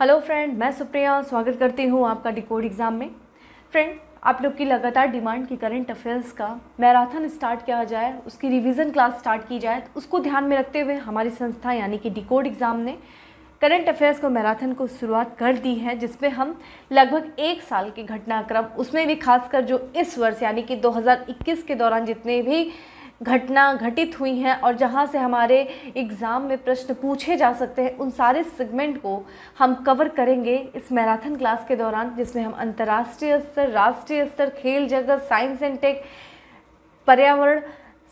hello friend मैं सुप्रिया स्वागत करती हूँ आपका डिकोड एग्ज़ाम में फ्रेंड आप लोग की लगातार डिमांड की करंट अफेयर्स का मैराथन स्टार्ट किया जाए उसकी रिवीजन क्लास स्टार्ट की जाए तो उसको ध्यान में रखते हुए हमारी संस्था यानी कि डिकोड एग्ज़ाम ने करंट अफेयर्स को मैराथन को शुरुआत कर दी है जिसमें हम लगभग एक साल के घटनाक्रम उसमें भी खासकर जो इस वर्ष यानी कि 2021 के दौरान जितने भी घटना घटित हुई हैं और जहाँ से हमारे एग्ज़ाम में प्रश्न पूछे जा सकते हैं उन सारे सेगमेंट को हम कवर करेंगे इस मैराथन क्लास के दौरान जिसमें हम अंतर्राष्ट्रीय स्तर राष्ट्रीय स्तर खेल जगत साइंस एंड टेक पर्यावरण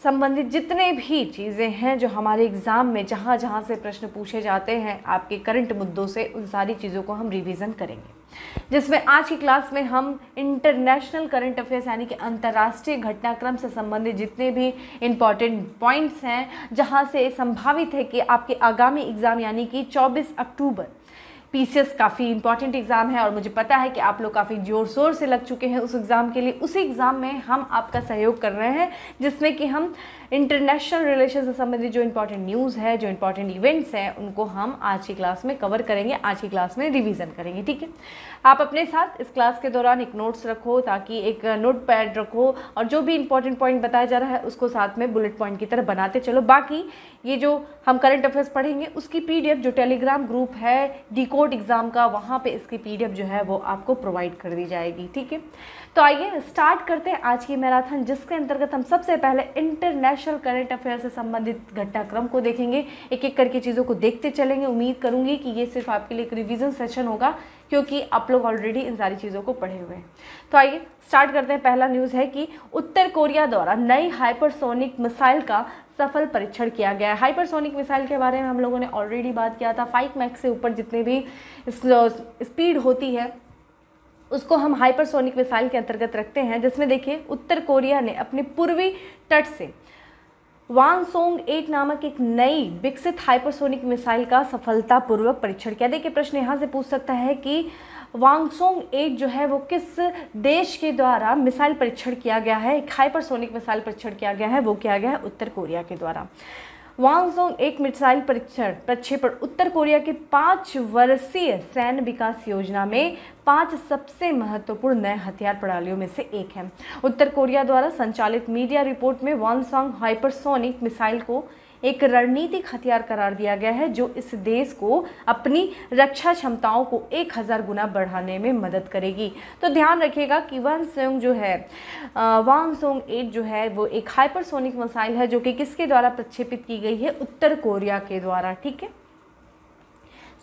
संबंधित जितने भी चीज़ें हैं जो हमारे एग्ज़ाम में जहाँ जहाँ से प्रश्न पूछे जाते हैं आपके करंट मुद्दों से उन सारी चीज़ों को हम रिवीजन करेंगे जिसमें आज की क्लास में हम इंटरनेशनल करंट अफेयर्स यानी कि अंतर्राष्ट्रीय घटनाक्रम से संबंधित जितने भी इम्पॉर्टेंट पॉइंट्स हैं जहाँ से संभावित है कि आपके आगामी एग्ज़ाम यानी कि 24 अक्टूबर पीसीएस काफ़ी इंपॉर्टेंट एग्ज़ाम है और मुझे पता है कि आप लोग काफ़ी ज़ोर शोर से लग चुके हैं उस एग्ज़ाम के लिए उसी एग्ज़ाम में हम आपका सहयोग कर रहे हैं जिसमें कि हम इंटरनेशनल रिलेशन से संबंधित जो इंपॉर्टेंट न्यूज़ है जो इंपॉर्टेंट इवेंट्स हैं उनको हम आज की क्लास में कवर करेंगे आज की क्लास में रिविज़न करेंगे ठीक है आप अपने साथ इस क्लास के दौरान एक नोट्स रखो ताकि एक नोट पैड रखो और जो भी इंपॉर्टेंट पॉइंट बताया जा रहा है उसको साथ में बुलेट पॉइंट की तरह बनाते चलो बाकी ये जो हम करंट अफेयर्स पढ़ेंगे उसकी पीडीएफ जो टेलीग्राम ग्रुप है डी बोर्ड एग्ज़ाम का वहाँ पे इसकी पीडीएफ जो है वो आपको प्रोवाइड कर दी जाएगी ठीक है तो आइए स्टार्ट करते हैं आज की मैराथन जिसके अंतर्गत हम सबसे पहले इंटरनेशनल करंट अफेयर से संबंधित घटनाक्रम को देखेंगे एक एक करके चीज़ों को देखते चलेंगे उम्मीद करूँगी कि ये सिर्फ आपके लिए एक रिविज़न सेशन होगा क्योंकि आप लोग ऑलरेडी इन सारी चीज़ों को पढ़े हुए हैं तो आइए स्टार्ट करते हैं पहला न्यूज़ है कि उत्तर कोरिया द्वारा नई हाइपरसोनिक मिसाइल का सफल परीक्षण किया गया है हाइपरसोनिक मिसाइल के बारे में हम लोगों ने ऑलरेडी बात किया था फाइव मैक्स से ऊपर जितनी भी स्पीड होती है उसको हम हाइपरसोनिक मिसाइल के अंतर्गत रखते हैं जिसमें देखिए उत्तर कोरिया ने अपने पूर्वी तट से सोंग एट नामक एक नई विकसित हाइपरसोनिक मिसाइल का सफलतापूर्वक परीक्षण किया देखिए प्रश्न यहाँ से पूछ सकता है कि वांगसोंग एट जो है वो किस देश के द्वारा मिसाइल परीक्षण किया गया है एक हाइपरसोनिक मिसाइल परीक्षण किया गया है वो किया गया है उत्तर कोरिया के द्वारा वांगसोंग एक मिसाइल परीक्षण प्रक्षेपण उत्तर कोरिया के पाँच वर्षीय सैन्य विकास योजना में पांच सबसे महत्वपूर्ण नए हथियार प्रणालियों में से एक है उत्तर कोरिया द्वारा संचालित मीडिया रिपोर्ट में वांगसोंग हाइपरसोनिक मिसाइल को एक रणनीतिक हथियार करार दिया गया है जो इस देश को अपनी रक्षा क्षमताओं को एक हज़ार गुना बढ़ाने में मदद करेगी तो ध्यान रखिएगा कि वन सोंग जो है वन सोंग एट जो है वो एक हाइपरसोनिक मिसाइल है जो कि किसके द्वारा प्रक्षेपित की गई है उत्तर कोरिया के द्वारा ठीक है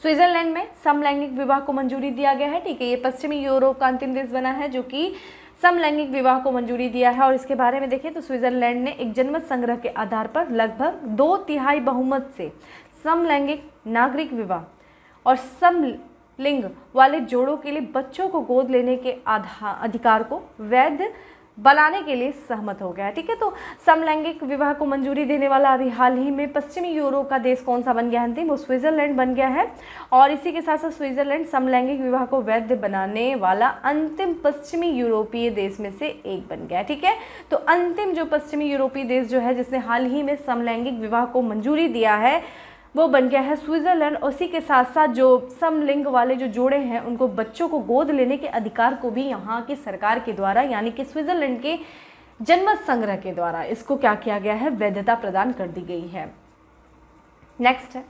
स्विट्जरलैंड में समलैंगिक विवाह को मंजूरी दिया गया है ठीक है ये पश्चिमी यूरोप का अंतिम देश बना है जो कि समलैंगिक विवाह को मंजूरी दिया है और इसके बारे में देखें तो स्विट्जरलैंड ने एक जनमत संग्रह के आधार पर लगभग दो तिहाई बहुमत से समलैंगिक नागरिक विवाह और समलिंग वाले जोड़ों के लिए बच्चों को गोद लेने के आधार अधिकार को वैध बनाने के लिए सहमत हो गया ठीक है तो समलैंगिक विवाह को मंजूरी देने वाला अभी हाल ही में पश्चिमी यूरोप का देश कौन सा बन गया अंतिम वो स्विट्जरलैंड बन गया है और इसी के साथ साथ स्विट्जरलैंड समलैंगिक विवाह को वैध बनाने वाला अंतिम पश्चिमी यूरोपीय देश में से एक बन गया ठीक है तो अंतिम जो पश्चिमी यूरोपीय देश जो है जिसने हाल ही में समलैंगिक विवाह को मंजूरी दिया है वो बन गया है स्विट्ज़रलैंड उसी के साथ साथ जो समलिंग वाले जो जोड़े हैं उनको बच्चों को गोद लेने के अधिकार को भी यहाँ की सरकार के द्वारा यानी कि स्विट्ज़रलैंड के जन्म संग्रह के द्वारा इसको क्या किया गया है वैधता प्रदान कर दी गई है नेक्स्ट है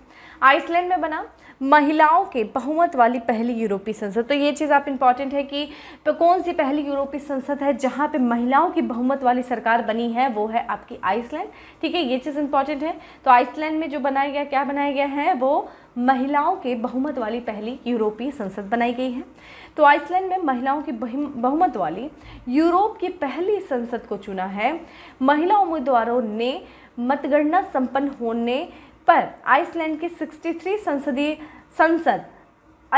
आइसलैंड में बना महिलाओं के बहुमत वाली पहली यूरोपीय संसद तो ये चीज़ आप इम्पॉर्टेंट है कि तो कौन सी पहली यूरोपीय संसद है जहाँ पे महिलाओं की बहुमत वाली सरकार बनी है वो है आपकी आइसलैंड ठीक है ये चीज़ इंपॉर्टेंट है तो आइसलैंड में जो बनाया गया क्या बनाया गया है वो महिलाओं के बहुमत वाली पहली यूरोपीय संसद बनाई गई है तो आइसलैंड में महिलाओं की बहुमत वाली यूरोप की पहली संसद को चुना है महिला उम्मीदवारों ने मतगणना संपन्न होने पर आइसलैंड की 63 संसदीय संसद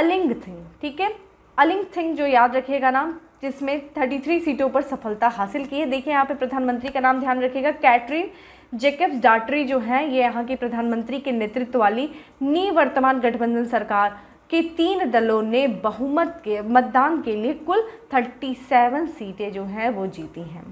अलिंग थिंग ठीक है अलिंग थिंग जो याद रखिएगा नाम जिसमें 33 सीटों पर सफलता हासिल की है देखिए यहाँ पे प्रधानमंत्री का नाम ध्यान रखिएगा कैटरीन जेकब्स डाटरी जो हैं ये यहाँ की प्रधानमंत्री के नेतृत्व वाली निवर्तमान गठबंधन सरकार के तीन दलों ने बहुमत के मतदान के लिए कुल 37 सीटें जो हैं वो जीती हैं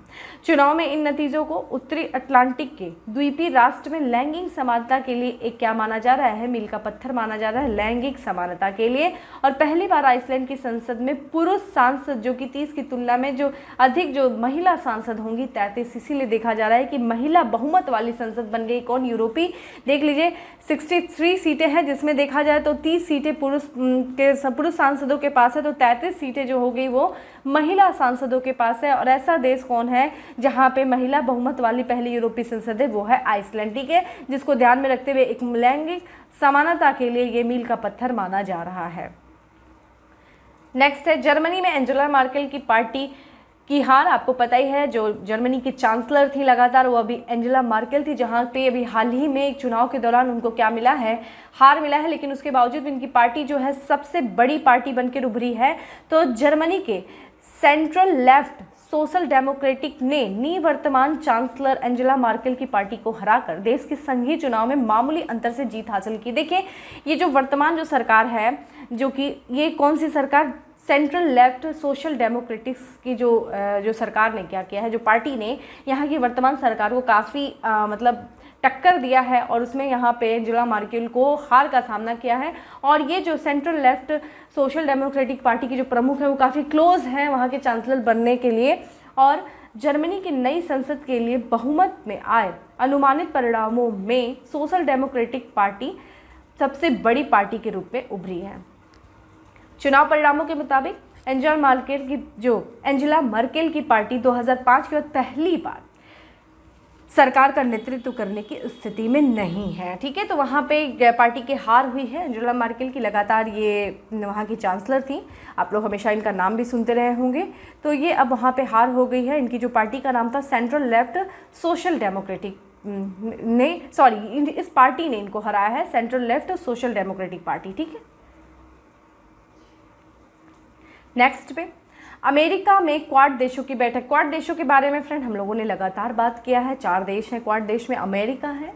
चुनाव में इन नतीजों को उत्तरी अटलांटिक के द्वीपीय राष्ट्र में लैंगिक समानता के लिए एक क्या माना जा रहा है मील का पत्थर माना जा रहा है लैंगिक समानता के लिए और पहली बार आइसलैंड की संसद में पुरुष सांसद जो कि तीस की तुलना में जो अधिक जो महिला सांसद होंगी तैंतीस इसीलिए देखा जा रहा है कि महिला बहुमत वाली संसद बन गई कौन यूरोपी देख लीजिए सिक्सटी सीटें हैं जिसमें देखा जाए तो तीस सीटें पुरुष के पुरुष सांसदों के पास है तो तैंतीस सीटें जो हो गई वो महिला सांसदों के पास है और ऐसा देश कौन है जहाँ पे महिला बहुमत वाली पहली यूरोपीय संसद है वो है आइसलैंड ठीक है जिसको ध्यान में रखते हुए एक लैंगिक समानता के लिए ये मील का पत्थर माना जा रहा है नेक्स्ट है जर्मनी में एंजेला मार्केल की पार्टी कि हार आपको पता ही है जो जर्मनी की चांसलर थी लगातार वो अभी एंजेला मार्केल थी जहाँ पे अभी हाल ही में एक चुनाव के दौरान उनको क्या मिला है हार मिला है लेकिन उसके बावजूद भी इनकी पार्टी जो है सबसे बड़ी पार्टी बन के उभरी है तो जर्मनी के सेंट्रल लेफ्ट सोशल डेमोक्रेटिक ने निवर्तमान चांसलर एंजेला मार्केल की पार्टी को हराकर देश के संघीय चुनाव में मामूली अंतर से जीत हासिल की देखिए ये जो वर्तमान जो सरकार है जो कि ये कौन सी सरकार सेंट्रल लेफ्ट सोशल डेमोक्रेटिक्स की जो जो सरकार ने क्या किया है जो पार्टी ने यहाँ की वर्तमान सरकार को काफ़ी मतलब टक्कर दिया है और उसमें यहाँ पे जिला मार्क्यूल को हार का सामना किया है और ये जो centre left social democratic party की जो प्रमुख हैं वो काफ़ी क्लोज हैं वहाँ के चांसलर बनने के लिए और जर्मनी की नई संसद के लिए बहुमत में आए अनुमानित परिणामों में सोशल डेमोक्रेटिक पार्टी सबसे बड़ी पार्टी के रूप में उभरी है चुनाव परिणामों के मुताबिक एंजल मार्केल की जो एंजेला मर्केल की पार्टी 2005 के बाद पहली बार सरकार का नेतृत्व करने की स्थिति में नहीं है ठीक है तो वहाँ पे पार्टी की हार हुई है एंजेला मार्केल की लगातार ये वहाँ की चांसलर थी आप लोग हमेशा इनका नाम भी सुनते रहे होंगे तो ये अब वहाँ पे हार हो गई है इनकी जो पार्टी का नाम था सेंट्रल लेफ्ट सोशल डेमोक्रेटिक ने सॉरी इस पार्टी ने इनको हराया है centre left social democratic party ठीक है नेक्स्ट पे अमेरिका में क्वाड देशों की बैठक क्वाड देशों के बारे में फ्रेंड हम लोगों ने लगातार बात किया है चार देश हैं क्वाड देश में अमेरिका है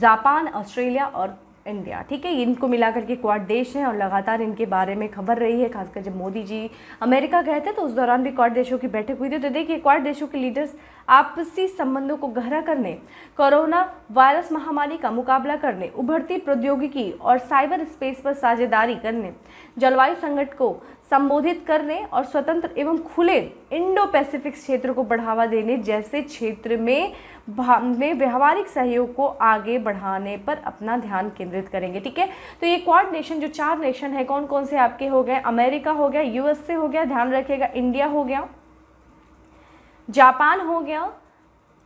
जापान ऑस्ट्रेलिया और इंडिया ठीक है इनको मिलाकर के क्वाड देश हैं और लगातार इनके बारे में खबर रही है खासकर जब मोदी जी अमेरिका गए थे तो उस दौरान भी क्वाड देशों की बैठक हुई थी तो देखिए क्वाड देशों के लीडर्स आपसी संबंधों को गहरा करने कोरोना वायरस महामारी का मुकाबला करने उभरती प्रौद्योगिकी और साइबर स्पेस पर साझेदारी करने जलवायु संकट को संबोधित करने और स्वतंत्र एवं खुले इंडो पैसिफिक क्षेत्र को बढ़ावा देने जैसे क्षेत्र में में व्यवहारिक सहयोग को आगे बढ़ाने पर अपना ध्यान केंद्रित करेंगे ठीक है तो ये क्वाड नेशन जो चार नेशन है कौन कौन से आपके हो गए अमेरिका हो गया यूएसए हो गया ध्यान रखिएगा इंडिया हो गया जापान हो गया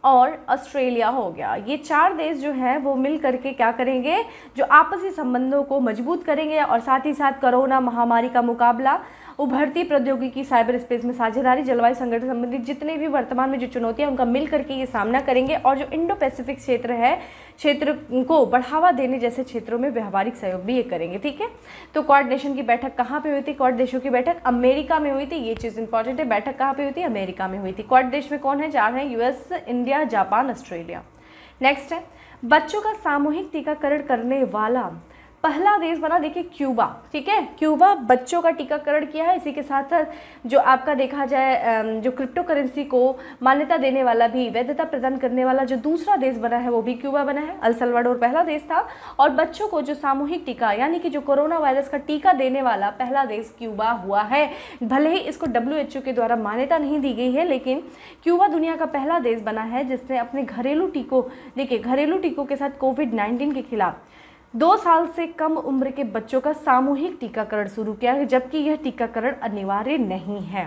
और ऑस्ट्रेलिया हो गया ये चार देश जो हैं वो मिल करके क्या करेंगे जो आपसी संबंधों को मजबूत करेंगे और साथ ही साथ कोरोना महामारी का मुकाबला उभरती प्रौद्योगिकी साइबर स्पेस में साझेदारी जलवायु संगठन संबंधित जितने भी वर्तमान में जो चुनौतियाँ उनका मिल करके ये सामना करेंगे और जो इंडो पैसिफिक क्षेत्र है क्षेत्र को बढ़ावा देने जैसे क्षेत्रों में व्यवहारिक सहयोग भी ये करेंगे ठीक है तो कॉर्डिनेशन नेशन की बैठक कहाँ पर हुई थी कॉर्ड देशों की बैठक अमेरिका में हुई थी ये चीज़ इंपॉर्टेंट है बैठक कहाँ पर हुई थी अमेरिका में हुई थी क्वाड देश में कौन है चार हैं US India Japan Australia next है बच्चों का सामूहिक टीकाकरण करने वाला पहला देश बना देखिए क्यूबा ठीक है क्यूबा बच्चों का टीकाकरण किया है इसी के साथ साथ जो आपका देखा जाए जो क्रिप्टो करेंसी को मान्यता देने वाला भी वैधता प्रदान करने वाला जो दूसरा देश बना है वो भी क्यूबा बना है और पहला देश था और बच्चों को जो सामूहिक टीका यानी कि जो कोरोना वायरस का टीका देने वाला पहला देश क्यूबा हुआ है भले ही इसको डब्ल्यू के द्वारा मान्यता नहीं दी गई है लेकिन क्यूबा दुनिया का पहला देश बना है जिसने अपने घरेलू टीकों देखिए घरेलू टीकों के साथ कोविड नाइन्टीन के खिलाफ दो साल से कम उम्र के बच्चों का सामूहिक टीकाकरण शुरू किया है जबकि यह टीकाकरण अनिवार्य नहीं है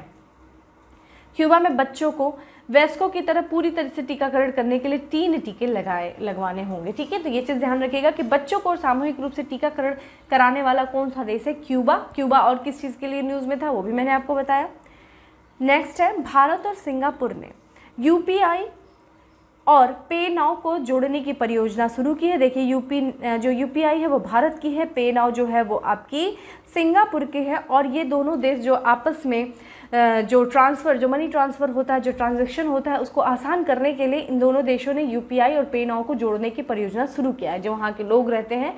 क्यूबा में बच्चों को वेस्को की तरह पूरी तरह से टीकाकरण करने के लिए तीन टीके लगाए लगवाने होंगे ठीक है तो ये चीज़ ध्यान रखिएगा कि बच्चों को सामूहिक रूप से टीकाकरण कराने वाला कौन सा देश है क्यूबा क्यूबा और किस चीज़ के लिए न्यूज़ में था वो भी मैंने आपको बताया नेक्स्ट है भारत और सिंगापुर ने यूपीआई और पे नाव को जोड़ने की परियोजना शुरू की है देखिए यूपी जो यूपीआई है वो भारत की है पे नाव जो है वो आपकी सिंगापुर की है और ये दोनों देश जो आपस में जो ट्रांसफ़र जो मनी ट्रांसफ़र होता है जो ट्रांजैक्शन होता है उसको आसान करने के लिए इन दोनों देशों ने यूपीआई और पे नाव को जोड़ने की परियोजना शुरू किया है जो वहाँ के लोग रहते हैं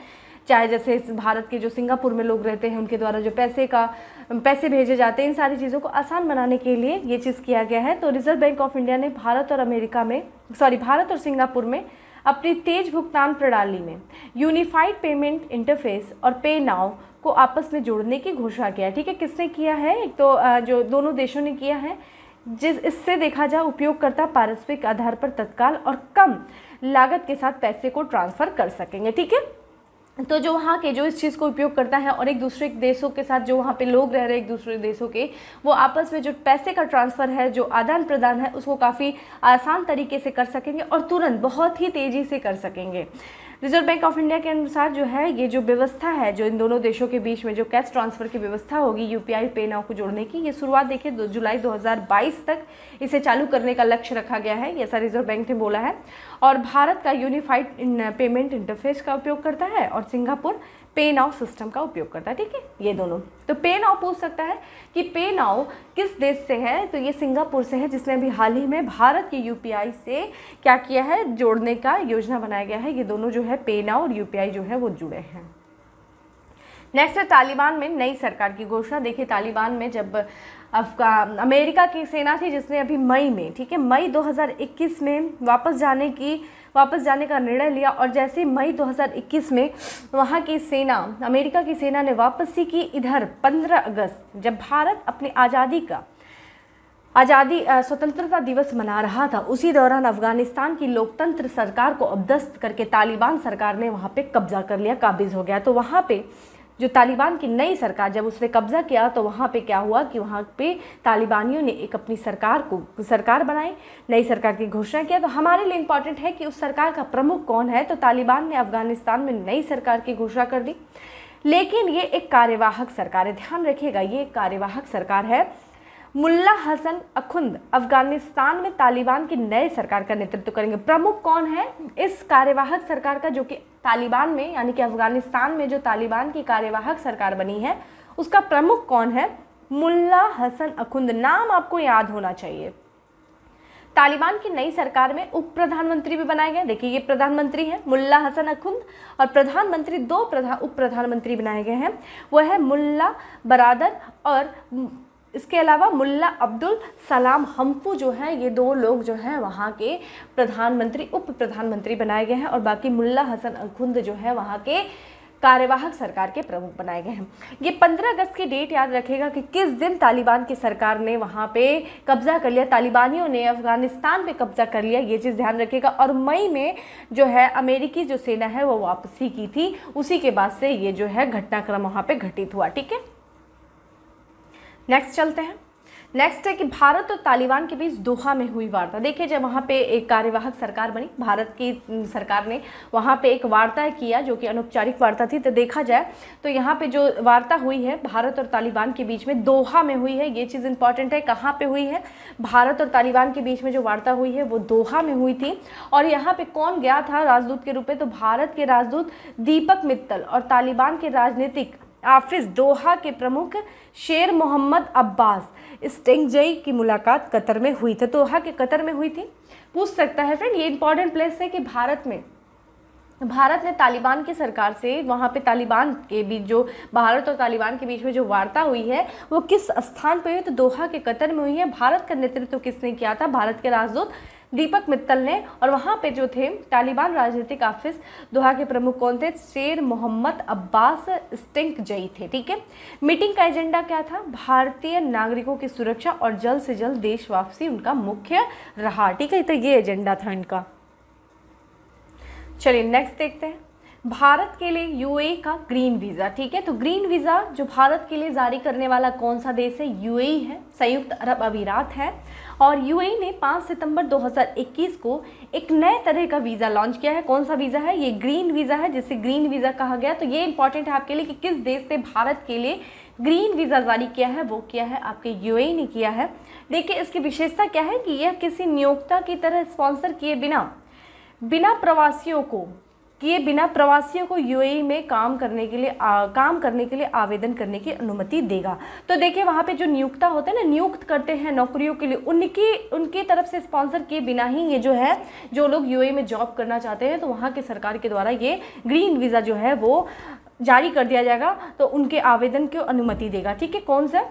चाहे जैसे भारत के जो सिंगापुर में लोग रहते हैं उनके द्वारा जो पैसे का पैसे भेजे जाते हैं इन सारी चीज़ों को आसान बनाने के लिए ये चीज़ किया गया है तो रिजर्व बैंक ऑफ इंडिया ने भारत और अमेरिका में सॉरी भारत और सिंगापुर में अपनी तेज भुगतान प्रणाली में यूनिफाइड पेमेंट इंटरफेस और पे नाव को आपस में जोड़ने की घोषणा किया ठीक है किसने किया है एक तो जो दोनों देशों ने किया है जिस इससे देखा जाए उपयोगकर्ता पारस्परिक आधार पर तत्काल और कम लागत के साथ पैसे को ट्रांसफ़र कर सकेंगे ठीक है तो जो वहाँ के जो इस चीज़ को उपयोग करता है और एक दूसरे देशों के साथ जो वहाँ पे लोग रह रहे एक दूसरे देशों के वो आपस में जो पैसे का ट्रांसफ़र है जो आदान प्रदान है उसको काफ़ी आसान तरीके से कर सकेंगे और तुरंत बहुत ही तेज़ी से कर सकेंगे रिजर्व बैंक ऑफ इंडिया के अनुसार जो है ये जो व्यवस्था है जो इन दोनों देशों के बीच में जो कैश ट्रांसफर की व्यवस्था होगी यूपीआई पे नाव को जोड़ने की ये शुरुआत देखिए दो जुलाई 2022 तक इसे चालू करने का लक्ष्य रखा गया है ऐसा रिजर्व बैंक ने बोला है और भारत का यूनिफाइड पेमेंट इंटरफेस का उपयोग करता है और सिंगापुर पे नाउ सिस्टम का उपयोग करता है ठीक है ये दोनों तो पे नाउ पूछ सकता है कि पे नाउ किस देश से है तो ये सिंगापुर से है जिसने अभी हाल ही में भारत के यूपीआई से क्या किया है जोड़ने का योजना बनाया गया है ये दोनों जो है पे नाउ और यूपीआई जो है वो जुड़े हैं नेक्स्ट है तालिबान में नई सरकार की घोषणा देखिए तालिबान में जब अफगान अमेरिका की सेना थी जिसने अभी मई में ठीक है मई 2021 में वापस जाने की वापस जाने का निर्णय लिया और जैसे मई 2021 में वहाँ की सेना अमेरिका की सेना ने वापसी की इधर 15 अगस्त जब भारत अपनी आज़ादी का आज़ादी स्वतंत्रता दिवस मना रहा था उसी दौरान अफगानिस्तान की लोकतंत्र सरकार को अबदस्त करके तालिबान सरकार ने वहाँ पे कब्जा कर लिया काबिज हो गया तो वहाँ पे जो तालिबान की नई सरकार जब उसने कब्ज़ा किया तो वहाँ पे क्या हुआ कि वहाँ पे तालिबानियों ने एक अपनी सरकार को सरकार बनाई नई सरकार की घोषणा किया तो हमारे लिए इम्पॉर्टेंट है कि उस सरकार का प्रमुख कौन है तो तालिबान ने अफगानिस्तान में नई सरकार की घोषणा कर दी लेकिन ये एक कार्यवाहक सरकार है ध्यान रखिएगा ये एक कार्यवाहक सरकार है मुल्ला हसन अखुंद अफगानिस्तान में तालिबान की नए सरकार का नेतृत्व करेंगे प्रमुख कौन है इस कार्यवाहक सरकार का जो कि तालिबान में यानी कि अफगानिस्तान में जो तालिबान की कार्यवाहक सरकार बनी है उसका प्रमुख कौन है मुल्ला हसन अखुंद नाम आपको याद होना चाहिए तालिबान की नई सरकार में उप प्रधानमंत्री भी बनाए गए देखिए ये प्रधानमंत्री हैं मुल्ला हसन अखुंद और प्रधानमंत्री दो प्रधान उप प्रधानमंत्री बनाए गए हैं वह है मुल्ला बरादर और इसके अलावा मुल्ला अब्दुल सलाम हम्फू जो हैं ये दो लोग जो हैं वहाँ के प्रधानमंत्री उप प्रधानमंत्री बनाए गए हैं और बाकी मुल्ला हसन अखुंद जो है वहाँ के कार्यवाहक सरकार के प्रमुख बनाए गए हैं ये 15 अगस्त की डेट याद रखेगा कि किस दिन तालिबान की सरकार ने वहाँ पे कब्जा कर लिया तालिबानियों ने अफ़गानिस्तान पे कब्जा कर लिया ये चीज़ ध्यान रखेगा और मई में जो है अमेरिकी जो सेना है वो वापसी की थी उसी के बाद से ये जो है घटनाक्रम वहाँ पर घटित हुआ ठीक है नेक्स्ट चलते हैं नेक्स्ट है कि भारत और तालिबान के बीच दोहा में हुई वार्ता देखिए जब वहाँ पे एक कार्यवाहक सरकार बनी भारत की सरकार ने वहाँ पे एक वार्ता किया जो कि अनौपचारिक वार्ता थी तो देखा जाए तो यहाँ पे जो वार्ता हुई है भारत और तालिबान के बीच में दोहा में हुई है ये चीज़ इंपॉर्टेंट है कहाँ पर हुई है भारत और तालिबान के बीच में जो वार्ता हुई है वो दोहा में हुई थी और यहाँ पर कौन गया था राजदूत के रूप में तो भारत के राजदूत दीपक मित्तल और तालिबान के राजनीतिक आफिस दोहा के प्रमुख शेर मोहम्मद अब्बास स्टेंगजई की मुलाकात कतर में हुई थी दोहा के कतर में हुई थी पूछ सकता है फ्रेंड ये इंपॉर्टेंट प्लेस है कि भारत में भारत ने तालिबान की सरकार से वहाँ पे तालिबान के बीच जो भारत और तालिबान के बीच में जो वार्ता हुई है वो किस स्थान पे हुई तो दोहा के कतर में हुई है भारत का नेतृत्व तो किसने किया था भारत के राजदूत दीपक मित्तल ने और वहाँ पे जो थे तालिबान राजनीतिक ऑफिस दोहा के प्रमुख कौन थे शेर मोहम्मद अब्बास स्टिंक जई थे ठीक है मीटिंग का एजेंडा क्या था भारतीय नागरिकों की सुरक्षा और जल्द से जल्द देश वापसी उनका मुख्य रहा ठीक है तो ये एजेंडा था इनका चलिए नेक्स्ट देखते हैं भारत के लिए यूए का ग्रीन वीज़ा ठीक है तो ग्रीन वीज़ा जो भारत के लिए जारी करने वाला कौन सा देश है यूए है संयुक्त अरब अमीरात है और यूए ने 5 सितंबर 2021 को एक नए तरह का वीज़ा लॉन्च किया है कौन सा वीज़ा है ये ग्रीन वीज़ा है जिसे ग्रीन वीज़ा कहा गया तो ये इंपॉर्टेंट है आपके लिए कि किस देश ने भारत के लिए ग्रीन वीज़ा जारी किया है वो किया है आपके यूए ने किया है देखिए इसकी विशेषता क्या है कि यह किसी नियोक्ता की तरह स्पॉन्सर किए बिना बिना प्रवासियों को कि ये बिना प्रवासियों को यूएई e में काम करने के लिए आ, काम करने के लिए आवेदन करने की अनुमति देगा तो देखिए वहाँ पे जो नियुक्ता होते हैं ना नियुक्त करते हैं नौकरियों के लिए उनकी उनकी तरफ से स्पॉन्सर किए बिना ही ये जो है जो लोग यूएई e में जॉब करना चाहते हैं तो वहाँ की सरकार के द्वारा ये ग्रीन वीज़ा जो है वो जारी कर दिया जाएगा तो उनके आवेदन को अनुमति देगा ठीक है कौन सा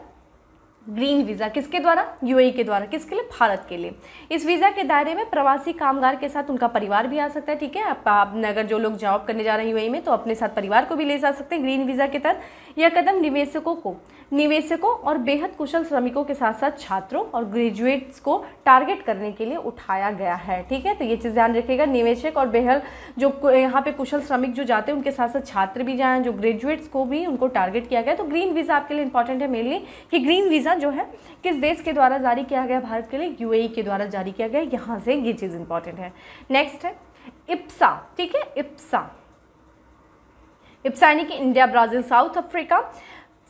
ग्रीन वीज़ा किसके द्वारा यूएई के द्वारा किसके लिए भारत के लिए इस वीज़ा के दायरे में प्रवासी कामगार के साथ उनका परिवार भी आ सकता है ठीक है आप, आप अगर जो लोग जॉब करने जा रहे हैं यूएई में तो अपने साथ परिवार को भी ले जा सकते हैं ग्रीन वीज़ा के तहत यह कदम निवेशकों को निवेशकों और बेहद कुशल श्रमिकों के साथ साथ छात्रों और ग्रेजुएट्स को टारगेट करने के लिए उठाया गया है ठीक है तो ये चीज़ ध्यान रखिएगा निवेशक और बेहद जो यहाँ पे कुशल श्रमिक जो जाते हैं उनके साथ साथ छात्र भी जाएँ जो ग्रेजुएट्स को भी उनको टारगेट किया गया तो ग्रीन वीज़ा आपके लिए इंपॉर्टेंट है मेनली कि ग्रीन वीज़ा जो है किस देश के द्वारा जारी किया गया भारत के लिए यू e के द्वारा जारी किया गया यहाँ से ये चीज़ इंपॉर्टेंट है नेक्स्ट है इप्सा ठीक है इप्सा इप्सा यानी कि इंडिया ब्राज़ील साउथ अफ्रीका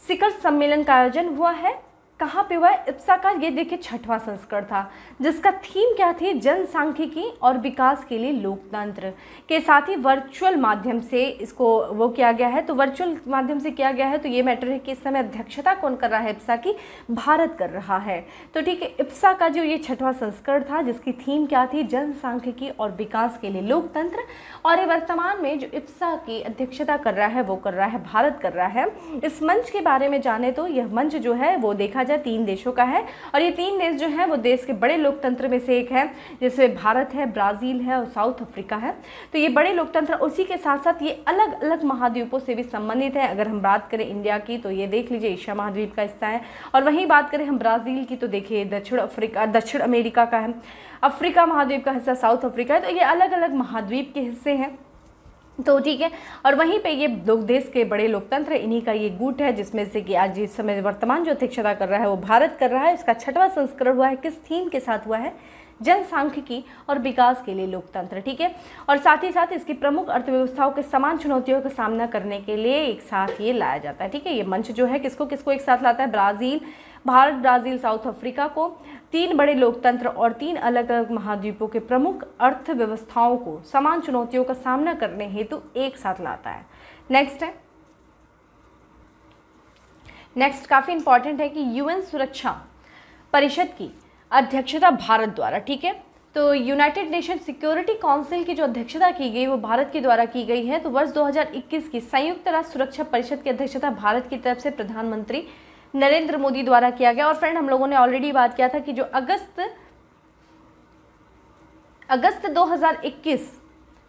शिखर सम्मेलन का आयोजन हुआ है कहाँ पे हुआ है इप्सा का ये देखिए छठवां संस्करण था जिसका थीम क्या थी जनसांख्यिकी और विकास के लिए लोकतंत्र के साथ ही वर्चुअल माध्यम से इसको वो किया गया है तो वर्चुअल माध्यम से किया गया है तो ये मैटर है कि इस समय अध्यक्षता कौन कर रहा है इप्सा की भारत कर रहा है तो ठीक है इप्सा का जो ये छठवां संस्करण था जिसकी थीम क्या थी जनसांख्यिकी और विकास के लिए लोकतंत्र और ये वर्तमान में जो इप्सा की अध्यक्षता कर रहा है वो कर रहा है भारत कर रहा है इस मंच के बारे में जाने तो यह मंच जो है वो देखा जाए तीन देशों का है और ये तीन देश जो है वो देश के बड़े लोकतंत्र में से एक है जैसे भारत है ब्राज़ील है और साउथ अफ्रीका है तो ये बड़े लोकतंत्र उसी के साथ साथ ये अलग अलग महाद्वीपों से भी संबंधित है अगर हम बात करें इंडिया की तो ये देख लीजिए एशिया महाद्वीप का हिस्सा है और वहीं बात करें हम ब्राज़ील की तो देखिए दक्षिण अफ्रीका दक्षिण अमेरिका का है अफ्रीका महाद्वीप का हिस्सा साउथ अफ्रीका है तो ये अलग अलग महाद्वीप के हिस्से हैं तो ठीक है और वहीं पे ये लोग देश के बड़े लोकतंत्र इन्हीं का ये गुट है जिसमें से कि आज इस समय वर्तमान जो अध्यक्षता कर रहा है वो भारत कर रहा है इसका छठवां संस्करण हुआ है किस थीम के साथ हुआ है जनसांख्यिकी और विकास के लिए लोकतंत्र ठीक है और साथ ही साथ इसकी प्रमुख अर्थव्यवस्थाओं के समान चुनौतियों का सामना करने के लिए एक साथ ये लाया जाता है ठीक है ये मंच जो है किसको किसको एक साथ लाता है Brazil Bharat Brazil South Africa को तीन बड़े लोकतंत्र और तीन अलग अलग महाद्वीपों के प्रमुख अर्थव्यवस्थाओं को समान चुनौतियों का सामना करने हेतु एक साथ लाता है नेक्स्ट है नेक्स्ट काफ़ी इंपॉर्टेंट है कि यूएन सुरक्षा परिषद की अध्यक्षता भारत द्वारा ठीक है तो यूनाइटेड नेशन सिक्योरिटी काउंसिल की जो अध्यक्षता की गई वो भारत के द्वारा की गई है तो वर्ष 2021 की संयुक्त राष्ट्र सुरक्षा परिषद की अध्यक्षता भारत की तरफ से प्रधानमंत्री नरेंद्र मोदी द्वारा किया गया और फ्रेंड हम लोगों ने ऑलरेडी बात किया था कि जो अगस्त अगस्त 2021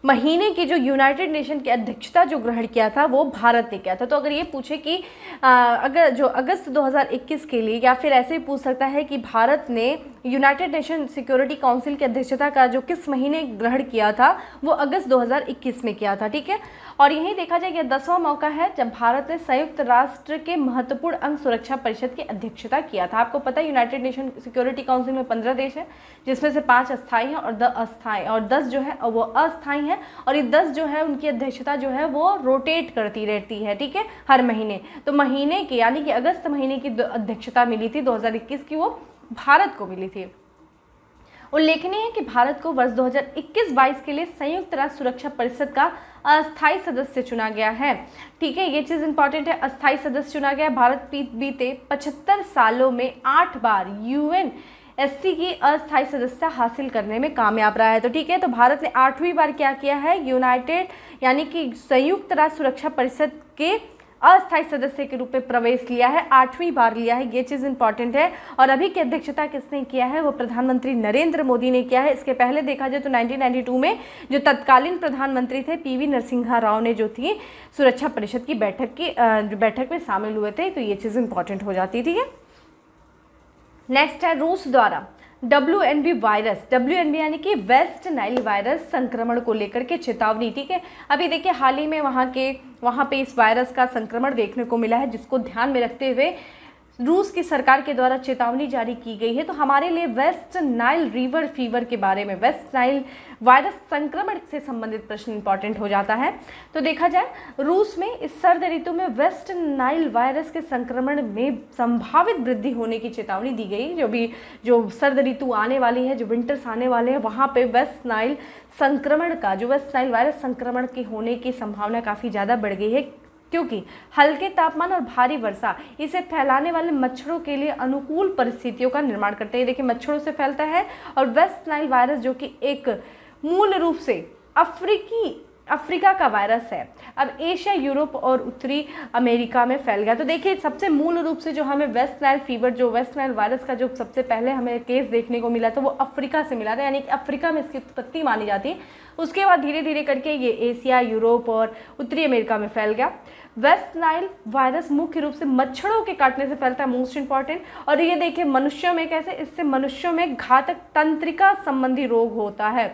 महीने की जो यूनाइटेड नेशन की अध्यक्षता जो ग्रहण किया था वो भारत ने किया था तो अगर ये पूछे कि अगर जो अगस्त 2021 के लिए या फिर ऐसे पूछ सकता है कि भारत ने यूनाइटेड नेशन सिक्योरिटी काउंसिल की अध्यक्षता का जो किस महीने ग्रहण किया था वो अगस्त 2021 में किया था ठीक है और यही देखा जाए कि दसवां मौका है जब भारत ने संयुक्त राष्ट्र के महत्वपूर्ण अंग सुरक्षा परिषद की अध्यक्षता किया था आपको पता है यूनाइटेड नेशन सिक्योरिटी काउंसिल में पंद्रह देश है जिसमें से पाँच अस्थाई हैं और द अस्थाई और दस जो है वो अस्थाई हैं और ये दस जो है उनकी अध्यक्षता जो है वो रोटेट करती रहती है ठीक है हर महीने तो महीने के यानी कि अगस्त महीने की अध्यक्षता मिली थी दो की वो भारत को मिली थी उल्लेखनीय है कि भारत को वर्ष 2021-22 के लिए संयुक्त राष्ट्र सुरक्षा परिषद का अस्थायी सदस्य चुना गया है ठीक है ये चीज़ इंपॉर्टेंट है अस्थायी सदस्य चुना गया भारत बीते पचहत्तर सालों में आठ बार यूएन एससी की अस्थायी सदस्यता हासिल करने में कामयाब रहा है तो ठीक है तो भारत ने आठवीं बार क्या किया है यूनाइटेड यानी कि संयुक्त राष्ट्र सुरक्षा परिषद के अस्थायी सदस्य के रूप में प्रवेश लिया है आठवीं बार लिया है ये चीज़ इंपॉर्टेंट है और अभी की अध्यक्षता किसने किया है वो प्रधानमंत्री नरेंद्र मोदी ने किया है इसके पहले देखा जाए तो 1992 में जो तत्कालीन प्रधानमंत्री थे पीवी नरसिंहा राव ने जो थी सुरक्षा परिषद की बैठक की बैठक में शामिल हुए थे तो ये चीज़ इंपॉर्टेंट हो जाती थी नेक्स्ट है रूस द्वारा डब्ल्यू वायरस डब्ल्यू यानी कि वेस्ट नाइल वायरस संक्रमण को लेकर के चेतावनी ठीक है अभी देखिए हाल ही में वहाँ के वहाँ पे इस वायरस का संक्रमण देखने को मिला है जिसको ध्यान में रखते हुए रूस की सरकार के द्वारा चेतावनी जारी की गई है तो हमारे लिए वेस्ट नाइल रिवर फीवर के बारे में वेस्ट नाइल वायरस संक्रमण से संबंधित प्रश्न इंपॉर्टेंट हो जाता है तो देखा जाए रूस में इस सर्द ऋतु में वेस्ट नाइल वायरस के संक्रमण में संभावित वृद्धि होने की चेतावनी दी गई जो भी जो सर्द ऋतु आने वाली है जो विंटर्स आने वाले हैं वहाँ पर वेस्ट नाइल संक्रमण का जो वेस्ट नाइल वायरस संक्रमण के होने की संभावना काफ़ी ज़्यादा बढ़ गई है क्योंकि हल्के तापमान और भारी वर्षा इसे फैलाने वाले मच्छरों के लिए अनुकूल परिस्थितियों का निर्माण करते हैं देखिए मच्छरों से फैलता है और वेस्ट नाइल वायरस जो कि एक मूल रूप से अफ्रीकी अफ्रीका का वायरस है अब एशिया यूरोप और उत्तरी अमेरिका में फैल गया तो देखिए सबसे मूल रूप से जो हमें वेस्ट नाइल फीवर जो वेस्ट नाइल वायरस का जो सबसे पहले हमें केस देखने को मिला था वो अफ्रीका से मिला था यानी कि अफ्रीका में इसकी उत्पत्ति मानी जाती है उसके बाद धीरे धीरे करके ये एशिया यूरोप और उत्तरी अमेरिका में फैल गया वेस्ट नाइल वायरस मुख्य रूप से मच्छरों के काटने से फैलता है मोस्ट इंपॉर्टेंट और ये देखिए मनुष्यों में कैसे इससे मनुष्यों में घातक तंत्रिका संबंधी रोग होता है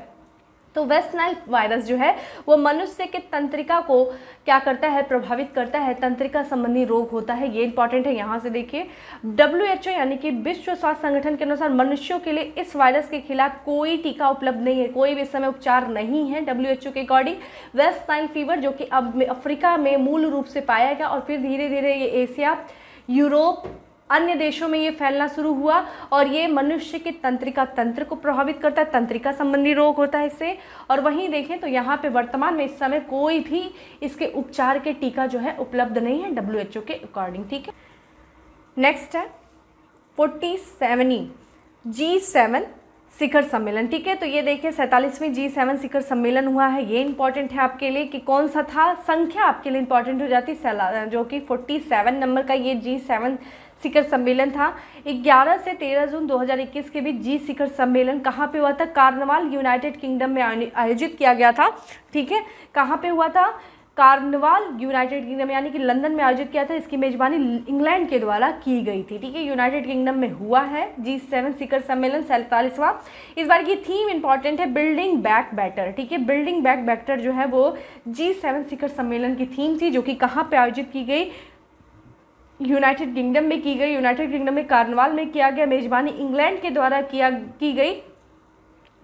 तो वेस्ट नाइल वायरस जो है वो मनुष्य के तंत्रिका को क्या करता है प्रभावित करता है तंत्रिका संबंधी रोग होता है ये इंपॉर्टेंट है यहाँ से देखिए डब्ल्यू एच ओ यानी कि विश्व स्वास्थ्य संगठन के अनुसार मनुष्यों के लिए इस वायरस के खिलाफ कोई टीका उपलब्ध नहीं है कोई भी समय उपचार नहीं है डब्ल्यू एच ओ के अकॉर्डिंग वेस्ट नाइल फीवर जो कि अब अफ्रीका में मूल रूप से पाया गया और फिर धीरे धीरे ये एशिया यूरोप अन्य देशों में ये फैलना शुरू हुआ और ये मनुष्य के तंत्रिका तंत्र को प्रभावित करता है तंत्रिका संबंधी रोग होता है इससे और वहीं देखें तो यहाँ पे वर्तमान में इस समय कोई भी इसके उपचार के टीका जो है उपलब्ध नहीं है डब्ल्यू के अकॉर्डिंग ठीक है नेक्स्ट है फोर्टी सेवनी जी सेवन शिखर सम्मेलन ठीक है तो ये देखिए सैंतालीसवीं जी सेवन शिखर सम्मेलन हुआ है ये इंपॉर्टेंट है आपके लिए कि कौन सा था संख्या आपके लिए इंपॉर्टेंट हो जाती है जो कि फोर्टी सेवन नंबर का ये जी सेवन शिखर सम्मेलन था 11 से 13 जून 2021 के बीच जी शिखर सम्मेलन कहाँ पे हुआ था कार्नवाल यूनाइटेड किंगडम में आयोजित किया गया था ठीक है कहाँ पे हुआ था कार्नवाल यूनाइटेड किंगडम यानी कि लंदन में आयोजित किया था इसकी मेजबानी इंग्लैंड के द्वारा की गई थी ठीक है यूनाइटेड किंगडम में हुआ है जी सेवन शिखर सम्मेलन सैंतालीसवां इस बार की थीम इंपॉर्टेंट है बिल्डिंग बैक बैटर ठीक है बिल्डिंग बैक बैटर जो है वो जी सेवन शिखर सम्मेलन की थीम थी जो कि कहाँ पर आयोजित की गई यूनाइटेड किंगडम में की गई यूनाइटेड किंगडम में कार्नवाल में किया गया मेज़बानी इंग्लैंड के द्वारा किया की गई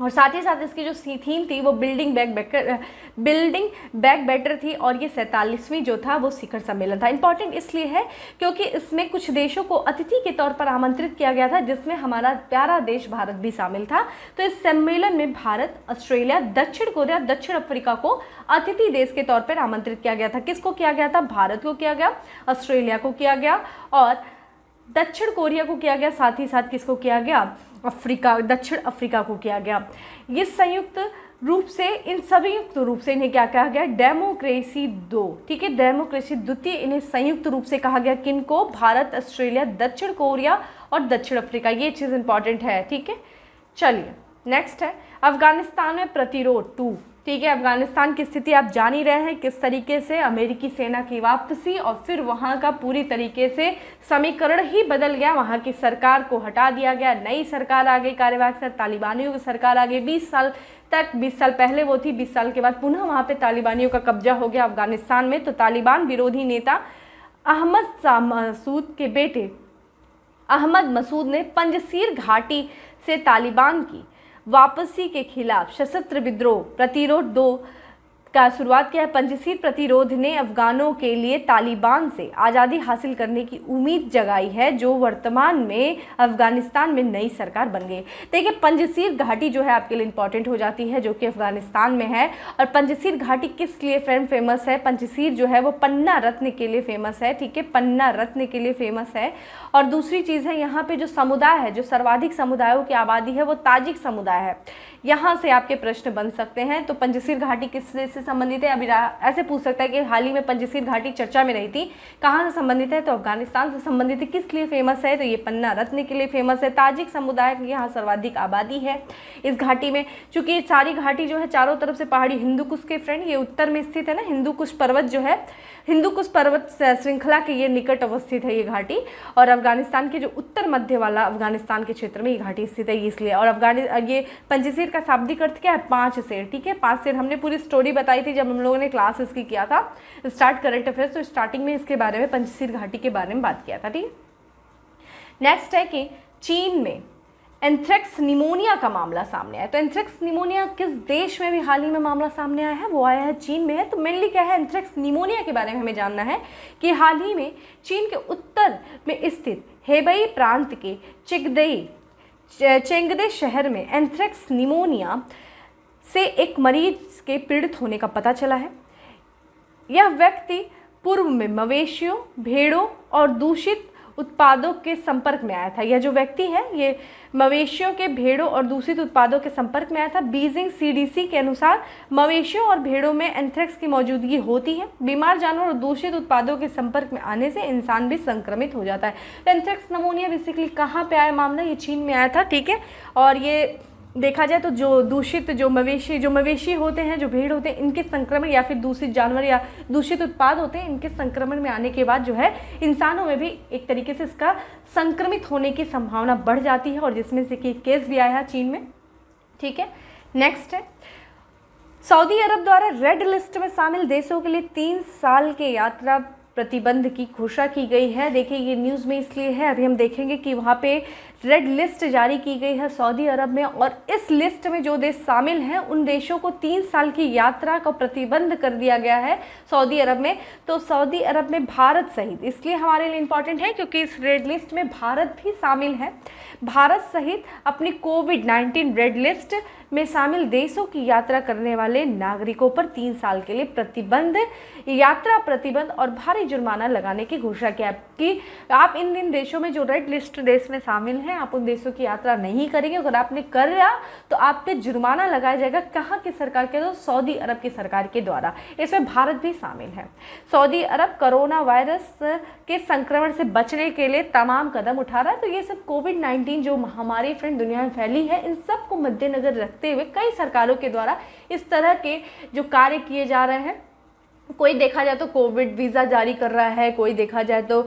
और साथ ही साथ इसकी जो सी थीम थी वो building back better building back better थी और ये सैंतालीसवीं जो था वो शिखर सम्मेलन था इम्पॉर्टेंट इसलिए है क्योंकि इसमें कुछ देशों को अतिथि के तौर पर आमंत्रित किया गया था जिसमें हमारा प्यारा देश भारत भी शामिल था तो इस सम्मेलन में भारत ऑस्ट्रेलिया दक्षिण कोरिया दक्षिण अफ्रीका को अतिथि देश के तौर पर आमंत्रित किया गया था किसको किया गया था भारत को किया गया ऑस्ट्रेलिया को किया गया और दक्षिण कोरिया को किया गया साथ ही साथ किसको किया गया अफ्रीका दक्षिण अफ्रीका को किया गया ये संयुक्त रूप से इन संयुक्त रूप से इन्हें क्या कहा गया डेमोक्रेसी दो ठीक है डेमोक्रेसी द्वितीय इन्हें संयुक्त रूप से कहा गया किन को भारत ऑस्ट्रेलिया दक्षिण कोरिया और दक्षिण अफ्रीका ये चीज़ इंपॉर्टेंट है ठीक है चलिए नेक्स्ट है अफगानिस्तान में प्रतिरोध टू ठीक है अफगानिस्तान की स्थिति आप जान ही रहे हैं किस तरीके से अमेरिकी सेना की वापसी और फिर वहाँ का पूरी तरीके से समीकरण ही बदल गया वहाँ की सरकार को हटा दिया गया नई सरकार आ गई कार्यवाहक सर तालिबानियों की सरकार आ गई बीस साल तक 20 साल पहले वो थी 20 साल के बाद पुनः वहाँ पे तालिबानियों का कब्जा हो गया अफगानिस्तान में तो तालिबान विरोधी नेता अहमद शाह मसूद के बेटे अहमद मसूद ने पंजसीर घाटी से तालिबान की वापसी के खिलाफ सशस्त्र विद्रोह प्रतिरोध दो का शुरुआत किया है पंजीसीर प्रतिरोध ने अफगानों के लिए तालिबान से आज़ादी हासिल करने की उम्मीद जगाई है जो वर्तमान में अफगानिस्तान में नई सरकार बन गई देखिए पंजीसीर घाटी जो है आपके लिए इंपॉर्टेंट हो जाती है जो कि अफगानिस्तान में है और पंजीसीर घाटी किस लिए फ्रेंड फेमस है पंजीसीर जो है वो पन्ना रत्न के लिए फेमस है ठीक है पन्ना रत्न के लिए फेमस है और दूसरी चीज़ है यहाँ पर जो समुदाय है जो सर्वाधिक समुदायों की आबादी है वो ताजिक समुदाय है यहाँ से आपके प्रश्न बन सकते हैं तो पंजसीर घाटी किससे से संबंधित है अभी ऐसे पूछ सकता है कि हाल ही में पंजसीर घाटी चर्चा में रही थी कहाँ से संबंधित है तो अफगानिस्तान से संबंधित है किस लिए फेमस है तो ये पन्ना रत्न के लिए फेमस है ताजिक समुदाय की यहाँ सर्वाधिक आबादी है इस घाटी में चूंकि सारी घाटी जो है चारों तरफ से पहाड़ी हिंदू कुश के फ्रेंड ये उत्तर में स्थित है ना हिंदू कुश पर्वत जो है हिंदू कुश पर्वत श्रृंखला के ये निकट अवस्थित है ये घाटी और अफगानिस्तान के जो उत्तर मध्य वाला अफगानिस्तान के क्षेत्र में ये घाटी स्थित है इसलिए और अफगानि ये पंचशीर का शाब्दिक अर्थ क्या है पाँच शेर ठीक है पाँच शेर हमने पूरी स्टोरी बताई थी जब हम लोगों ने क्लास इसकी किया था स्टार्ट करंट अफेयर्स तो स्टार्टिंग में इसके बारे में पंचशीर घाटी के बारे में बात किया था ठीक है नेक्स्ट है कि चीन में एंथ्रेक्स निमोनिया का मामला सामने आया तो एंथ्रेक्स निमोनिया किस देश में भी हाल ही में मामला सामने आया है वो आया है चीन में है तो मेनली क्या है एंथ्रेक्स निमोनिया के बारे में हमें जानना है कि हाल ही में चीन के उत्तर में स्थित हेबई प्रांत के चिगदई चेंगदे शहर में एंथ्रेक्स निमोनिया से एक मरीज के पीड़ित होने का पता चला है यह व्यक्ति पूर्व में मवेशियों भेड़ों और दूषित उत्पादों के संपर्क में आया था यह जो व्यक्ति है ये मवेशियों के भेड़ों और दूषित उत्पादों के संपर्क में आया था बीजिंग सीडीसी के अनुसार मवेशियों और भेड़ों में एंथ्रेक्स की मौजूदगी होती है बीमार जानवर और दूषित उत्पादों के संपर्क में आने से इंसान भी संक्रमित हो जाता है तो एंथ्रेक्स नमोनिया बेसिकली कहाँ पर आया मामला ये चीन में आया था ठीक है और ये देखा जाए तो जो दूषित जो मवेशी जो मवेशी होते हैं जो भेड़ होते हैं इनके संक्रमण या फिर दूषित जानवर या दूषित उत्पाद होते हैं इनके संक्रमण में आने के बाद जो है इंसानों में भी एक तरीके से इसका संक्रमित होने की संभावना बढ़ जाती है और जिसमें से कि केस भी आया है चीन में ठीक है नेक्स्ट है सऊदी अरब द्वारा रेड लिस्ट में शामिल देशों के लिए तीन साल के यात्रा प्रतिबंध की घोषणा की गई है देखिए ये न्यूज़ में इसलिए है अभी हम देखेंगे कि वहाँ पे रेड लिस्ट जारी की गई है सऊदी अरब में और इस लिस्ट में जो देश शामिल हैं उन देशों को तीन साल की यात्रा का प्रतिबंध कर दिया गया है सऊदी अरब में तो सऊदी अरब में भारत सहित इसलिए हमारे लिए इम्पॉर्टेंट है क्योंकि इस रेड लिस्ट में भारत भी शामिल है भारत सहित अपनी कोविड नाइन्टीन रेड लिस्ट में शामिल देशों की यात्रा करने वाले नागरिकों पर तीन साल के लिए प्रतिबंध यात्रा प्रतिबंध और भारी जुर्माना लगाने की घोषणा किया कि आप इन इन देशों में जो रेड लिस्ट देश में शामिल हैं हैं आप उन देशों की यात्रा नहीं करेंगे अगर आपने कर रहा तो आप पे जुर्माना लगाया जाएगा कहाँ की सरकार के द्वारा सऊदी अरब की सरकार के द्वारा इसमें भारत भी शामिल है सऊदी अरब कोरोना वायरस के संक्रमण से बचने के लिए तमाम कदम उठा रहा है तो ये सब कोविड नाइन्टीन जो महामारी फ्रेंड दुनिया में फैली है इन सब को मद्देनजर रखते हुए कई सरकारों के द्वारा इस तरह के जो कार्य किए जा रहे हैं कोई देखा जाए तो कोविड वीज़ा जारी कर रहा है कोई देखा जाए तो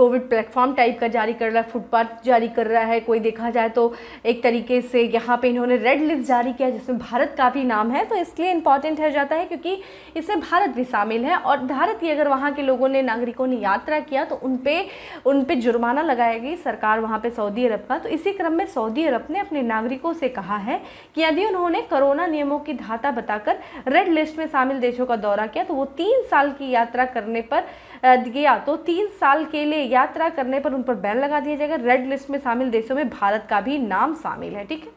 कोविड प्लेटफॉर्म टाइप का जारी कर रहा है फुटपाथ जारी कर रहा है कोई देखा जाए तो एक तरीके से यहाँ पे इन्होंने रेड लिस्ट जारी किया जिसमें भारत का भी नाम है तो इसलिए इंपॉर्टेंट है जाता है क्योंकि इसमें भारत भी शामिल है और भारत की अगर वहाँ के लोगों ने नागरिकों ने यात्रा किया तो उन पर उन पर जुर्माना लगाएगी सरकार वहाँ पर सऊदी अरब का तो इसी क्रम में सऊदी अरब ने अपने नागरिकों से कहा है कि यदि उन्होंने कोरोना नियमों की धाता बताकर रेड लिस्ट में शामिल देशों का दौरा किया तो वो तीन साल की यात्रा करने पर गया तो तीन साल के लिए यात्रा करने पर उन पर बैन लगा दिया जाएगा रेड लिस्ट में शामिल देशों में भारत का भी नाम शामिल है ठीक है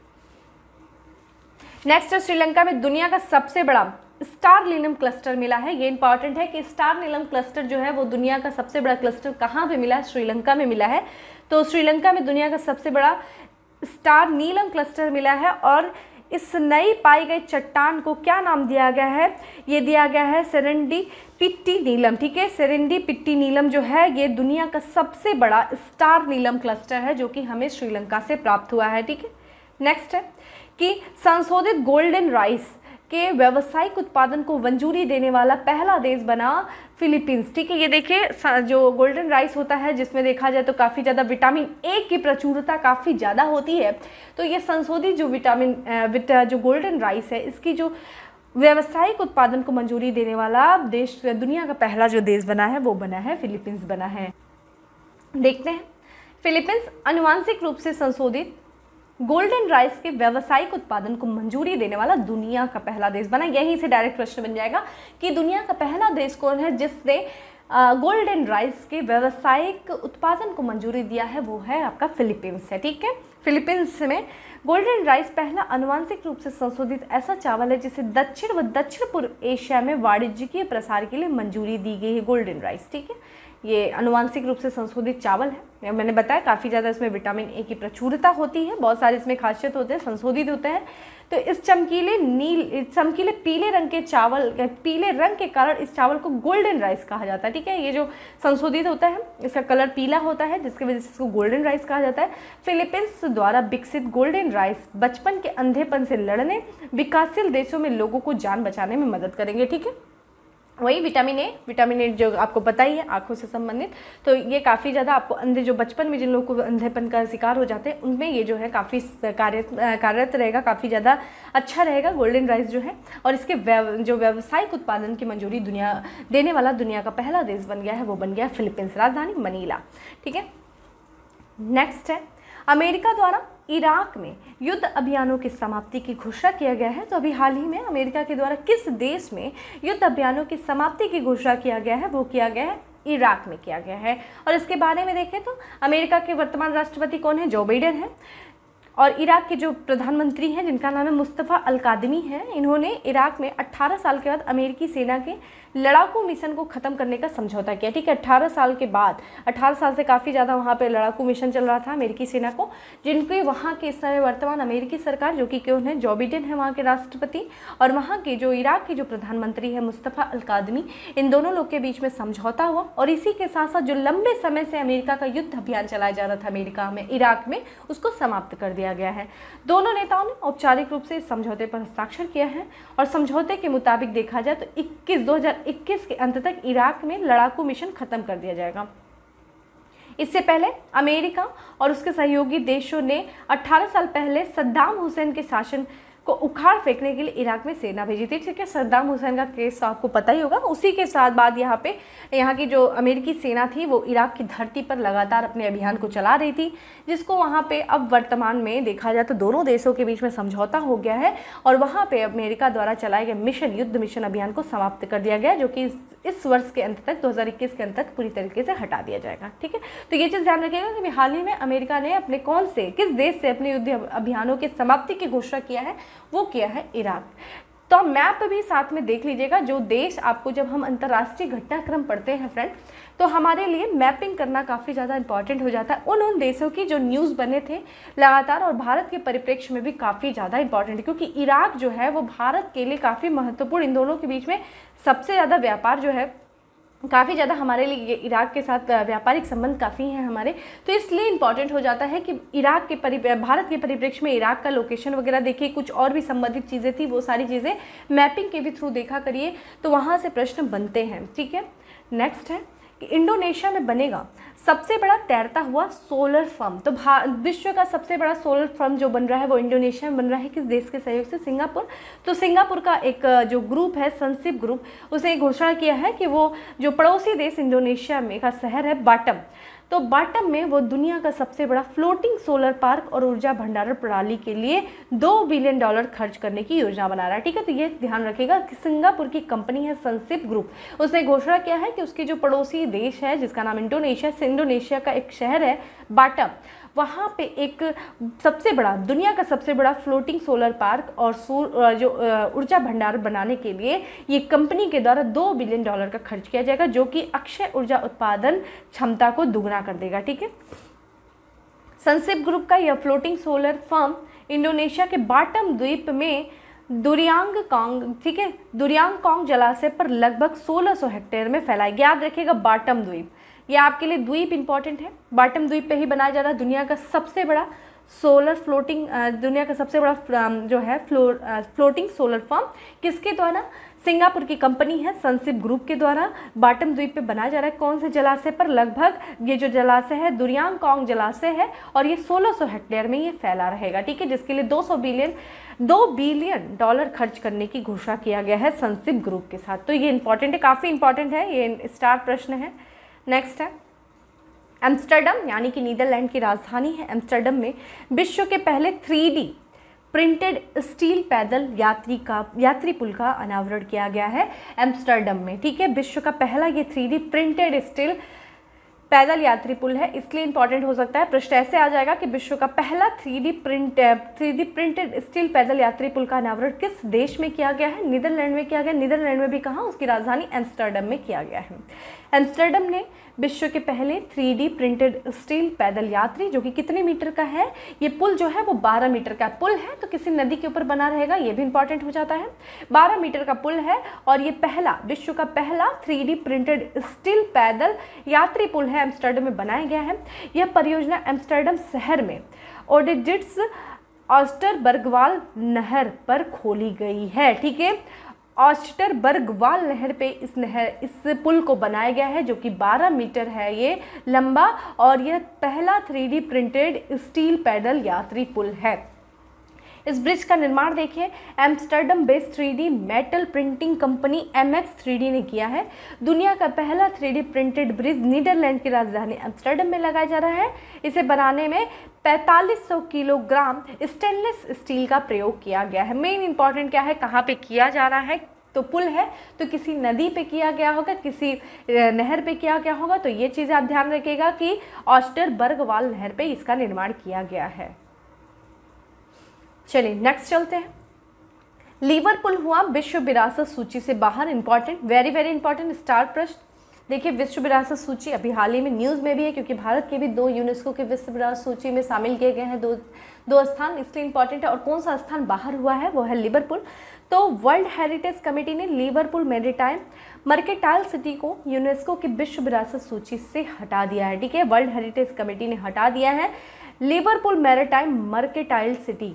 नेक्स्ट है श्रीलंका में दुनिया का सबसे बड़ा स्टार नीलम क्लस्टर मिला है ये इंपॉर्टेंट है कि स्टार नीलम क्लस्टर जो है वो दुनिया का सबसे बड़ा क्लस्टर कहाँ पे मिला है श्रीलंका में मिला है तो श्रीलंका में दुनिया का सबसे बड़ा स्टार नीलम क्लस्टर मिला है और इस नई पाई गई चट्टान को क्या नाम दिया गया है ये दिया गया है सेरेंडी पिट्टी नीलम ठीक है सेरेंडी पिट्टी नीलम जो है ये दुनिया का सबसे बड़ा स्टार नीलम क्लस्टर है जो कि हमें श्रीलंका से प्राप्त हुआ है ठीक है नेक्स्ट है कि संशोधित गोल्डन राइस के व्यावसायिक उत्पादन को मंजूरी देने वाला पहला देश बना फिलीपींस ठीक है ये देखिए जो गोल्डन राइस होता है जिसमें देखा जाए तो काफ़ी ज़्यादा विटामिन ए की प्रचुरता काफ़ी ज़्यादा होती है तो ये संशोधित जो विटामिन जो गोल्डन राइस है इसकी जो व्यावसायिक उत्पादन को मंजूरी देने वाला देश दुनिया का पहला जो देश बना है वो बना है फिलीपींस बना है देखते हैं फिलीपींस अनुवांशिक रूप से संशोधित गोल्डन राइस के व्यावसायिक उत्पादन को मंजूरी देने वाला दुनिया का पहला देश बना यहीं से डायरेक्ट प्रश्न बन जाएगा कि दुनिया का पहला देश कौन है जिसने गोल्डन राइस के व्यावसायिक उत्पादन को मंजूरी दिया है वो है आपका फिलीपींस है ठीक है फिलीपींस में गोल्डन राइस पहला अनुवांशिक रूप से संशोधित ऐसा चावल है जिसे दक्षिण व दक्षिण पूर्व एशिया में वाणिज्यिक प्रसार के लिए मंजूरी दी गई है गोल्डन राइस ठीक है ये अनुवांशिक रूप से संशोधित चावल है मैंने बताया काफ़ी ज़्यादा इसमें विटामिन ए की प्रचुरता होती है बहुत सारे इसमें खासियत होते हैं संशोधित होते हैं तो इस चमकीले नील चमकीले पीले रंग के चावल पीले रंग के कारण इस चावल को गोल्डन राइस कहा जाता है ठीक है ये जो संशोधित होता है इसका कलर पीला होता है जिसकी वजह से इसको गोल्डन राइस कहा जाता है फिलीपींस द्वारा विकसित गोल्डन राइस बचपन के अंधेपन से लड़ने विकासशील देशों में लोगों को जान बचाने में मदद करेंगे ठीक है वही विटामिन ए विटामिन ए जो आपको पता ही है आंखों से संबंधित तो ये काफ़ी ज़्यादा आपको अंधे जो बचपन में जिन लोगों को अंधेपन का शिकार हो जाते हैं उनमें ये जो है काफ़ी कार्य कार्यरत रहेगा काफ़ी ज़्यादा अच्छा रहेगा गोल्डन राइस जो है और इसके व्यव, जो व्यावसायिक उत्पादन की मंजूरी दुनिया देने वाला दुनिया का पहला देश बन गया है वो बन गया है फिलीपींस राजधानी मनीला ठीक है नेक्स्ट है अमेरिका द्वारा इराक में युद्ध अभियानों की समाप्ति की घोषणा किया गया है तो अभी हाल ही में अमेरिका के द्वारा किस देश में युद्ध अभियानों की समाप्ति की घोषणा किया गया है वो किया गया है इराक में किया गया है और इसके बारे में देखें तो अमेरिका के वर्तमान राष्ट्रपति कौन है जो बाइडेन है और इराक़ के जो प्रधानमंत्री हैं जिनका नाम है मुस्तफ़ा अलकादमी है इन्होंने इराक़ में 18 साल के बाद अमेरिकी सेना के लड़ाकू मिशन को ख़त्म करने का समझौता किया ठीक है 18 साल के बाद 18 साल से काफ़ी ज़्यादा वहाँ पर लड़ाकू मिशन चल रहा था अमेरिकी सेना को जिनके वहाँ के इस समय वर्तमान अमेरिकी सरकार जो कि क्यों है जो बिडेन है वहाँ के राष्ट्रपति और वहाँ के जो इराक़ के जो प्रधानमंत्री है मुस्तफ़ा अलकादमी इन दोनों लोग के बीच में समझौता हुआ और इसी के साथ साथ जो लंबे समय से अमेरिका का युद्ध अभियान चलाया जा रहा था अमेरिका में इराक़ में उसको समाप्त कर दिया दिया गया है दोनों नेताओं ने औपचारिक रूप से इस समझौते पर हस्ताक्षर किया है और समझौते के मुताबिक देखा जाए तो 21 2021 के अंत तक इराक में लड़ाकू मिशन खत्म कर दिया जाएगा इससे पहले अमेरिका और उसके सहयोगी देशों ने 18 साल पहले सद्दाम हुसैन के शासन को उखाड़ फेंकने के लिए इराक में सेना भेजी थी ठीक है सद्दाम हुसैन का केस तो आपको पता ही होगा उसी के साथ बाद यहाँ पे यहाँ की जो अमेरिकी सेना थी वो इराक की धरती पर लगातार अपने अभियान को चला रही थी जिसको वहाँ पे अब वर्तमान में देखा जाए तो दोनों देशों के बीच में समझौता हो गया है और वहाँ पर अमेरिका द्वारा चलाए गए मिशन युद्ध मिशन अभियान को समाप्त कर दिया गया जो कि इस वर्ष के अंत तक दो के अंत तक पूरी तरीके से हटा दिया जाएगा ठीक है तो ये चीज़ ध्यान रखिएगा कि हाल ही में अमेरिका ने अपने कौन से किस देश से अपने युद्ध अभियानों की समाप्ति की घोषणा किया है वो किया है इराक तो आप मैप भी साथ में देख लीजिएगा जो देश आपको जब हम अंतर्राष्ट्रीय घटनाक्रम पढ़ते हैं फ्रेंड तो हमारे लिए मैपिंग करना काफ़ी ज़्यादा इंपॉर्टेंट हो जाता है उन उन देशों की जो न्यूज़ बने थे लगातार और भारत के परिप्रेक्ष्य में भी काफ़ी ज़्यादा इंपॉर्टेंट है क्योंकि इराक जो है वो भारत के लिए काफ़ी महत्वपूर्ण इन दोनों के बीच में सबसे ज़्यादा व्यापार जो है काफ़ी ज़्यादा हमारे लिए इराक के साथ व्यापारिक संबंध काफ़ी हैं हमारे तो इसलिए इम्पॉर्टेंट हो जाता है कि इराक के परि भारत के परिप्रेक्ष्य में इराक का लोकेशन वगैरह देखिए कुछ और भी संबंधित चीज़ें थी वो सारी चीज़ें मैपिंग के भी थ्रू देखा करिए तो वहाँ से प्रश्न बनते हैं ठीक है नेक्स्ट है इंडोनेशिया में बनेगा सबसे बड़ा तैरता हुआ सोलर फर्म तो विश्व का सबसे बड़ा सोलर फर्म जो बन रहा है वो इंडोनेशिया में बन रहा है किस देश के सहयोग से सिंगापुर तो सिंगापुर का एक जो ग्रुप है सनसिप ग्रुप उसने घोषणा किया है कि वो जो पड़ोसी देश इंडोनेशिया में का शहर है बाटम तो बाटम में वो दुनिया का सबसे बड़ा फ्लोटिंग सोलर पार्क और ऊर्जा भंडारण प्रणाली के लिए दो बिलियन डॉलर खर्च करने की योजना बना रहा है ठीक है तो ये ध्यान रखेगा कि सिंगापुर की कंपनी है सनसिप ग्रुप उसने घोषणा किया है कि उसके जो पड़ोसी देश है जिसका नाम इंडोनेशिया इंडोनेशिया का एक शहर है बाटम वहाँ पे एक सबसे बड़ा दुनिया का सबसे बड़ा फ्लोटिंग सोलर पार्क और सूर जो ऊर्जा भंडार बनाने के लिए ये कंपनी के द्वारा दो बिलियन डॉलर का खर्च किया जाएगा जो कि अक्षय ऊर्जा उत्पादन क्षमता को दुगना कर देगा ठीक है सनसेप ग्रुप का यह फ्लोटिंग सोलर फर्म इंडोनेशिया के बाटम द्वीप में दुरियांग कांग ठीक है दुरियांग कांग जलाशय पर लगभग 1600 हेक्टेयर में फैला है याद रखिएगा बाटम द्वीप ये आपके लिए द्वीप इंपॉर्टेंट है बाटम द्वीप पे ही बनाया जा रहा है दुनिया का सबसे बड़ा सोलर फ्लोटिंग दुनिया का सबसे बड़ा जो है फ्लो फ्लोटिंग सोलर फार्म किसके द्वारा सिंगापुर की कंपनी है सनसिप ग्रुप के द्वारा बाटम द्वीप पे बनाया जा रहा है कौन से जलाशय पर लगभग ये जो जलाशय है दुरियांग कॉन्ग जलाशय है और ये 1600 हेक्टेयर में ये फैला रहेगा ठीक है जिसके लिए 200 बिलियन 2 बिलियन डॉलर खर्च करने की घोषणा किया गया है सनसिप ग्रुप के साथ तो ये इंपॉर्टेंट है काफ़ी इंपॉर्टेंट है ये स्टार प्रश्न है नेक्स्ट है एम्स्टर्डम यानी कि नीदरलैंड की राजधानी है एम्स्टर्डम में विश्व के पहले थ्री प्रिंटेड स्टील पैदल यात्री का यात्री पुल का अनावरण किया गया है एम्स्टर्डम में ठीक है विश्व का पहला ये थ्री प्रिंटेड स्टील पैदल यात्री पुल है इसलिए इंपॉर्टेंट हो सकता है प्रश्न ऐसे आ जाएगा कि विश्व का पहला three D print three printed steel पैदल यात्री पुल का अनावरण किस देश में किया गया है नीदरलैंड में किया गया नीदरलैंड में भी कहा उसकी राजधानी एम्स्टर्डम में किया गया है एम्स्टर्डम ने विश्व के पहले 3D प्रिंटेड स्टील पैदल यात्री जो कि कितने मीटर का है ये पुल जो है वो 12 मीटर का पुल है तो किसी नदी के ऊपर बना रहेगा ये भी इंपॉर्टेंट हो जाता है 12 मीटर का पुल है और ये पहला विश्व का पहला 3D प्रिंटेड स्टील पैदल यात्री पुल है एम्स्टर्डम में बनाया गया है यह परियोजना एम्स्टर्डम शहर में ओडिजिट्स ऑस्टर बर्गवाल नहर पर खोली गई है ठीक है ऑस्टरबर्ग वाल नहर पे इस नहर इस पुल को बनाया गया है जो कि 12 मीटर है ये लंबा और यह पहला 3D प्रिंटेड स्टील पैडल यात्री पुल है इस ब्रिज का निर्माण देखिए Amsterdam based three metal printing company M X ने किया है दुनिया का पहला थ्री प्रिंटेड ब्रिज नीदरलैंड की राजधानी एम्स्टर्डम में लगाया जा रहा है इसे बनाने में 4500 किलोग्राम स्टेनलेस स्टील का प्रयोग किया गया है मेन इंपॉर्टेंट क्या है कहाँ पे किया जा रहा है तो पुल है तो किसी नदी पे किया गया होगा किसी नहर पे किया गया होगा तो ये चीज़ें आप ध्यान रखिएगा कि ऑस्टर बर्गवाल नहर पे इसका निर्माण किया गया है चलिए नेक्स्ट चलते हैं लीवरपुल हुआ विश्व विरासत सूची से बाहर important very very important star प्रश्न देखिए विश्व विरासत सूची अभी हाल ही में न्यूज़ में भी है क्योंकि भारत के भी दो यूनेस्को के विश्व विरासत सूची में शामिल किए गए हैं दो दो स्थान इसलिए इंपॉर्टेंट है और कौन सा स्थान बाहर हुआ है वो है लिवरपुल तो वर्ल्ड हेरिटेज कमेटी ने लिवरपुल मेरेटाइम मर्केटाइल सिटी को यूनेस्को की विश्व विरासत सूची से हटा दिया है ठीक है वर्ल्ड हेरिटेज कमेटी ने हटा दिया है लिवरपुल मेरेटाइम मर्केटाइल सिटी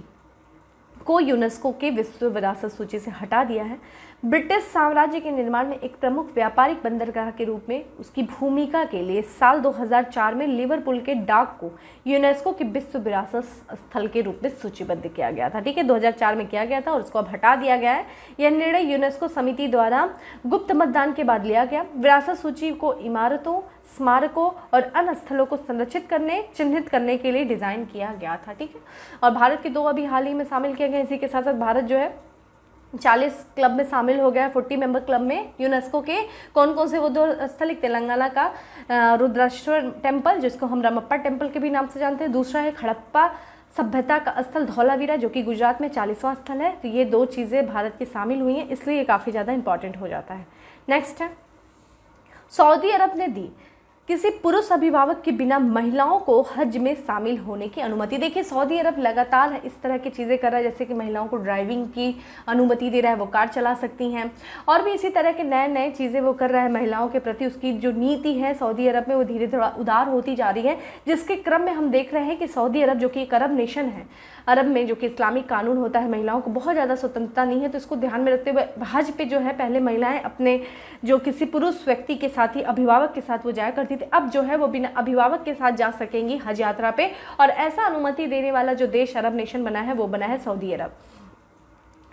को यूनेस्को के विश्व विरासत सूची से हटा दिया है ब्रिटिश साम्राज्य के निर्माण में एक प्रमुख व्यापारिक बंदरगाह के रूप में उसकी भूमिका के लिए साल 2004 में लिवरपूल के डाक को यूनेस्को के विश्व विरासत स्थल के रूप में सूचीबद्ध किया गया था ठीक है 2004 में किया गया था और उसको अब हटा दिया गया है यह निर्णय यूनेस्को समिति द्वारा गुप्त मतदान के बाद लिया गया विरासत सूची को इमारतों स्मारकों और अन्य स्थलों को संरक्षित करने चिन्हित करने के लिए डिज़ाइन किया गया था ठीक है और भारत के दो अभी हाल ही में शामिल किए गए इसी के साथ साथ भारत जो है चालीस क्लब में शामिल हो गया है फोर्टी मेंबर क्लब में यूनेस्को के कौन कौन से वो दो स्थल एक तेलंगाना का रुद्राश्वर टेम्पल जिसको हम रमप्पा टेम्पल के भी नाम से जानते हैं दूसरा है खड़प्पा सभ्यता का स्थल धौलावीरा जो कि गुजरात में चालीसवां स्थल है तो ये दो चीज़ें भारत की शामिल हुई हैं इसलिए ये काफ़ी ज़्यादा इंपॉर्टेंट हो जाता है नेक्स्ट है सऊदी अरब ने दी किसी पुरुष अभिभावक के बिना महिलाओं को हज में शामिल होने की अनुमति देखिए सऊदी अरब लगातार इस तरह की चीज़ें कर रहा है जैसे कि महिलाओं को ड्राइविंग की अनुमति दे रहा है वो कार चला सकती हैं और भी इसी तरह के नए नए चीज़ें वो कर रहा है महिलाओं के प्रति उसकी जो नीति है सऊदी अरब में वो धीरे थोड़ा उदार होती जा रही है जिसके क्रम में हम देख रहे हैं कि सऊदी अरब जो कि एक अरब नेशन है अरब में जो कि इस्लामिक कानून होता है महिलाओं को बहुत ज़्यादा स्वतंत्रता नहीं है तो इसको ध्यान में रखते हुए हज पे जो है पहले महिलाएँ अपने जो किसी पुरुष व्यक्ति के साथ ही अभिभावक के साथ वो जाया करती थे अब जो है वो बिना अभिभावक के साथ जा सकेंगी हज यात्रा पे और ऐसा अनुमति देने वाला जो देश अरब नेशन बना है वो बना है सऊदी अरब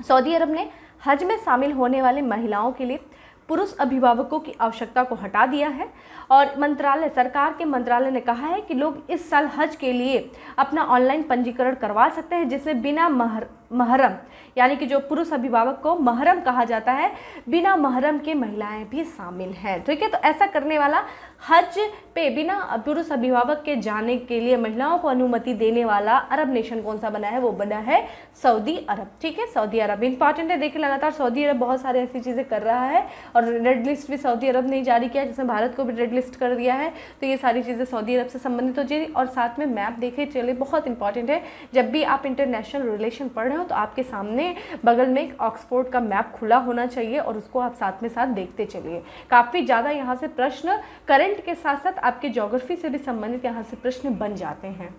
सऊदी अरब ने हज में शामिल होने वाले महिलाओं के लिए पुरुष अभिभावकों की आवश्यकता को हटा दिया है और मंत्रालय सरकार के मंत्रालय ने कहा है कि लोग इस साल हज के लिए अपना ऑनलाइन पंजीकरण करवा सकते हैं जिसमें बिना महर महरम यानी कि जो पुरुष अभिभावक को महरम कहा जाता है बिना महरम के महिलाएं भी शामिल हैं ठीक है तो ऐसा करने वाला हज पे बिना पुरुष अभिभावक के जाने के लिए महिलाओं को अनुमति देने वाला अरब नेशन कौन सा बना है वो बना है सऊदी अरब ठीक है सऊदी अरब इंपॉर्टेंट है देखिए लगातार सऊदी अरब बहुत सारी ऐसी चीज़ें कर रहा है और रेड लिस्ट भी सऊदी अरब ने जारी किया जिसमें भारत को भी रेड लिस्ट कर दिया है तो ये सारी चीज़ें सऊदी अरब से संबंधित हो जाएगी और साथ में मैप देखे चले बहुत इंपॉर्टेंट है जब भी आप इंटरनेशनल रिलेशन पढ़ रहे हो तो आपके सामने बगल में एक ऑक्सफोर्ड का मैप खुला होना चाहिए और उसको आप साथ में साथ देखते चलिए काफ़ी ज़्यादा यहाँ से प्रश्न करंट के साथ साथ आपके जोग्राफी से भी संबंधित यहाँ से प्रश्न बन जाते हैं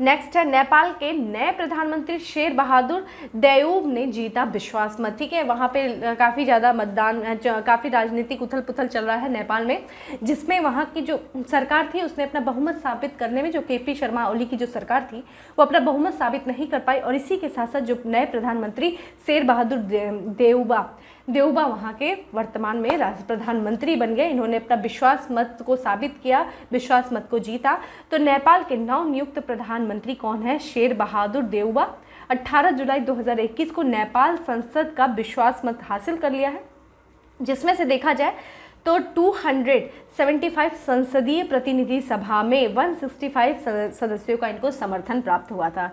नेक्स्ट है नेपाल के नए प्रधानमंत्री शेर बहादुर देव ने जीता विश्वास मत ठीक है वहाँ पे काफ़ी ज़्यादा मतदान काफ़ी राजनीतिक उथल पुथल चल रहा है नेपाल में जिसमें वहाँ की जो सरकार थी उसने अपना बहुमत साबित करने में जो के पी शर्मा ओली की जो सरकार थी वो अपना बहुमत साबित नहीं कर पाई और इसी के साथ साथ जो नए प्रधानमंत्री शेर बहादुर देऊबा देवबा वहाँ के वर्तमान में राज्य प्रधानमंत्री बन गए इन्होंने अपना विश्वास मत को साबित किया विश्वास मत को जीता तो नेपाल के नवनियुक्त नियुक्त प्रधानमंत्री कौन है शेर बहादुर देवबा 18 जुलाई 2021 को नेपाल संसद का विश्वास मत हासिल कर लिया है जिसमें से देखा जाए तो 275 संसदीय प्रतिनिधि सभा में 165 सदस्यों का इनको समर्थन प्राप्त हुआ था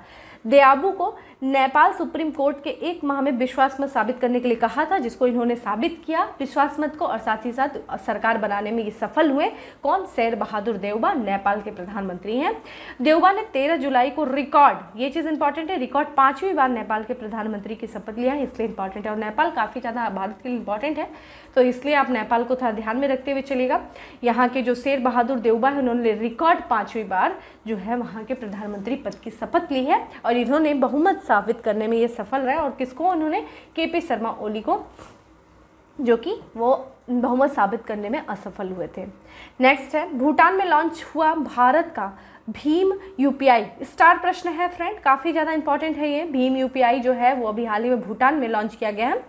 दयाबू को नेपाल सुप्रीम कोर्ट के एक माह में विश्वास मत साबित करने के लिए कहा था जिसको इन्होंने साबित किया विश्वास मत को और साथ ही साथ सरकार बनाने में ये सफल हुए कौन शेर बहादुर देवबा नेपाल के प्रधानमंत्री हैं देवबा ने तेरह जुलाई को रिकॉर्ड ये चीज़ इंपॉर्टेंट है रिकॉर्ड पांचवीं बार नेपाल के प्रधानमंत्री की शपथ लिया है इसलिए इंपॉर्टेंट है और नेपाल काफ़ी ज़्यादा भारत के लिए इंपॉर्टेंट है तो इसलिए आप नेपाल को थोड़ा ध्यान में रखते हुए चलेगा यहाँ के जो शेर बहादुर देवबा है उन्होंने रिकॉर्ड पाँचवीं बार जो है वहाँ के प्रधानमंत्री पद की शपथ ली है और इन्होंने बहुमत साबित करने में ये सफल रहा और किसको उन्होंने के पी शर्मा ओली को जो कि वो बहुमत साबित करने में असफल हुए थे नेक्स्ट है भूटान में लॉन्च हुआ भारत का भीम यू स्टार प्रश्न है फ्रेंड काफ़ी ज़्यादा इंपॉर्टेंट है ये भीम यू जो है वो अभी हाल ही में भूटान में लॉन्च किया गया है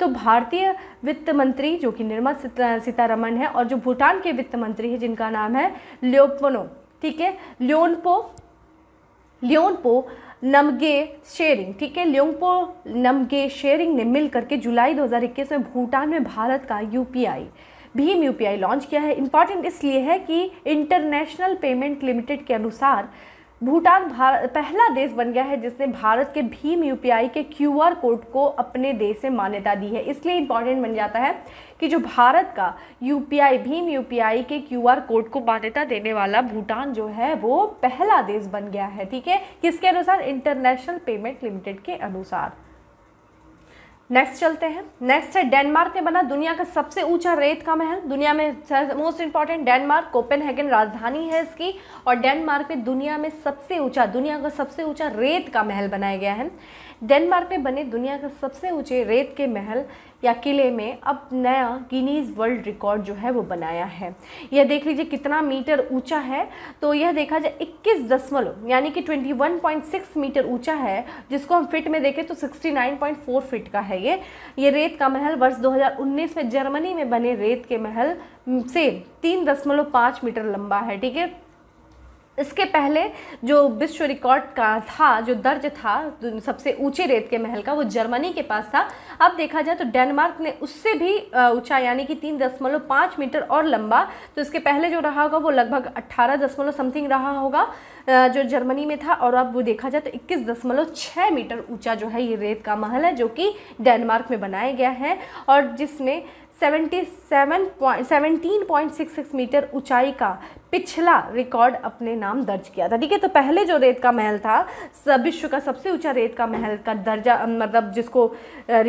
तो भारतीय वित्त मंत्री जो कि निर्मला सीतारमन है और जो भूटान के वित्त मंत्री है जिनका नाम है लियोपनो ठीक है लियोनपो लियोनपो नमगे शेरिंग ठीक है ल्योंगपो नमगे शेरिंग ने मिल करके जुलाई 2021 में भूटान में भारत का यूपीआई भीम यूपीआई लॉन्च किया है इंपॉर्टेंट इसलिए है कि इंटरनेशनल पेमेंट लिमिटेड के अनुसार भूटान पहला देश बन गया है जिसने भारत के भीम यूपीआई के क्यूआर कोड को अपने देश से मान्यता दी है इसलिए इम्पॉर्टेंट बन जाता है कि जो भारत का यूपीआई भीम यूपीआई के क्यूआर कोड को मान्यता देने वाला भूटान जो है वो पहला देश बन गया है ठीक है किसके अनुसार इंटरनेशनल पेमेंट लिमिटेड के अनुसार नेक्स्ट चलते हैं नेक्स्ट है डेनमार्क ने बना दुनिया का सबसे ऊंचा रेत का महल दुनिया में मोस्ट इंपॉर्टेंट डेनमार्क कोपेनहेगन राजधानी है इसकी और डेनमार्क में दुनिया में सबसे ऊंचा दुनिया का सबसे ऊंचा रेत का महल बनाया गया है डेनमार्क में बने दुनिया के सबसे ऊंचे रेत के महल या किले में अब नया गिनीज वर्ल्ड रिकॉर्ड जो है वो बनाया है यह देख लीजिए कितना मीटर ऊंचा है तो यह देखा जाए इक्कीस दशमलव यानी कि 21.6 मीटर ऊंचा है जिसको हम फिट में देखें तो 69.4 फिट का है ये ये रेत का महल वर्ष 2019 में जर्मनी में बने रेत के महल से तीन दशमलव पाँच मीटर लंबा है ठीक है इसके पहले जो विश्व रिकॉर्ड का था जो दर्ज था सबसे ऊंचे रेत के महल का वो जर्मनी के पास था अब देखा जाए तो डेनमार्क ने उससे भी ऊंचा यानी कि तीन दशमलव पाँच मीटर और लंबा तो इसके पहले जो रहा होगा वो लगभग अट्ठारह दशमलव समथिंग रहा होगा जो जर्मनी में था और अब वो देखा जाए तो इक्कीस दशमलव छः मीटर ऊँचा जो है ये रेत का महल है जो कि डेनमार्क में बनाया गया है और जिसमें सेवनटीन मीटर ऊंचाई का पिछला रिकॉर्ड अपने नाम दर्ज किया था ठीक है तो पहले जो रेत का महल था विश्व का सबसे ऊंचा रेत का महल का दर्जा मतलब जिसको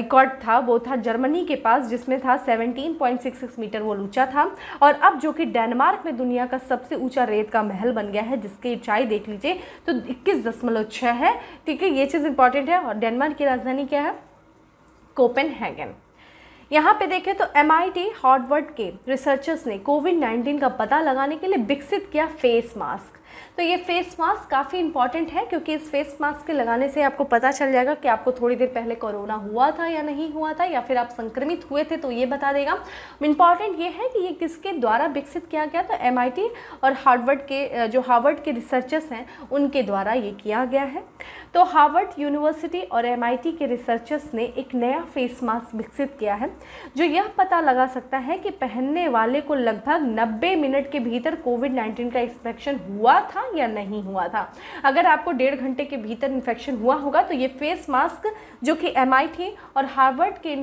रिकॉर्ड था वो था जर्मनी के पास जिसमें था 17.66 मीटर वो ऊंचा था और अब जो कि डेनमार्क में दुनिया का सबसे ऊंचा रेत का महल बन गया है जिसकी ऊंचाई देख लीजिए तो इक्कीस दशमलव छः है ठीक है ये चीज़ इंपॉर्टेंट है और डेनमार्क की राजधानी क्या है हैगन यहाँ पे देखें तो एम आई टी हार्डवर्ड के रिसर्चर्स ने कोविड 19 का पता लगाने के लिए विकसित किया फेस मास्क तो ये फेस मास्क काफ़ी इंपॉर्टेंट है क्योंकि इस फेस मास्क के लगाने से आपको पता चल जाएगा कि आपको थोड़ी देर पहले कोरोना हुआ था या नहीं हुआ था या फिर आप संक्रमित हुए थे तो ये बता देगा इंपॉर्टेंट ये है कि ये किसके द्वारा विकसित किया गया तो एम और हार्डवर्ड के जो हार्वर्ड के रिसर्चर्स हैं उनके द्वारा ये किया गया है तो हार्वर्ड यूनिवर्सिटी और एम के रिसर्चर्स ने एक नया फेस मास्क विकसित किया है जो यह पता लगा सकता है कि पहनने वाले को लगभग 90 मिनट के भीतर कोविड 19 का इन्फेक्शन हुआ था या नहीं हुआ था अगर आपको डेढ़ घंटे के भीतर इन्फेक्शन हुआ होगा तो ये फेस मास्क जो कि एम और हार्वर्ड के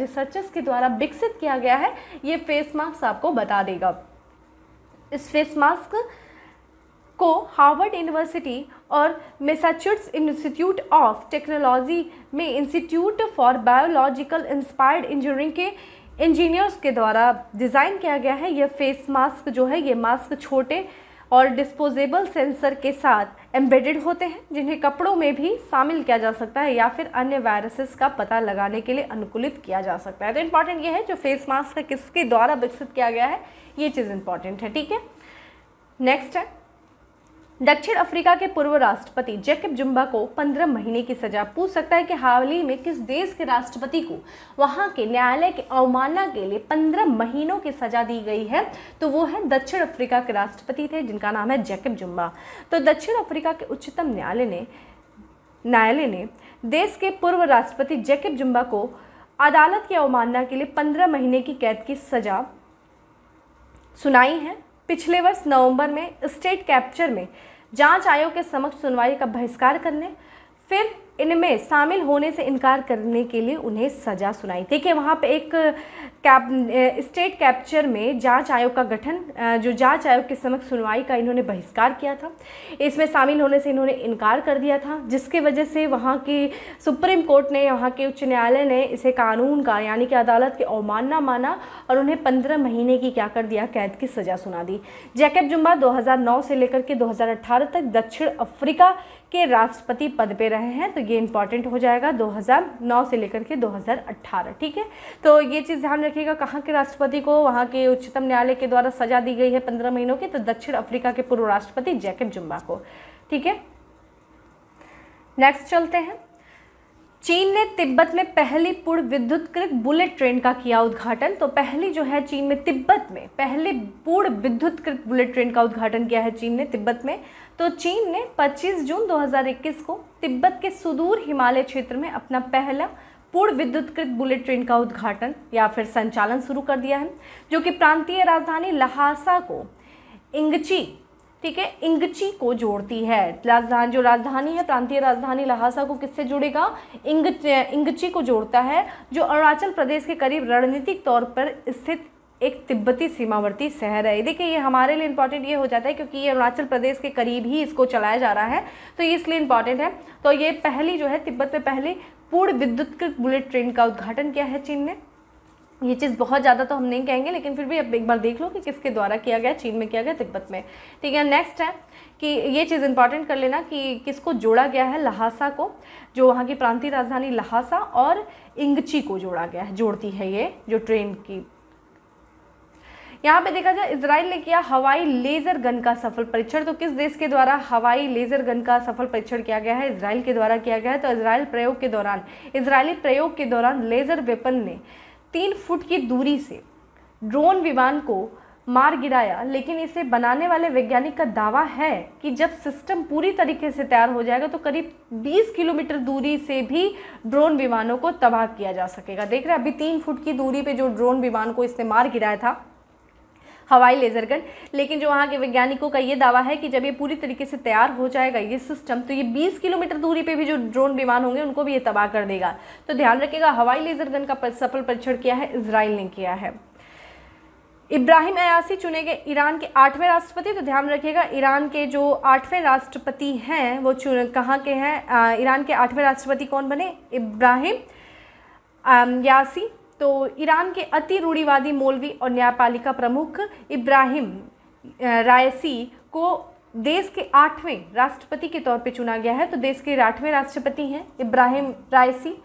रिसर्चर्स के द्वारा विकसित किया गया है ये फेस मास्क आपको बता देगा इस फेस मास्क को हार्वर्ड यूनिवर्सिटी और मेसाच्यूट्स इंस्टीट्यूट ऑफ टेक्नोलॉजी में institute for biological inspired engineering के इंजीनियर्स के द्वारा डिज़ाइन किया गया है यह फेस मास्क जो है ये मास्क छोटे और डिस्पोजेबल सेंसर के साथ एम्बेडेड होते हैं जिन्हें कपड़ों में भी शामिल किया जा सकता है या फिर अन्य वायरसेस का पता लगाने के लिए अनुकूलित किया जा सकता है तो इम्पॉर्टेंट ये है जो फेस मास्क किसके द्वारा विकसित किया गया है ये चीज़ इम्पॉर्टेंट है ठीक है नेक्स्ट है दक्षिण अफ्रीका के पूर्व राष्ट्रपति जैकब जुम्बा को 15 महीने की सजा पूछ सकता है कि हाल ही में किस देश के राष्ट्रपति को वहां के न्यायालय के अवमानना के लिए 15 महीनों की सजा दी गई है तो वो है दक्षिण अफ्रीका के राष्ट्रपति थे जिनका नाम है जैकब जुम्बा तो दक्षिण अफ्रीका के उच्चतम न्यायालय ने न्यायालय ने देश के पूर्व राष्ट्रपति जैकब जुम्बा को अदालत की अवमानना के लिए पंद्रह महीने की कैद की सज़ा सुनाई है पिछले वर्ष नवंबर में स्टेट कैप्चर में जांच आयोग के समक्ष सुनवाई का बहिष्कार करने फिर इनमें शामिल होने से इनकार करने के लिए उन्हें सजा सुनाई देखिए वहाँ पे एक कैप स्टेट कैप्चर में जांच आयोग का गठन जो जांच आयोग के समक्ष सुनवाई का इन्होंने बहिष्कार किया था इसमें शामिल होने से इन्होंने इनकार कर दिया था जिसके वजह से वहाँ की सुप्रीम कोर्ट ने वहाँ के उच्च न्यायालय ने इसे कानून का यानी कि अदालत के अवमानना माना और उन्हें पंद्रह महीने की क्या कर दिया कैद की सजा सुना दी जैकब जुम्बा दो से लेकर के दो तक दक्षिण अफ्रीका के राष्ट्रपति पद पे रहे हैं तो ये इंपॉर्टेंट हो जाएगा 2009 से लेकर के 2018 ठीक है तो ये चीज़ ध्यान रखिएगा कहाँ के राष्ट्रपति को वहाँ के उच्चतम न्यायालय के द्वारा सजा दी गई है पंद्रह महीनों की तो दक्षिण अफ्रीका के पूर्व राष्ट्रपति जैकब जुम्बा को ठीक है नेक्स्ट चलते हैं चीन ने तिब्बत में पहली पूर्ण विद्युतकृत बुलेट ट्रेन का किया उद्घाटन तो पहली जो है चीन में तिब्बत में पहले पूर्ण विद्युतकृत बुलेट ट्रेन का उद्घाटन किया है चीन ने तिब्बत में तो चीन ने 25 जून 2021 को तिब्बत के सुदूर हिमालय क्षेत्र में अपना पहला पूर्ण विद्युतकृत बुलेट ट्रेन का उद्घाटन या फिर संचालन शुरू कर दिया है जो कि प्रांतीय राजधानी लहासा को इंगची ठीक है इंगची को जोड़ती है राजधानी जो राजधानी है प्रांतीय राजधानी लहासा को किससे जुड़ेगा इंग इंगची को जोड़ता है जो अरुणाचल प्रदेश के करीब रणनीतिक तौर पर स्थित एक तिब्बती सीमावर्ती शहर है देखिए ये हमारे लिए इंपॉर्टेंट ये हो जाता है क्योंकि ये अरुणाचल प्रदेश के करीब ही इसको चलाया जा रहा है तो ये इसलिए इंपॉर्टेंट है तो ये पहली जो है तिब्बत में पहली पूर्ण विद्युत बुलेट ट्रेन का उद्घाटन किया है चीन ने ये चीज़ बहुत ज़्यादा तो हम नहीं कहेंगे लेकिन फिर भी अब एक बार देख लो कि किसके द्वारा किया गया चीन में किया गया तिब्बत में ठीक है नेक्स्ट है कि ये चीज़ इंपॉर्टेंट कर लेना कि किसको जोड़ा गया है लहासा को जो वहाँ की प्रांतीय राजधानी लहासा और इंगची को जोड़ा गया है जोड़ती है ये जो ट्रेन की यहाँ पे देखा जाए इसराइल ने किया हवाई लेजर गन का सफल परीक्षण तो किस देश के द्वारा हवाई लेजर गन का सफल परीक्षण किया गया है इसराइल के द्वारा किया गया है तो इसराइल प्रयोग के दौरान इसराइली प्रयोग के दौरान लेजर वेपन ने तीन फुट की दूरी से ड्रोन विमान को मार गिराया लेकिन इसे बनाने वाले वैज्ञानिक का दावा है कि जब सिस्टम पूरी तरीके से तैयार हो जाएगा तो करीब 20 किलोमीटर दूरी से भी ड्रोन विमानों को तबाह किया जा सकेगा देख रहे हैं अभी तीन फुट की दूरी पे जो ड्रोन विमान को इसने मार गिराया था हवाई लेज़र गन लेकिन जो वहाँ के वैज्ञानिकों का ये दावा है कि जब ये पूरी तरीके से तैयार हो जाएगा ये सिस्टम तो ये 20 किलोमीटर दूरी पे भी जो ड्रोन विमान होंगे उनको भी ये तबाह कर देगा तो ध्यान रखिएगा हवाई लेज़र गन का सफल परीक्षण किया है इसराइल ने किया है इब्राहिम अयासी चुने गए ईरान के आठवें राष्ट्रपति तो ध्यान रखिएगा ईरान के जो आठवें राष्ट्रपति हैं वो चुन कहाँ के हैं ईरान के आठवें राष्ट्रपति कौन बने इब्राहिम यासी तो ईरान के अति रूढ़ीवादी मौलवी और न्यायपालिका प्रमुख इब्राहिम रायसी को देश के आठवें राष्ट्रपति के तौर पे चुना गया है तो देश के आठवें राष्ट्रपति हैं इब्राहिम रायसी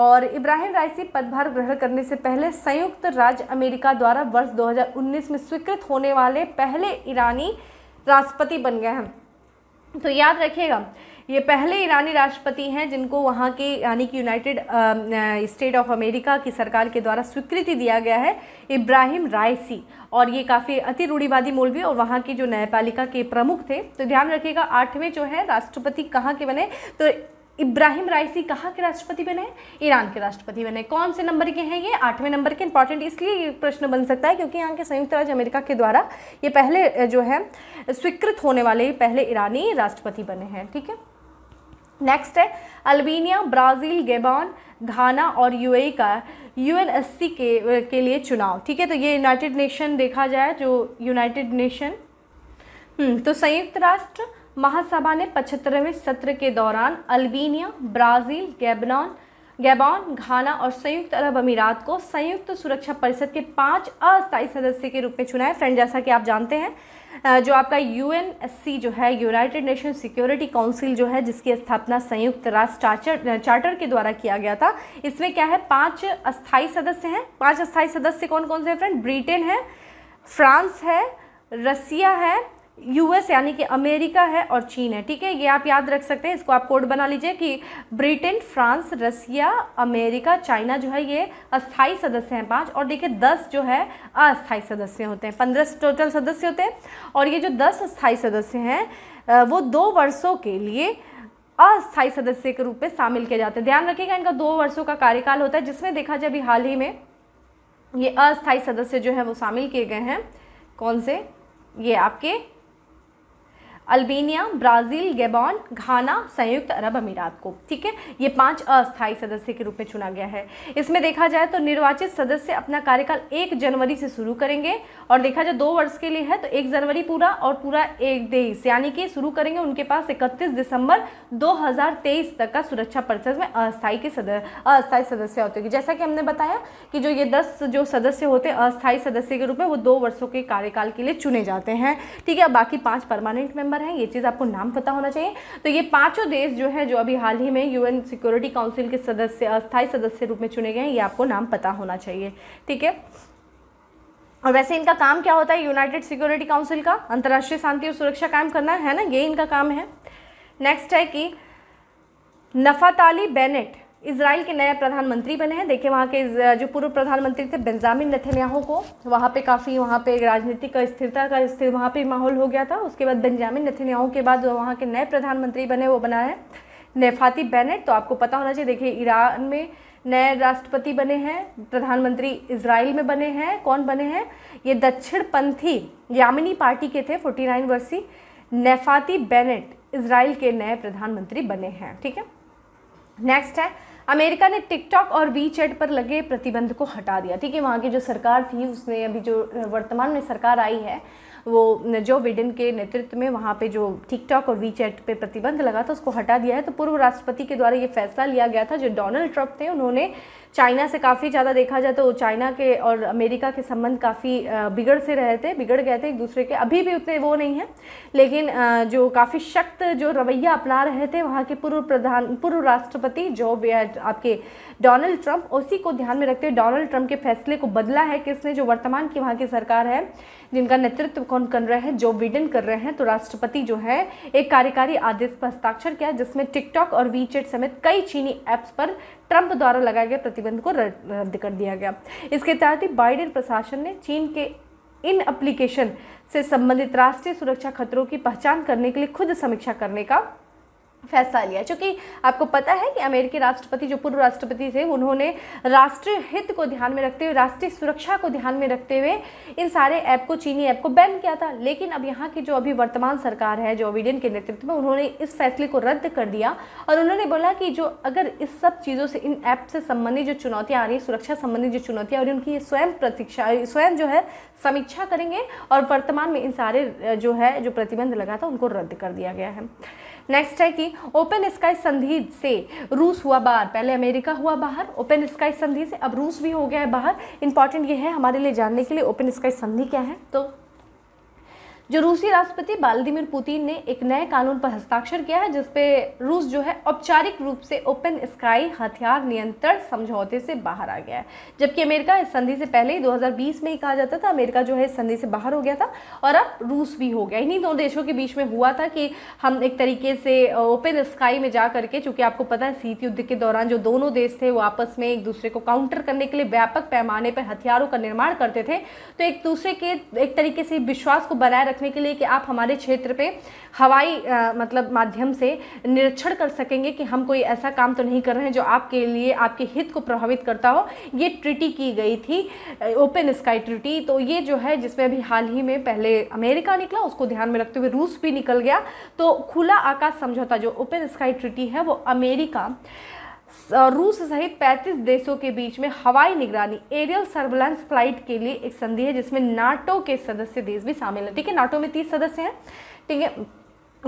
और इब्राहिम रायसी पदभार ग्रहण करने से पहले संयुक्त राज्य अमेरिका द्वारा वर्ष 2019 में स्वीकृत होने वाले पहले ईरानी राष्ट्रपति बन गए हैं तो याद रखिएगा ये पहले ईरानी राष्ट्रपति हैं जिनको वहाँ के यानी कि यूनाइटेड स्टेट ऑफ अमेरिका की सरकार के द्वारा स्वीकृति दिया गया है इब्राहिम रायसी और ये काफ़ी अति रूढ़ीवादी भी और वहाँ के जो न्यायपालिका के प्रमुख थे तो ध्यान रखिएगा आठवें जो है राष्ट्रपति कहाँ के बने तो इब्राहिम रायसी कहाँ के राष्ट्रपति बने ईरान के राष्ट्रपति बने कौन से नंबर के हैं ये आठवें नंबर के इंपॉर्टेंट इसलिए ये प्रश्न बन सकता है क्योंकि यहाँ के संयुक्त राज्य अमेरिका के द्वारा ये पहले जो है स्वीकृत होने वाले पहले ईरानी राष्ट्रपति बने हैं ठीक है नेक्स्ट है अल्बीनिया ब्राज़ील गेबान घाना और यूएई का यूएनएससी के के लिए चुनाव ठीक है तो ये यूनाइटेड नेशन देखा जाए जो यूनाइटेड नेशन हम्म, तो संयुक्त राष्ट्र महासभा ने पचहत्तरवें सत्र के दौरान अल्बीनिया ब्राज़ील गैबनॉन गैबॉन घाना और संयुक्त अरब अमीरात को संयुक्त सुरक्षा परिषद के पांच अस्थायी सदस्य के रूप में चुना है फ्रेंड जैसा कि आप जानते हैं जो आपका यू जो है यूनाइटेड नेशन सिक्योरिटी काउंसिल जो है जिसकी स्थापना संयुक्त राष्ट्र चार्टर चार्टर के द्वारा किया गया था इसमें क्या है पांच अस्थाई सदस्य हैं पांच अस्थाई सदस्य कौन कौन से हैं फ्रेंड ब्रिटेन है फ्रांस है रसिया है यूएस यानी कि अमेरिका है और चीन है ठीक है ये आप याद रख सकते हैं इसको आप कोड बना लीजिए कि Britain France Russia America China जो है ये अस्थाई सदस्य हैं पाँच और देखिए दस जो है अस्थाई सदस्य होते हैं पंद्रह टोटल सदस्य होते हैं और ये जो दस अस्थाई सदस्य हैं वो दो वर्षों के लिए अस्थायी सदस्य के रूप में शामिल किए जाते हैं ध्यान रखिएगा इनका दो वर्षों का कार्यकाल होता है जिसमें देखा जाए अभी हाल ही में ये अस्थायी सदस्य जो है वो शामिल किए गए हैं कौन से ये आपके अल्बेनिया ब्राज़ील गेबॉन घाना संयुक्त अरब अमीरात को ठीक है ये पांच अस्थायी सदस्य के रूप में चुना गया है इसमें देखा जाए तो निर्वाचित सदस्य अपना कार्यकाल एक जनवरी से शुरू करेंगे और देखा जाए दो वर्ष के लिए है तो एक जनवरी पूरा और पूरा एक तेईस यानी कि शुरू करेंगे उनके पास इकतीस दिसंबर दो तक का सुरक्षा परिषद में अस्थायी के सदस्य अस्थायी सदस्य होते हैं जैसा कि हमने बताया कि जो ये दस जो सदस्य होते हैं अस्थायी सदस्य के रूप में वो दो वर्षों के कार्यकाल के लिए चुने जाते हैं ठीक है बाकी पाँच परमानेंट मेंबर पर है ये चीज़ आपको नाम पता होना चाहिए तो ये पाँचों देश जो है जो अभी हाल ही में यूएन सिक्योरिटी काउंसिल के सदस्य अस्थायी सदस्य रूप में चुने गए हैं ये आपको नाम पता होना चाहिए ठीक है और वैसे इनका काम क्या होता है यूनाइटेड सिक्योरिटी काउंसिल का अंतर्राष्ट्रीय शांति और सुरक्षा कायम करना है ना ये इनका काम है नेक्स्ट है कि नफाताली बेनेट इसराइल के नए प्रधानमंत्री बने हैं देखिए वहाँ के जो पूर्व प्रधानमंत्री थे बेंजामिन नेतन्याहू को वहाँ पे काफ़ी वहाँ पे राजनीतिक स्थिरता का स्थिर वहाँ पे माहौल हो गया था उसके बाद बेंजामिन नेतन्याहू के बाद जो वहाँ के नए प्रधानमंत्री बने वो बना है नेफाती बेनेट तो आपको पता होना चाहिए देखिए ईरान में नए राष्ट्रपति बने हैं प्रधानमंत्री इसराइल में बने हैं कौन बने हैं ये पंथी यामिनी पार्टी के थे नाइन वर्षीय नेफाती बेनेट इसराइल के नए प्रधानमंत्री बने हैं ठीक है नेक्स्ट है अमेरिका ने टिकटॉक और वी चैट पर लगे प्रतिबंध को हटा दिया ठीक है वहाँ की जो सरकार थी उसने अभी जो वर्तमान में सरकार आई है वो जो बिडेन के नेतृत्व में वहाँ पे जो टिकटॉक और वी चैट पर प्रतिबंध लगा था उसको हटा दिया है तो पूर्व राष्ट्रपति के द्वारा ये फैसला लिया गया था जो डोनाल्ड ट्रंप थे उन्होंने चाइना से काफ़ी ज़्यादा देखा जाए तो चाइना के और अमेरिका के संबंध काफ़ी बिगड़ से रहे थे बिगड़ गए थे एक दूसरे के अभी भी उतने वो नहीं हैं लेकिन जो काफ़ी सख्त जो रवैया अपना रहे थे वहाँ के पूर्व प्रधान पूर्व राष्ट्रपति जो आपके डोनाल्ड ट्रंप उसी को ध्यान में रखते हुए डोनाल्ड ट्रंप के फैसले को बदला है किसने जो वर्तमान की वहाँ की सरकार है जिनका नेतृत्व कौन कर रहे हैं जो विडन कर रहे हैं तो राष्ट्रपति जो है एक कार्यकारी आदेश पर हस्ताक्षर किया जिसमें टिकटॉक और वीचेट समेत कई चीनी ऐप्स पर ट्रंप द्वारा लगाए गए प्रतिबंध को रद्द कर दिया गया इसके तहत ही बाइडेन प्रशासन ने चीन के इन एप्लीकेशन से संबंधित राष्ट्रीय सुरक्षा खतरों की पहचान करने के लिए खुद समीक्षा करने का फैसला लिया क्योंकि आपको पता है कि अमेरिकी राष्ट्रपति जो पूर्व राष्ट्रपति थे उन्होंने राष्ट्रीय हित को ध्यान में रखते हुए राष्ट्रीय सुरक्षा को ध्यान में रखते हुए इन सारे ऐप को चीनी ऐप को बैन किया था लेकिन अब यहाँ की जो अभी वर्तमान सरकार है जो ओविडियन के नेतृत्व में उन्होंने इस फैसले को रद्द कर दिया और उन्होंने बोला कि जो अगर इस सब चीज़ों से इन ऐप से संबंधित जो चुनौतियाँ आ रही सुरक्षा संबंधित जो चुनौतियाँ और उनकी स्वयं प्रतीक्षा स्वयं जो है समीक्षा करेंगे और वर्तमान में इन सारे जो है जो प्रतिबंध लगा था उनको रद्द कर दिया गया है नेक्स्ट है कि ओपन स्काई संधि से रूस हुआ बाहर पहले अमेरिका हुआ बाहर ओपन स्काई संधि से अब रूस भी हो गया है बाहर इंपॉर्टेंट ये है हमारे लिए जानने के लिए ओपन स्काई संधि क्या है तो जो रूसी राष्ट्रपति व्लादिमिर पुतिन ने एक नए कानून पर हस्ताक्षर किया है जिसपे रूस जो है औपचारिक रूप से ओपन स्काई हथियार नियंत्रण समझौते से बाहर आ गया है जबकि अमेरिका इस संधि से पहले ही 2020 में ही कहा जाता था अमेरिका जो है इस संधि से बाहर हो गया था और अब रूस भी हो गया इन्हीं दोनों देशों के बीच में हुआ था कि हम एक तरीके से ओपन स्काई में जा करके चूँकि आपको पता है शीत युद्ध के दौरान जो दोनों देश थे वो आपस में एक दूसरे को काउंटर करने के लिए व्यापक पैमाने पर हथियारों का निर्माण करते थे तो एक दूसरे के एक तरीके से विश्वास को बनाए रख रखने के लिए कि आप हमारे क्षेत्र पे हवाई आ, मतलब माध्यम से निरीक्षण कर सकेंगे कि हम कोई ऐसा काम तो नहीं कर रहे हैं जो आपके लिए आपके हित को प्रभावित करता हो ये ट्रिटी की गई थी ओपन स्काई ट्रिटी तो ये जो है जिसमें अभी हाल ही में पहले अमेरिका निकला उसको ध्यान में रखते हुए रूस भी निकल गया तो खुला आकाश समझौता जो ओपन स्काई ट्रिटी है वो अमेरिका रूस सहित 35 देशों के बीच में हवाई निगरानी एरियल सर्विलांस फ्लाइट के लिए एक संधि है जिसमें नाटो के सदस्य देश भी शामिल हैं ठीक है नाटो में 30 सदस्य हैं ठीक है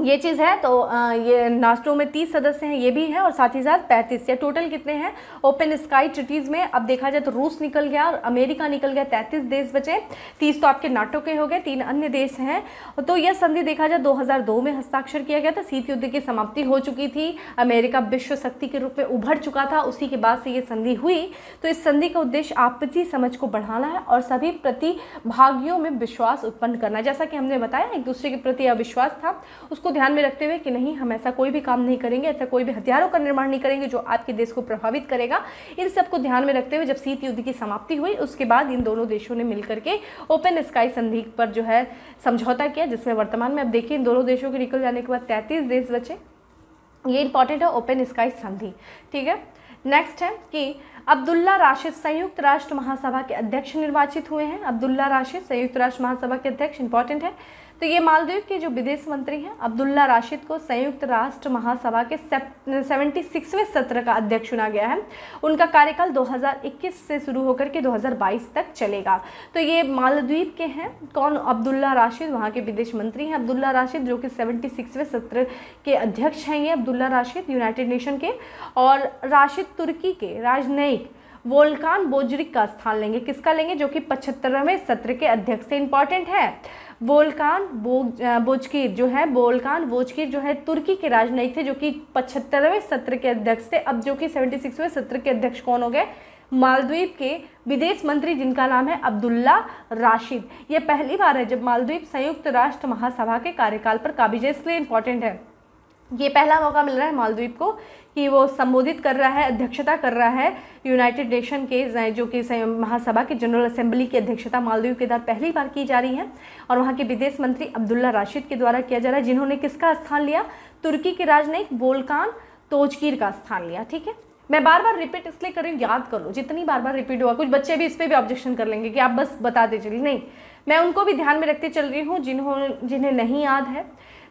ये चीज़ है तो ये नास्टो में तीस सदस्य हैं ये भी हैं और साथ ही साथ पैंतीस या टोटल कितने हैं ओपन स्काई ट्रिटीज़ में अब देखा जाए तो रूस निकल गया और अमेरिका निकल गया तैंतीस देश बचे तीस तो आपके नाटो के हो गए तीन अन्य देश हैं तो यह संधि देखा जाए 2002 में हस्ताक्षर किया गया था शीत युद्ध की समाप्ति हो चुकी थी अमेरिका विश्व शक्ति के रूप में उभर चुका था उसी के बाद से ये संधि हुई तो इस संधि का उद्देश्य आपसी समझ को बढ़ाना है और सभी प्रतिभागियों में विश्वास उत्पन्न करना जैसा कि हमने बताया एक दूसरे के प्रति अविश्वास था उसको ध्यान में रखते हुए कि नहीं हम ऐसा कोई भी काम नहीं करेंगे ऐसा कोई भी हथियारों का निर्माण नहीं करेंगे जो आपके देश को प्रभावित करेगा इन सबको ध्यान में रखते हुए जब शीत युद्ध की समाप्ति हुई उसके बाद इन दोनों देशों ने मिलकर के ओपन स्काई संधि पर जो है समझौता किया जिसमें वर्तमान में अब देखिए इन दोनों देशों के निकल जाने के बाद तैंतीस देश बचे ये इंपॉर्टेंट है ओपन स्काई संधि ठीक है नेक्स्ट है कि अब्दुल्ला राशिद संयुक्त राष्ट्र महासभा के अध्यक्ष निर्वाचित हुए हैं अब्दुल्ला राशिद संयुक्त राष्ट्र महासभा के अध्यक्ष इंपॉर्टेंट है तो ये मालदीव के जो विदेश मंत्री हैं अब्दुल्ला राशिद को संयुक्त राष्ट्र महासभा के सेवेंटी सिक्सवें सत्र का अध्यक्ष चुना गया है उनका कार्यकाल 2021 से शुरू होकर के 2022 तक चलेगा तो ये मालदीव के हैं कौन अब्दुल्ला राशिद वहाँ के विदेश मंत्री हैं अब्दुल्ला राशिद जो कि सेवेंटी सिक्सवें सत्र के अध्यक्ष हैं ये अब्दुल्ला राशिद यूनाइटेड नेशन के और राशिद तुर्की के राजनयिक वोल्कान बोजरिक का स्थान लेंगे किसका लेंगे जो कि पचहत्तरवें सत्र के अध्यक्ष से इंपॉर्टेंट है वोल्कान बोज बोजकिर जो है वोल्कान बोजकिर जो है तुर्की के राजनयिक थे जो कि पचहत्तरवें सत्र के अध्यक्ष थे अब जो कि सेवेंटी सिक्सवें सत्र के अध्यक्ष कौन हो गए मालदीव के विदेश मंत्री जिनका नाम है अब्दुल्ला राशिद यह पहली बार है जब मालदीव संयुक्त राष्ट्र महासभा के कार्यकाल पर काबिज इसलिए इंपॉर्टेंट है ये पहला मौका मिल रहा है मालदीव को कि वो संबोधित कर रहा है अध्यक्षता कर रहा है यूनाइटेड नेशन के जो कि महासभा के जनरल असेंबली की अध्यक्षता मालदीव के द्वारा पहली बार की जा रही है और वहाँ के विदेश मंत्री अब्दुल्ला राशिद के द्वारा किया जा रहा है जिन्होंने किसका स्थान लिया तुर्की के राजनयिक वोलकान तोजकीर का स्थान लिया ठीक है मैं बार बार रिपीट इसलिए कर रही हूँ याद कर लो जितनी बार बार रिपीट हुआ कुछ बच्चे भी इस पर भी ऑब्जेक्शन कर लेंगे कि आप बस बता दे चलिए नहीं मैं उनको भी ध्यान में रखते चल रही हूँ जिन्हों जिन्हें नहीं याद है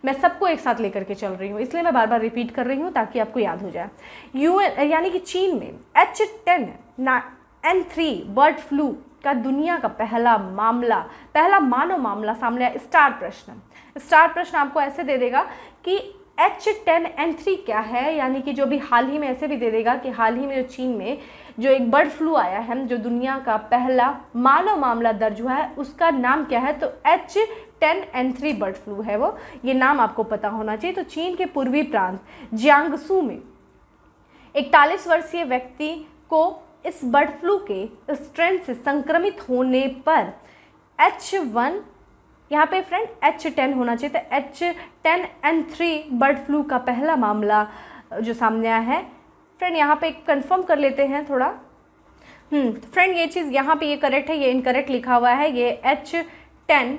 मैं सबको एक साथ लेकर के चल रही हूँ इसलिए मैं बार बार रिपीट कर रही हूँ ताकि आपको याद हो जाए यू यानी कि चीन में H ten N three bird flu का दुनिया का पहला मामला पहला मानव मामला सामने आया स्टार प्रश्न स्टार प्रश्न आपको ऐसे दे देगा कि एच टेन एन थ्री क्या है यानी कि जो भी हाल ही में ऐसे भी दे देगा कि हाल ही में जो चीन में जो एक बर्ड फ्लू आया है जो दुनिया का पहला मानव मामला दर्ज हुआ है उसका नाम क्या है तो H ten N three bird flu है वो ये नाम आपको पता होना चाहिए तो चीन के पूर्वी प्रांत जियांगसू में इकतालीस वर्षीय व्यक्ति को इस बर्ड फ्लू के स्ट्रेन से संक्रमित होने पर एच वन यहाँ पे फ्रेंड एच टेन होना चाहिए तो H ten N three bird flu का पहला मामला जो सामने आया है फ्रेंड यहाँ पे कंफर्म कर लेते हैं थोड़ा फ्रेंड हम्म, ये चीज़ यहाँ पे ये करेक्ट है ये इनकरेक्ट लिखा हुआ है ये एच टेन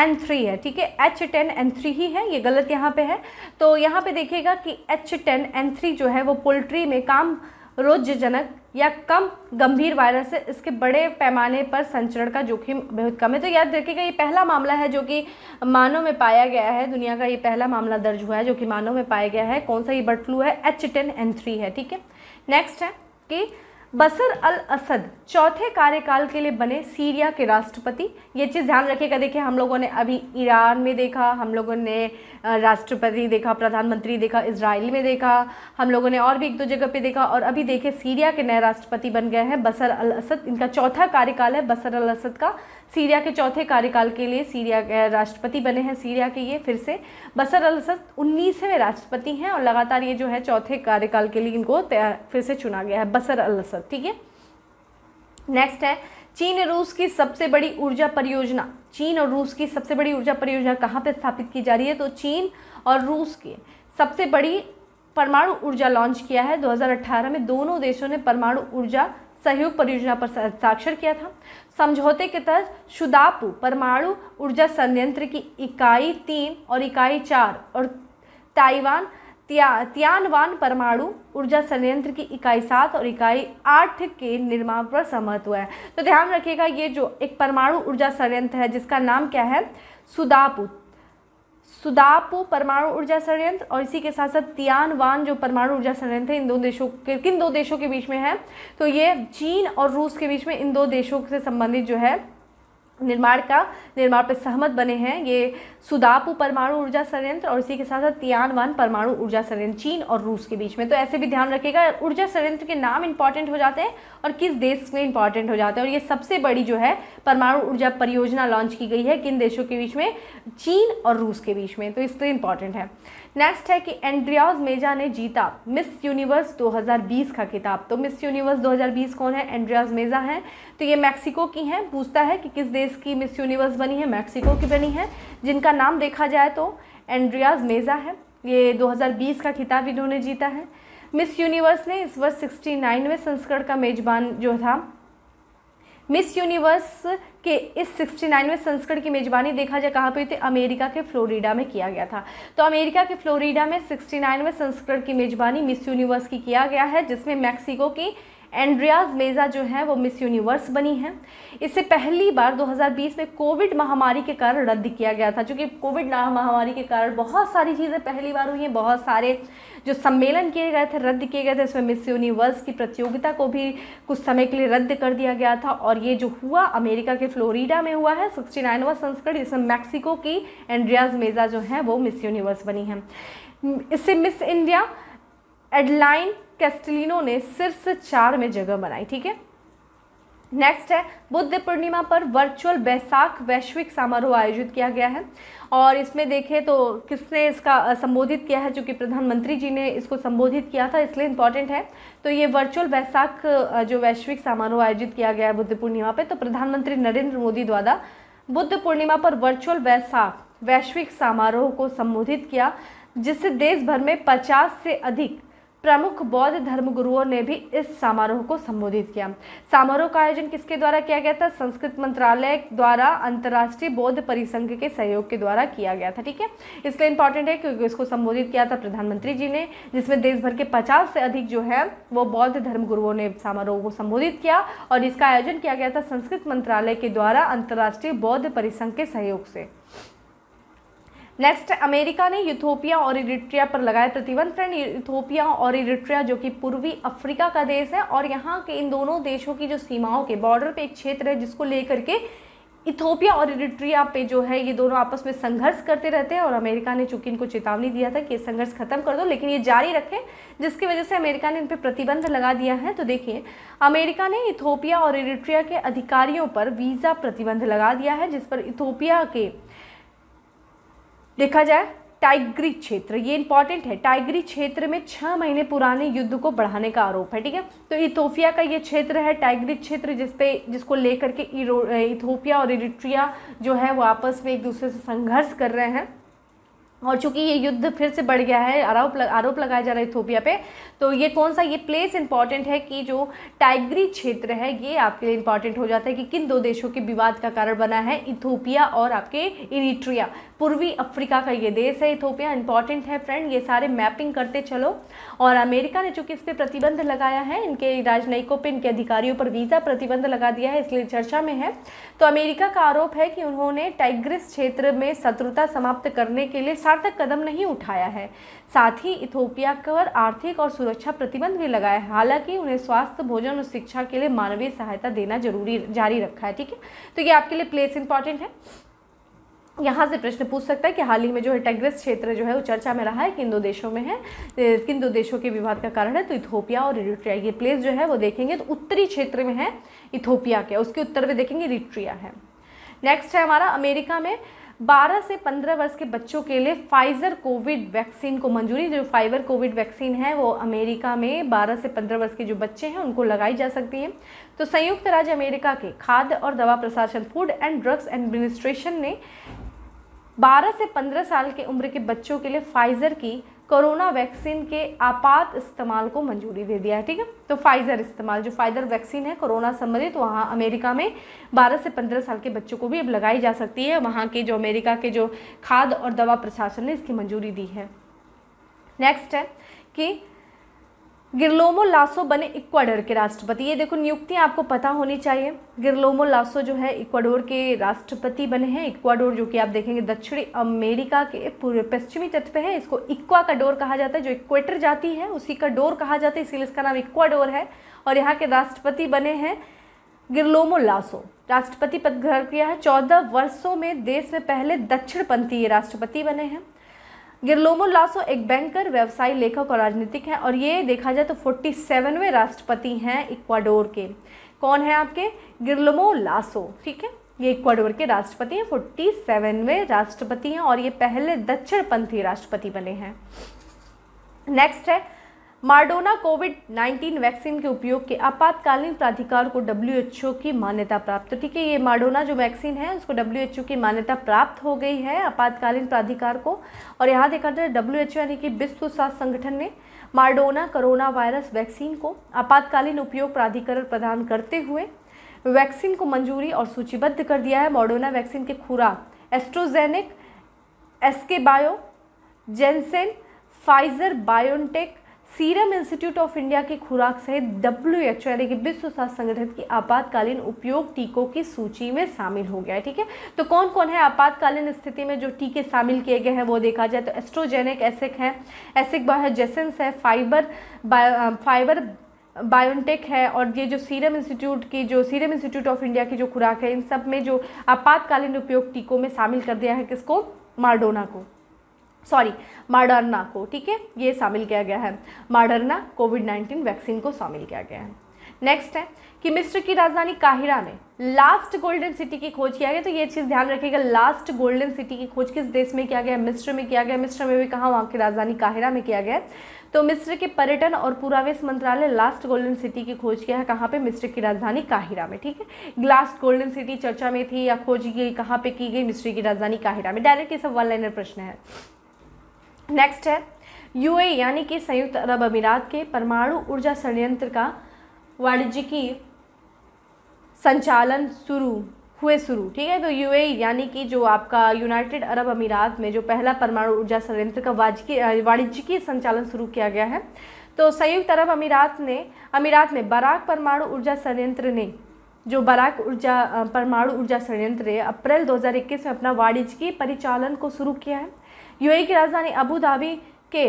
एन थ्री है ठीक है एच टेन एन थ्री ही है ये गलत यहाँ पे है तो यहाँ पे देखिएगा कि एच टेन एन थ्री जो है वो पोल्ट्री में काम रोजजनक या कम गंभीर वायरस है इसके बड़े पैमाने पर संचरण का जोखिम बहुत कम है तो याद रखिएगा ये पहला मामला है जो कि मानव में पाया गया है दुनिया का ये पहला मामला दर्ज हुआ है जो कि मानव में पाया गया है कौन सा ये बर्ड फ्लू है एच टेन एन थ्री है ठीक है नेक्स्ट है कि बसर अल असद चौथे कार्यकाल के लिए बने सीरिया के राष्ट्रपति ये चीज़ ध्यान रखिएगा देखिए हम लोगों ने अभी ईरान में देखा हम लोगों ने राष्ट्रपति देखा प्रधानमंत्री देखा इसराइल में देखा हम लोगों ने और भी एक दो जगह पे देखा और अभी देखे सीरिया के नए राष्ट्रपति बन गए हैं बसर अल असद इनका चौथा कार्यकाल है बसर अल असद का सीरिया के चौथे कार्यकाल के लिए सीरिया के राष्ट्रपति बने हैं सीरिया के ये फिर से बसर अल असद उन्नीसवें राष्ट्रपति हैं और लगातार ये जो है चौथे कार्यकाल के लिए इनको फिर से चुना गया है बसर अल असद ठीक है नेक्स्ट है चीन रूस की सबसे बड़ी ऊर्जा परियोजना चीन और रूस की सबसे बड़ी ऊर्जा परियोजना कहाँ पर स्थापित की जा रही है तो चीन और रूस की सबसे बड़ी परमाणु ऊर्जा लॉन्च किया है 2018 में दोनों देशों ने परमाणु ऊर्जा सहयोग परियोजना पर हस्ताक्षर किया था समझौते के तहत शुदापू परमाणु ऊर्जा संयंत्र की इकाई तीन और इकाई चार और ताइवान त्या त्यानवान परमाणु ऊर्जा संयंत्र की इकाई सात और इकाई आठ के निर्माण पर सहमत हुआ है तो ध्यान रखिएगा ये जो एक परमाणु ऊर्जा संयंत्र है जिसका नाम क्या है सुदापु सुदापु परमाणु ऊर्जा संयंत्र और इसी के साथ साथ तियानवान जो परमाणु ऊर्जा संयंत्र है इन दो देशों के किन दो देशों के बीच में है तो ये चीन और रूस के बीच में इन दो देशों से संबंधित जो है निर्माण का निर्माण पर सहमत बने हैं ये सुदापु परमाणु ऊर्जा संयंत्र और इसी के साथ साथ तियानवान परमाणु ऊर्जा संयंत्र चीन और रूस के बीच में तो ऐसे भी ध्यान रखिएगा ऊर्जा संयंत्र के नाम इंपॉर्टेंट हो जाते हैं और किस देश में इंपॉर्टेंट हो जाते हैं और ये सबसे बड़ी जो है परमाणु ऊर्जा परियोजना लॉन्च की गई है किन देशों के बीच में चीन और रूस के बीच में तो इसलिए इंपॉर्टेंट है नेक्स्ट है कि एंड्रियाज मेजा ने जीता मिस यूनिवर्स 2020 का खिताब तो मिस यूनिवर्स 2020 कौन है एंड्रियाज मेजा है तो ये मैक्सिको की हैं पूछता है कि किस देश की मिस यूनिवर्स बनी है मैक्सिको की बनी है जिनका नाम देखा जाए तो एंड्रियाज मेजा है ये 2020 का खिताब इन्होंने जीता है मिस यूनिवर्स ने इस वर्ष 69वें संस्करण का मेजबान जो था मिस यूनिवर्स के इस 69वें संस्करण की मेज़बानी देखा जाए कहाँ पर हुई थी अमेरिका के फ्लोरिडा में किया गया था तो अमेरिका के फ्लोरिडा में 69वें संस्करण की मेज़बानी मिस यूनिवर्स की किया गया है जिसमें मैक्सिको की एंड्रियाज मेज़ा जो है वो मिस यूनिवर्स बनी है इसे पहली बार 2020 में कोविड महामारी के कारण रद्द किया गया था क्योंकि कोविड महामारी के कारण बहुत सारी चीज़ें पहली बार हुई हैं बहुत सारे जो सम्मेलन किए गए थे रद्द किए गए थे उसमें मिस यूनिवर्स की प्रतियोगिता को भी कुछ समय के लिए रद्द कर दिया गया था और ये जो हुआ अमेरिका के फ्लोरिडा में हुआ है सिक्सटी नाइनवा संस्करण जिसमें मैक्सिको की एंड्रियाज मेज़ा जो है वो मिस यूनिवर्स बनी है इससे मिस इंडिया एडलाइन कैस्टलिनो ने सिर्फ चार में जगह बनाई ठीक है नेक्स्ट है बुद्ध पूर्णिमा पर वर्चुअल बैसाख वैश्विक समारोह आयोजित किया गया है और इसमें देखें तो किसने इसका संबोधित किया है जो प्रधानमंत्री जी ने इसको संबोधित किया था इसलिए इम्पॉर्टेंट है तो ये वर्चुअल बैसाख जो वैश्विक समारोह आयोजित किया गया है बुद्ध पूर्णिमा पर तो प्रधानमंत्री नरेंद्र मोदी द्वारा बुद्ध पूर्णिमा पर वर्चुअल बैसाख वैश्विक समारोह को संबोधित किया जिससे देश भर में पचास से अधिक प्रमुख बौद्ध धर्मगुरुओं ने भी इस समारोह को संबोधित किया समारोह का आयोजन किसके द्वारा किया गया था संस्कृत मंत्रालय द्वारा अंतर्राष्ट्रीय बौद्ध परिसंघ के सहयोग के द्वारा किया गया था ठीक है इसलिए इंपॉर्टेंट है क्योंकि इसको संबोधित किया था प्रधानमंत्री जी ने जिसमें देश भर के पचास से अधिक जो है वो बौद्ध धर्मगुरुओं ने समारोह को संबोधित किया और इसका आयोजन किया गया था संस्कृत मंत्रालय के द्वारा अंतर्राष्ट्रीय बौद्ध परिसंघ के सहयोग से नेक्स्ट अमेरिका ने यूथोपिया और इरिट्रिया पर लगाए प्रतिबंध फ्रेंड यूथोपिया और इरिट्रिया जो कि पूर्वी अफ्रीका का देश है और यहाँ के इन दोनों देशों की जो सीमाओं के बॉर्डर पे एक क्षेत्र है जिसको लेकर के इथोपिया और इरिट्रिया पे जो है ये दोनों आपस में संघर्ष करते रहते हैं और अमेरिका ने चूंकि इनको चेतावनी दिया था कि ये संघर्ष खत्म कर दो लेकिन ये जारी रखें जिसकी वजह से अमेरिका ने इन पर प्रतिबंध लगा दिया है तो देखिए अमेरिका ने इथोपिया और इरिट्रिया के अधिकारियों पर वीज़ा प्रतिबंध लगा दिया है जिस पर इथोपिया के देखा जाए टाइगरी क्षेत्र ये इंपॉर्टेंट है टाइगरी क्षेत्र में छह महीने पुराने युद्ध को बढ़ाने का आरोप है ठीक है तो इथोपिया का ये क्षेत्र है टाइग्री क्षेत्र जिसपे जिसको लेकर के इथोपिया और इरिट्रिया जो है वो आपस में एक दूसरे से संघर्ष कर रहे हैं और चूंकि ये युद्ध फिर से बढ़ गया है आरोप लग, आरोप लगाया जा रहा है इथोपिया पे तो ये कौन सा ये प्लेस इंपॉर्टेंट है कि जो टाइगरी क्षेत्र है ये आपके लिए इंपॉर्टेंट हो जाता है कि किन दो देशों के विवाद का कारण बना है इथोपिया और आपके इरिट्रिया पूर्वी अफ्रीका का ये देश है इथोपिया इंपॉर्टेंट है फ्रेंड ये सारे मैपिंग करते चलो और अमेरिका ने चूंकि इस पर प्रतिबंध लगाया है इनके राजनयिकों पर इनके अधिकारियों पर वीज़ा प्रतिबंध लगा दिया है इसलिए चर्चा में है तो अमेरिका का आरोप है कि उन्होंने टाइग्रिस क्षेत्र में शत्रुता समाप्त करने के लिए सार्थक कदम नहीं उठाया है साथ ही इथोपिया पर आर्थिक और सुरक्षा प्रतिबंध भी लगाया है हालांकि उन्हें स्वास्थ्य भोजन और शिक्षा के लिए मानवीय सहायता देना जरूरी जारी रखा है ठीक है तो ये आपके लिए प्लेस इंपॉर्टेंट है यहाँ से प्रश्न पूछ सकता है कि हाल ही में जो है टेग्रेस क्षेत्र जो है वो चर्चा में रहा है किन दो देशों में है किन दो देशों के विवाद का कारण है तो इथोपिया और इरिट्रिया ये प्लेस जो है वो देखेंगे तो उत्तरी क्षेत्र में है इथोपिया के उसके उत्तर में देखेंगे इरिट्रिया है नेक्स्ट है हमारा अमेरिका में 12 से 15 वर्ष के बच्चों के लिए फाइजर कोविड वैक्सीन को मंजूरी जो फाइवर कोविड वैक्सीन है वो अमेरिका में 12 से 15 वर्ष के जो बच्चे हैं उनको लगाई जा सकती है तो संयुक्त राज्य अमेरिका के खाद्य और दवा प्रशासन फूड एंड ड्रग्स एडमिनिस्ट्रेशन ने 12 से 15 साल के उम्र के बच्चों के लिए फाइज़र की कोरोना वैक्सीन के आपात इस्तेमाल को मंजूरी दे दिया है ठीक है तो फाइज़र इस्तेमाल जो फाइजर वैक्सीन है कोरोना संबंधित तो वहाँ अमेरिका में 12 से 15 साल के बच्चों को भी अब लगाई जा सकती है वहाँ के जो अमेरिका के जो खाद और दवा प्रशासन ने इसकी मंजूरी दी है नेक्स्ट है कि गिरलोमो लासो बने इक्वाडोर के राष्ट्रपति ये देखो नियुक्ति आपको पता होनी चाहिए गिरलोमो लासो जो है इक्वाडोर के राष्ट्रपति बने हैं इक्वाडोर जो कि आप देखेंगे दक्षिणी अमेरिका के पूर्व पश्चिमी तट पे है इसको इक्वा का डोर कहा जाता है जो इक्वेटर जाती है उसी का डोर कहा जाता है इसीलिए इसका नाम इक्वाडोर है और यहाँ के राष्ट्रपति बने हैं गिरलोमो लासो राष्ट्रपति पद ग्रहण किया है चौदह वर्षों में देश में पहले दक्षिणपंथी ये राष्ट्रपति बने हैं गिरलोमो लासो एक बैंकर व्यवसायी लेखक और राजनीतिक हैं और ये देखा जाए तो फोर्टी सेवनवें राष्ट्रपति हैं इक्वाडोर के कौन है आपके गिरलोमो लासो ठीक है ये इक्वाडोर के राष्ट्रपति हैं फोर्टी सेवनवें राष्ट्रपति हैं और ये पहले दक्षिणपंथी राष्ट्रपति बने हैं नेक्स्ट है मार्डोना कोविड 19 वैक्सीन के उपयोग के आपातकालीन प्राधिकार को डब्ल्यू की मान्यता प्राप्त तो ठीक है ये मार्डोना जो वैक्सीन है उसको डब्ल्यू की मान्यता प्राप्त हो गई है आपातकालीन प्राधिकार को और यहाँ देखा जाए डब्ल्यू यानी कि विश्व स्वास्थ्य संगठन ने मार्डोना कोरोना वायरस वैक्सीन को आपातकालीन उपयोग प्राधिकरण प्रदान करते हुए वैक्सीन को मंजूरी और सूचीबद्ध कर दिया है मॉडोना वैक्सीन के खुरा AstraZeneca SK bio Janssen Pfizer BioNTech Serum Institute of India की खुराक सहित डब्ल्यू एच यानी कि विश्व स्वास्थ्य संगठन की आपातकालीन उपयोग टीकों की सूची में शामिल हो गया है ठीक है तो कौन कौन है आपातकालीन स्थिति में जो टीके शामिल किए गए हैं वो देखा जाए तो एस्ट्रोजेनिक एसिक है एसिक बायोजेसेंस है फाइबर बायो फाइबर बायोटेक है और ये जो सीरम इंस्टीट्यूट की जो सीरम इंस्टीट्यूट ऑफ इंडिया की जो खुराक है इन सब में जो आपातकालीन उपयोग टीकों में शामिल कर दिया है किसको मार्डोना को सॉरी मॉडर्ना को ठीक है ये शामिल किया गया है मॉडर्ना कोविड नाइन्टीन वैक्सीन को शामिल किया गया है नेक्स्ट है कि मिस्र की राजधानी काहिरा में लास्ट गोल्डन सिटी की खोज किया गया तो ये चीज़ ध्यान रखिएगा लास्ट गोल्डन सिटी की खोज किस देश में किया गया मिस्र में किया गया मिस्र में भी कहा वहाँ की राजधानी काहिरा में किया गया तो मिस्र के पर्यटन और पुरावेश मंत्रालय लास्ट गोल्डन सिटी की खोज किया है कहाँ पे मिस्र की राजधानी काहिरा में ठीक है लास्ट गोल्डन सिटी चर्चा में थी या खोज गई कहाँ पे की गई मिस्र की राजधानी काहिरा में डायरेक्ट ये सब वन लाइनर प्रश्न है नेक्स्ट है यूए e यानी कि संयुक्त अरब अमीरात के परमाणु ऊर्जा संयंत्र का वाणिज्यिकी संचालन शुरू हुए शुरू ठीक है तो यूए e यानी कि जो आपका यूनाइटेड अरब अमीरात में जो पहला परमाणु ऊर्जा संयंत्र का वाणिज्यिकी संचालन शुरू किया गया है तो संयुक्त अरब अमीरात ने अमीरात में बराक परमाणु ऊर्जा संयंत्र ने जो बराक ऊर्जा परमाणु ऊर्जा संयंत्र अप्रैल 2021 में अपना वाणिज्यिकी परिचालन को शुरू किया है यूएई की राजधानी अबू धाबी के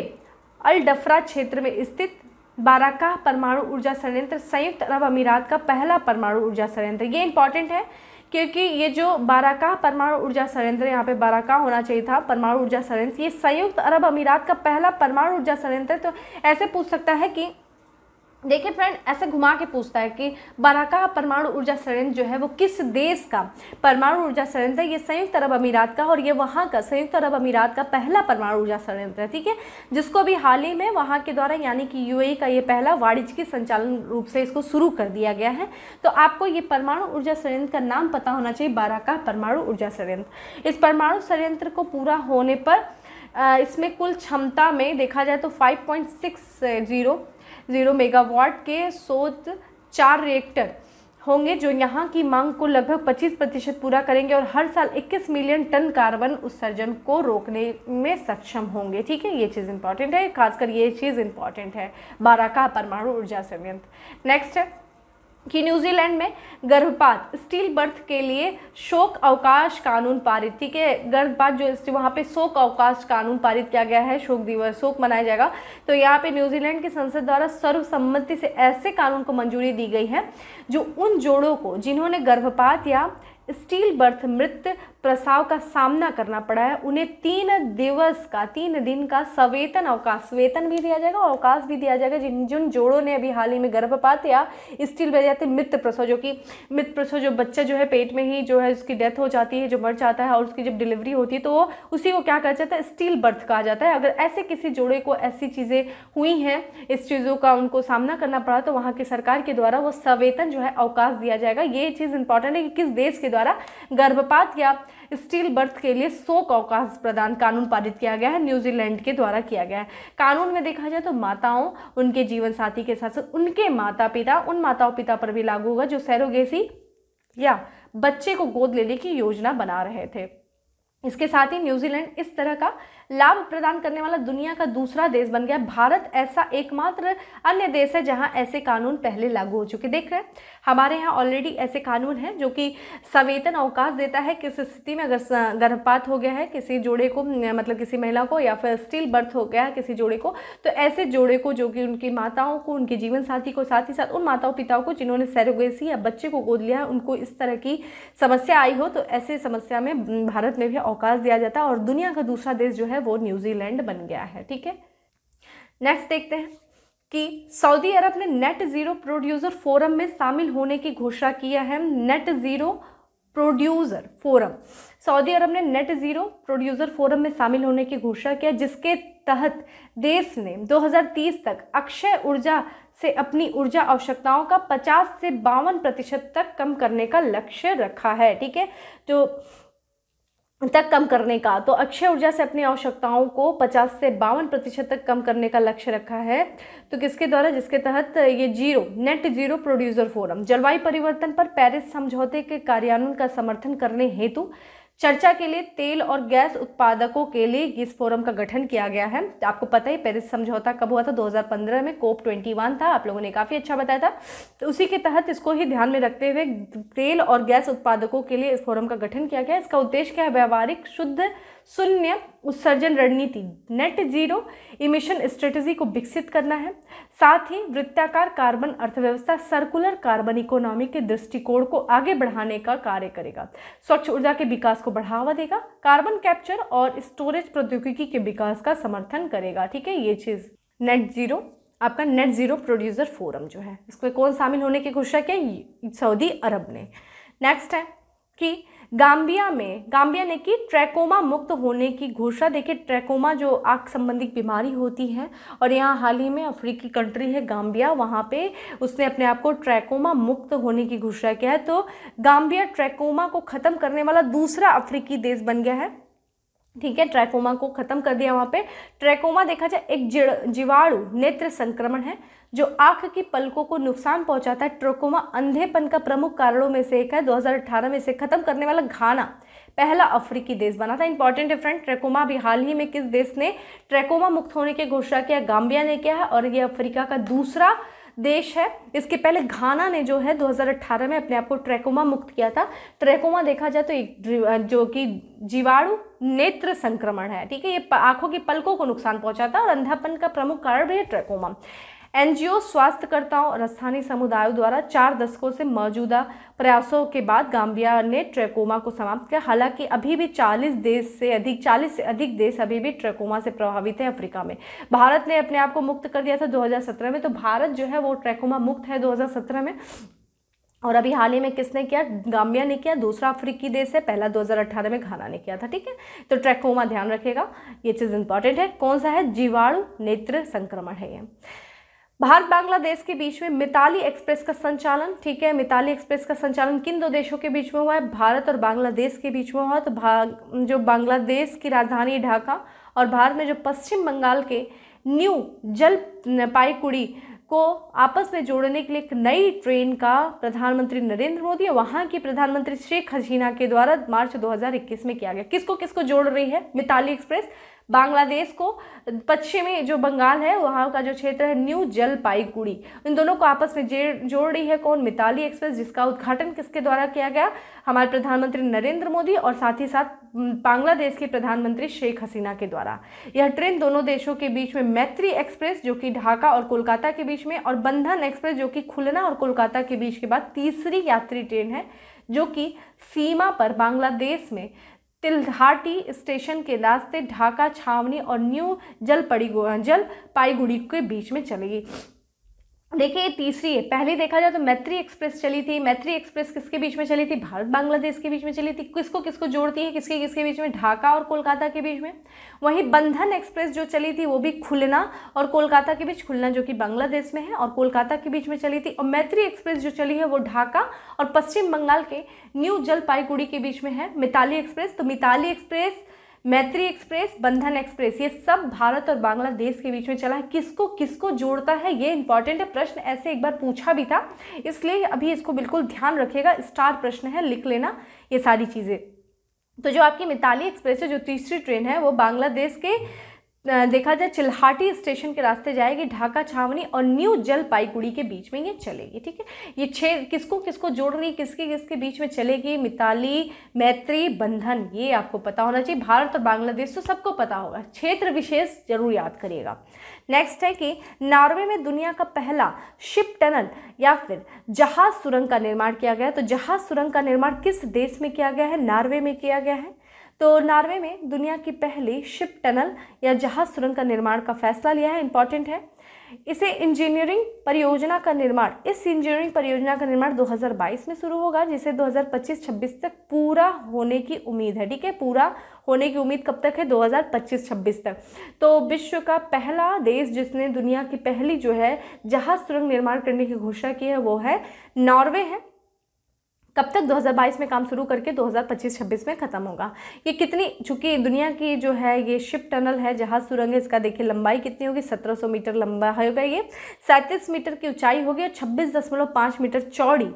अल डफरा क्षेत्र में स्थित बाराका परमाणु ऊर्जा संयंत्र संयुक्त अरब अमीरात का पहला परमाणु ऊर्जा संयंत्र ये इंपॉर्टेंट है क्योंकि ये जो बाराका परमाणु ऊर्जा संयंत्र यहाँ पे बाराका होना चाहिए था परमाणु ऊर्जा संयंत्र ये संयुक्त अरब अमीरात का पहला परमाणु ऊर्जा संयंत्र तो ऐसे पूछ सकता है कि देखिए फ्रेंड ऐसे घुमा के पूछता है कि बराका परमाणु ऊर्जा संयंत्र जो है वो किस देश का परमाणु ऊर्जा संयंत्र है ये संयुक्त अरब अमीरात का और ये वहाँ का संयुक्त अरब अमीरात का पहला परमाणु ऊर्जा संयंत्र है ठीक है जिसको भी हाल ही में वहाँ के द्वारा यानी कि यूएई e का ये पहला वाणिज्यिक संचालन रूप से इसको शुरू कर दिया गया है तो आपको ये परमाणु ऊर्जा संयंत्र का नाम पता होना चाहिए बाराका परमाणु ऊर्जा संयंत्र इस परमाणु संयंत्र को पूरा होने पर इसमें कुल क्षमता में देखा जाए तो फाइव जीरो मेगावाट के सोत चार रिएक्टर होंगे जो यहाँ की मांग को लगभग 25 प्रतिशत पूरा करेंगे और हर साल 21 मिलियन टन कार्बन उत्सर्जन को रोकने में सक्षम होंगे ठीक है ये चीज़ इंपॉर्टेंट है खासकर ये चीज़ इंपॉर्टेंट है बारह का परमाणु ऊर्जा संयंत्र नेक्स्ट है कि न्यूजीलैंड में गर्भपात स्टील बर्थ के लिए शोक अवकाश कानून पारित ठीक है गर्भपात जो वहाँ पे शोक अवकाश कानून पारित किया गया है शोक दिवस शोक मनाया जाएगा तो यहाँ पे न्यूजीलैंड की संसद द्वारा सर्वसम्मति से ऐसे कानून को मंजूरी दी गई है जो उन जोड़ों को जिन्होंने गर्भपात या स्टील बर्थ मृत प्रसाव का सामना करना पड़ा है उन्हें तीन दिवस का तीन दिन का सवेतन अवकाश वेतन भी दिया जाएगा अवकाश भी दिया जाएगा जिन जिन जोड़ों ने अभी हाल ही में गर्भपात या स्टील बह जाते मृत प्रसव जो कि मृत प्रसव जो बच्चा जो है पेट में ही जो है उसकी डेथ हो जाती है जो मर जाता है और उसकी जब डिलीवरी होती है तो उसी को क्या कहा जाता है स्टील बर्थ कहा जाता है अगर ऐसे किसी जोड़े को ऐसी चीज़ें हुई हैं इस चीज़ों का उनको सामना करना पड़ा तो वहाँ की सरकार के द्वारा वो सवेतन जो है अवकाश दिया जाएगा ये चीज़ इंपॉर्टेंट है कि किस देश के द्वारा गर्भपात या स्टील बर्थ के लिए सौ अवकाश प्रदान कानून पारित किया गया है न्यूजीलैंड के द्वारा किया गया है कानून में देखा जाए तो माताओं उनके जीवन साथी के साथ साथ उनके माता पिता उन माताओं पिता पर भी लागू होगा जो सैरोगेसी या बच्चे को गोद लेने की योजना बना रहे थे इसके साथ ही न्यूजीलैंड इस तरह का लाभ प्रदान करने वाला दुनिया का दूसरा देश बन गया भारत ऐसा एकमात्र अन्य देश है जहाँ ऐसे कानून पहले लागू हो चुके देख रहे हैं हमारे यहाँ ऑलरेडी ऐसे कानून हैं जो कि सवेतन अवकाश देता है किस स्थिति में अगर गर्भपात हो गया है किसी जोड़े को मतलब किसी महिला को या फिर स्टील बर्थ हो गया है किसी जोड़े को तो ऐसे जोड़े को जो कि उनकी माताओं को उनके जीवन साथी को साथ ही साथ उन माताओं पिताओं को जिन्होंने सैरोगेसी या बच्चे को गोद लिया है उनको इस तरह की समस्या आई हो तो ऐसे समस्या में भारत में भी अवकाश दिया जाता है और दुनिया का दूसरा देश जो है है वो न्यूजीलैंड बन गया है ठीक है नेक्स्ट देखते हैं कि सऊदी अरब ने नेट ज़ीरो प्रोड्यूसर फोरम में शामिल होने की घोषणा किया है नेट ज़ीरो प्रोड्यूसर फोरम सऊदी अरब ने नेट ज़ीरो प्रोड्यूसर फोरम में शामिल होने की घोषणा किया जिसके तहत देश ने 2030 तक अक्षय ऊर्जा से अपनी ऊर्जा आवश्यकताओं का 50 से बावन प्रतिशत तक कम करने का लक्ष्य रखा है ठीक है जो तो तक कम करने का तो अक्षय ऊर्जा से अपनी आवश्यकताओं को 50 से बावन प्रतिशत तक कम करने का लक्ष्य रखा है तो किसके द्वारा जिसके तहत ये zero net zero producer forum जलवायु परिवर्तन पर पेरिस समझौते के कार्यान्वयन का समर्थन करने हेतु चर्चा के लिए तेल और गैस उत्पादकों के लिए इस फोरम का गठन किया गया है आपको पता ही पेरिस समझौता कब हुआ था 2015 में कोप 21 था आप लोगों ने काफ़ी अच्छा बताया था तो उसी के तहत इसको ही ध्यान में रखते हुए तेल और गैस उत्पादकों के लिए इस फोरम का गठन किया गया इसका उद्देश्य क्या है व्यावहारिक शुद्ध शून्य उत्सर्जन रणनीति नेट जीरो इमिशन स्ट्रेटजी को विकसित करना है साथ ही वृत्ताकार कार्बन अर्थव्यवस्था सर्कुलर कार्बन इकोनॉमी के दृष्टिकोण को आगे बढ़ाने का कार्य करेगा स्वच्छ ऊर्जा के विकास को बढ़ावा देगा कार्बन कैप्चर और स्टोरेज प्रौद्योगिकी के विकास का समर्थन करेगा ठीक है ये चीज़ नेट जीरो आपका नेट जीरो प्रोड्यूसर फोरम जो है इसमें कौन शामिल होने की घोषणा की सऊदी अरब ने नेक्स्ट है कि गाम्बिया में गाम्बिया ने कि ट्रैकोमा मुक्त होने की घोषणा देखिए ट्रैकोमा जो आँख संबंधित बीमारी होती है और यहाँ हाल ही में अफ्रीकी कंट्री है गाम्बिया वहाँ पे उसने अपने आप को ट्रैकोमा मुक्त होने की घोषणा किया है तो गाम्बिया ट्रैकोमा को ख़त्म करने वाला दूसरा अफ्रीकी देश बन गया है ठीक है ट्रैकोमा को ख़त्म कर दिया वहां पे ट्रैकोमा देखा जाए एक जीवाणु नेत्र संक्रमण है जो आंख की पलकों को नुकसान पहुंचाता है ट्रैकोमा अंधेपन का प्रमुख कारणों में से एक है 2018 में इसे ख़त्म करने वाला घाना पहला अफ्रीकी देश बना था इंपॉर्टेंट डिफरेंट ट्रैकोमा अभी हाल ही में किस देश ने ट्रैकोमा मुक्त होने की घोषणा किया गाम्बिया ने किया है और ये अफ्रीका का दूसरा देश है इसके पहले घाना ने जो है 2018 में अपने आप को ट्रैकोमा मुक्त किया था ट्रैकोमा देखा जाए तो एक जो कि जीवाणु नेत्र संक्रमण है ठीक है ये आंखों की पलकों को नुकसान पहुंचाता है और अंधापन का प्रमुख कारण भी है ट्रैकोमा एनजीओ स्वास्थ्यकर्ताओं और स्थानीय समुदायों द्वारा चार दशकों से मौजूदा प्रयासों के बाद गाम्बिया ने ट्रेकोमा को समाप्त किया हालांकि अभी भी 40 देश से अधिक 40 से अधिक देश अभी भी ट्रैकोमा से प्रभावित है अफ्रीका में भारत ने अपने आप को मुक्त कर दिया था 2017 में तो भारत जो है वो ट्रैकोमा मुक्त है दो में और अभी हाल ही में किसने किया गाम्बिया ने किया दूसरा अफ्रीकी देश है पहला 2018 में घाना ने किया था ठीक है तो ट्रैकोमा ध्यान रखेगा ये चीज़ इंपॉर्टेंट है कौन सा है जीवाणु नेत्र संक्रमण है ये भारत बांग्लादेश के बीच में मिताली एक्सप्रेस का संचालन ठीक है मिताली एक्सप्रेस का संचालन किन दो देशों के बीच में हुआ है भारत और बांग्लादेश के बीच में हुआ तो भाग जो बांग्लादेश की राजधानी ढाका और भारत में जो पश्चिम बंगाल के न्यू जल पाईकुड़ी को आपस में जोड़ने के लिए एक नई ट्रेन का प्रधानमंत्री नरेंद्र मोदी और वहाँ की प्रधानमंत्री शेख हसीना के द्वारा मार्च 2021 में किया गया किसको किसको जोड़ रही है मिताली एक्सप्रेस बांग्लादेश को पश्चिमी जो बंगाल है वहाँ का जो क्षेत्र है न्यू जलपाईगुड़ी इन दोनों को आपस में जोड़ रही है कौन मिताली एक्सप्रेस जिसका उद्घाटन किसके द्वारा किया गया हमारे प्रधानमंत्री नरेंद्र मोदी और साथ ही साथ बांग्लादेश की प्रधानमंत्री शेख हसीना के द्वारा यह ट्रेन दोनों देशों के बीच में मैत्री एक्सप्रेस जो कि ढाका और कोलकाता के बीच में और बंधन एक्सप्रेस जो कि खुलना और कोलकाता के बीच के बाद तीसरी यात्री ट्रेन है जो कि सीमा पर बांग्लादेश में तिलघाटी स्टेशन के रास्ते ढाका छावनी और न्यू जलपड़ी जल पाईगुड़ी के बीच में चलेगी देखिए ये तीसरी है पहले देखा जाए तो मैत्री एक्सप्रेस चली थी मैत्री एक्सप्रेस किसके बीच में चली थी भारत बांग्लादेश के बीच में चली थी किसको किसको जोड़ती है किसके किसके बीच में ढाका और कोलकाता के बीच में वहीं बंधन एक्सप्रेस जो चली थी वो भी खुलना और कोलकाता के बीच खुलना जो कि बांग्लादेश में है और कोलकाता के बीच में चली थी और मैत्री एक्सप्रेस जो चली है वो ढाका और पश्चिम बंगाल के न्यू जलपाईगुड़ी के बीच में है मिताली एक्सप्रेस तो Mitali express Maitri express Bandhan express ये सब भारत और बांग्लादेश के बीच में चला है किसको किसको जोड़ता है ये इंपॉर्टेंट है प्रश्न ऐसे एक बार पूछा भी था इसलिए अभी इसको बिल्कुल ध्यान रखिएगा स्टार प्रश्न है लिख लेना ये सारी चीज़ें तो जो आपकी मिताली एक्सप्रेस है जो तीसरी ट्रेन है वो बांग्लादेश के देखा जाए चिल्हाटी स्टेशन के रास्ते जाएगी ढाका छावनी और न्यू जलपाईगुड़ी के बीच में ये चलेगी ठीक है ये छः किसको किसको जोड़ रही किसके किसके बीच में चलेगी मिताली मैत्री बंधन ये आपको पता होना चाहिए भारत और बांग्लादेश तो सबको पता होगा क्षेत्र विशेष जरूर याद करिएगा नेक्स्ट है कि नॉर्वे में दुनिया का पहला शिप टनल या फिर जहाज सुरंग का निर्माण किया गया तो जहाज सुरंग का निर्माण किस देश में किया गया है नॉर्वे में किया गया है तो नॉर्वे में दुनिया की पहली शिप टनल या जहाज़ सुरंग का निर्माण का फैसला लिया है इंपॉर्टेंट है इसे इंजीनियरिंग परियोजना का निर्माण इस इंजीनियरिंग परियोजना का निर्माण 2022 में शुरू होगा जिसे 2025-26 तक पूरा होने की उम्मीद है ठीक है पूरा होने की उम्मीद कब तक है 2025-26 तक तो विश्व का पहला देश जिसने दुनिया की पहली जो है जहाज़ सुरंग निर्माण करने की घोषणा की है वो है नॉर्वे है कब तक 2022 में काम शुरू करके 2025-26 में ख़त्म होगा ये कितनी चूँकि दुनिया की जो है ये शिप टनल है जहाज़ सुरंग है इसका देखिए लंबाई कितनी होगी 1700 मीटर लंबा होगा ये सैंतीस मीटर की ऊंचाई होगी और छब्बीस मीटर चौड़ी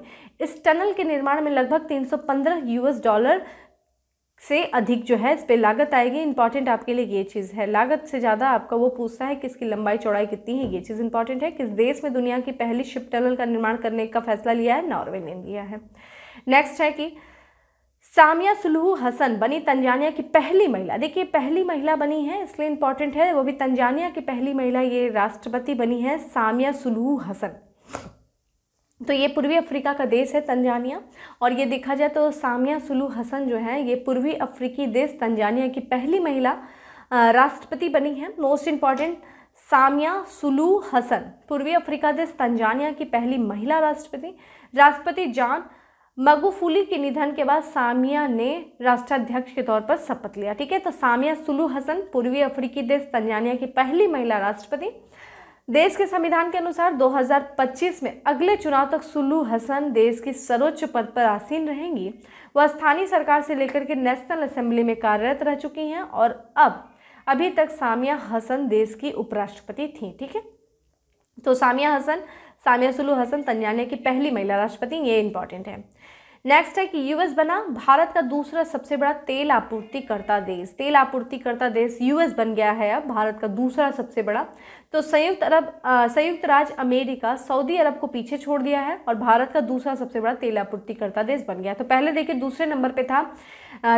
इस टनल के निर्माण में लगभग तीन यूएस डॉलर से अधिक जो है इस पर लागत आएगी इंपॉर्टेंट आपके लिए ये चीज़ है लागत से ज़्यादा आपका वो पूछता है कि इसकी लंबाई चौड़ाई कितनी है ये चीज़ इंपॉर्टेंट है किस देश में दुनिया की पहली शिप टनल का निर्माण करने का फैसला लिया है नॉर्वे ने लिया है नेक्स्ट है कि सामिया सुलहु हसन बनी तंजानिया की पहली महिला देखिए पहली महिला बनी है इसलिए इंपॉर्टेंट है वो भी तंजानिया की पहली महिला ये राष्ट्रपति बनी है सामिया सुलहु हसन तो ये पूर्वी अफ्रीका का देश है तंजानिया और ये देखा जाए तो सामिया सुलू हसन जो है ये पूर्वी अफ्रीकी देश तंजानिया की पहली महिला राष्ट्रपति बनी है most important Samia Suluhu Hassan पूर्वी अफ्रीका देश तंजानिया की पहली महिला राष्ट्रपति राष्ट्रपति जॉन मगुफुली के निधन के बाद सामिया ने राष्ट्राध्यक्ष के तौर पर शपथ लिया ठीक है तो सामिया सुलू हसन पूर्वी अफ्रीकी देश तंजानिया की पहली महिला राष्ट्रपति देश के संविधान के अनुसार 2025 में अगले चुनाव तक सुलू हसन देश की सर्वोच्च पद पर आसीन रहेंगी वह स्थानीय सरकार से लेकर के नेशनल असेंबली में कार्यरत रह चुकी हैं और अब अभी तक सामिया हसन देश की उपराष्ट्रपति थी ठीक है तो Samia Hassan Samia Suluhu Hassan Tanzania की पहली महिला राष्ट्रपति ये इंपॉर्टेंट है नेक्स्ट है कि यूएस बना भारत का दूसरा सबसे बड़ा तेल आपूर्तिकर्ता देश तेल आपूर्तिकर्ता देश यूएस बन गया है अब भारत का दूसरा सबसे बड़ा तो संयुक्त अरब संयुक्त राज्य अमेरिका सऊदी अरब को पीछे छोड़ दिया है और भारत का दूसरा सबसे बड़ा तेल आपूर्तिकर्ता देश बन गया तो पहले देखिए दूसरे नंबर पे था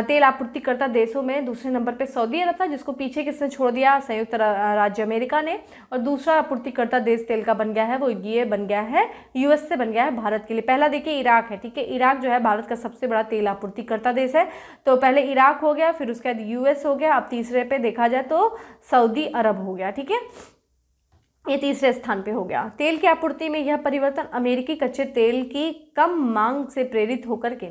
तेल आपूर्तिकर्ता देशों में दूसरे नंबर पे सऊदी अरब था जिसको पीछे किसने छोड़ दिया संयुक्त राज्य अमेरिका ने और दूसरा आपूर्तिकर्ता देश तेल का बन गया है वो ये बन गया है यूएस से बन गया है भारत के लिए पहला देखिए इराक है ठीक है इराक जो है भारत का सबसे बड़ा तेल आपूर्तिकर्ता देश है तो पहले इराक हो गया फिर उसके बाद यूएस हो गया अब तीसरे पे देखा जाए तो सऊदी अरब हो गया ठीक है ये तीसरे स्थान पे हो गया तेल की आपूर्ति में यह परिवर्तन अमेरिकी कच्चे तेल की कम मांग से प्रेरित होकर के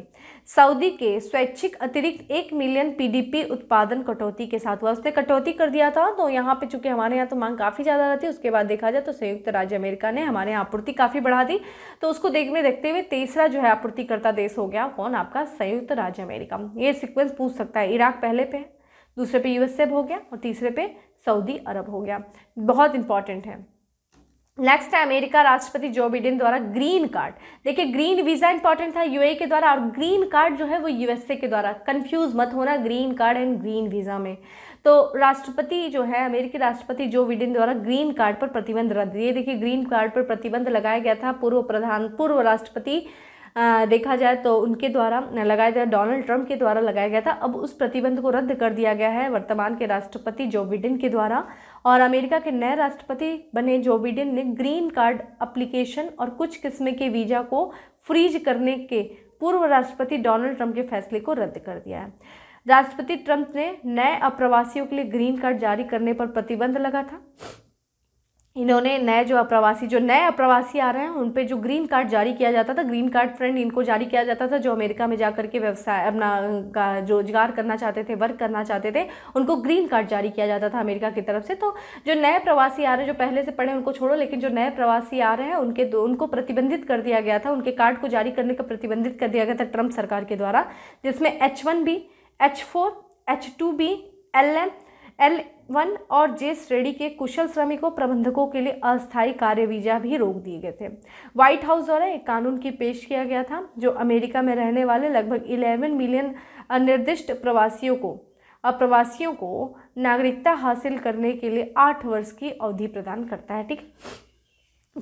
सऊदी के स्वैच्छिक अतिरिक्त एक मिलियन पीडीपी उत्पादन कटौती के साथ हुआ उसने कटौती कर दिया था तो यहाँ पे चूंकि हमारे यहाँ तो मांग काफ़ी ज़्यादा रहती उसके बाद देखा जाए तो संयुक्त राज्य अमेरिका ने हमारे यहाँ आपूर्ति काफ़ी बढ़ा दी तो उसको देखने देखते हुए तीसरा जो है आपूर्तिकर्ता देश हो गया कौन आपका संयुक्त राज्य अमेरिका ये सिक्वेंस पूछ सकता है इराक पहले पे है दूसरे पे यूएसए हो गया और तीसरे पे सऊदी अरब हो गया बहुत इंपॉर्टेंट है नेक्स्ट है अमेरिका राष्ट्रपति जो बिडेन द्वारा ग्रीन कार्ड देखिए ग्रीन वीज़ा इंपॉर्टेंट था यूए e के द्वारा और ग्रीन कार्ड जो है वो यूएसए के द्वारा कंफ्यूज मत होना green card and green visa में तो राष्ट्रपति जो है अमेरिकी राष्ट्रपति जो बिडेन द्वारा ग्रीन कार्ड पर प्रतिबंध रद्द ये देखिए ग्रीन कार्ड पर प्रतिबंध लगाया गया था पूर्व प्रधान पूर्व राष्ट्रपति देखा जाए तो उनके द्वारा लगाया गया डोनाल्ड ट्रंप के द्वारा लगाया गया था अब उस प्रतिबंध को रद्द कर दिया गया है वर्तमान के राष्ट्रपति जो बिडेन के द्वारा और अमेरिका के नए राष्ट्रपति बने जो बिडेन ने ग्रीन कार्ड अप्लीकेशन और कुछ किस्म के वीज़ा को फ्रीज करने के पूर्व राष्ट्रपति डोनाल्ड ट्रंप के फैसले को रद्द कर दिया है राष्ट्रपति ट्रंप ने नए अप्रवासियों के लिए ग्रीन कार्ड जारी करने पर प्रतिबंध लगा था इन्होंने नए जो अप्रवासी जो नए अप्रवासी आ रहे हैं उन पे जो ग्रीन कार्ड जारी किया जाता था ग्रीन कार्ड फ्रेंड इनको जारी किया जाता था जो अमेरिका में जा कर के व्यवसाय अपना का जो रोजगार करना चाहते थे वर्क करना चाहते थे उनको ग्रीन कार्ड जारी किया जाता था अमेरिका की तरफ से तो जो नए प्रवासी आ रहे हैं जो पहले से पढ़े उनको छोड़ो लेकिन जो नए प्रवासी आ रहे हैं उनके उनको प्रतिबंधित कर दिया गया था उनके कार्ड को जारी करने का प्रतिबंधित कर दिया गया था ट्रंप सरकार के द्वारा जिसमें H one B H four H two B L M L one और जे श्रेणी के कुशल श्रमिकों प्रबंधकों के लिए अस्थायी कार्य वीजा भी रोक दिए गए थे व्हाइट हाउस द्वारा एक कानून की पेश किया गया था जो अमेरिका में रहने वाले लगभग 11 मिलियन अनिर्दिष्ट प्रवासियों को अप्रवासियों को नागरिकता हासिल करने के लिए आठ वर्ष की अवधि प्रदान करता है ठीक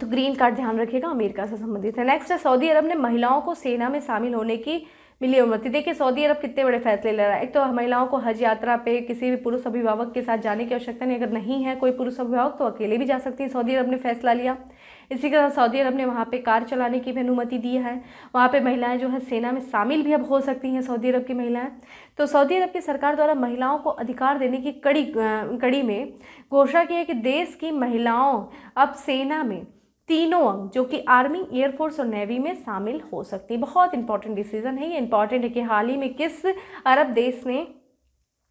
तो ग्रीन कार्ड ध्यान रखिएगा अमेरिका से संबंधित है नेक्स्ट है सऊदी अरब ने महिलाओं को सेना में शामिल होने की मिली उम्र थी देखिए सऊदी अरब कितने बड़े फैसले ले रहा है एक तो महिलाओं को हज यात्रा पे किसी भी पुरुष अभिभावक के साथ जाने की आवश्यकता नहीं अगर नहीं है कोई पुरुष अभिभावक तो अकेले भी जा सकती है सऊदी अरब ने फैसला लिया इसी के साथ सऊदी अरब ने वहाँ पे कार चलाने की भी अनुमति दी है वहाँ पे महिलाएं जो है सेना में शामिल भी अब हो सकती हैं सऊदी अरब की महिलाएं तो सऊदी अरब की सरकार द्वारा महिलाओं को अधिकार देने की कड़ी कड़ी में घोषणा की है कि देश की महिलाओं अब सेना में तीनों अंग जो कि आर्मी एयरफोर्स और नेवी में शामिल हो सकती है बहुत इंपॉर्टेंट डिसीजन है ये इंपॉर्टेंट है कि हाल ही में किस अरब देश ने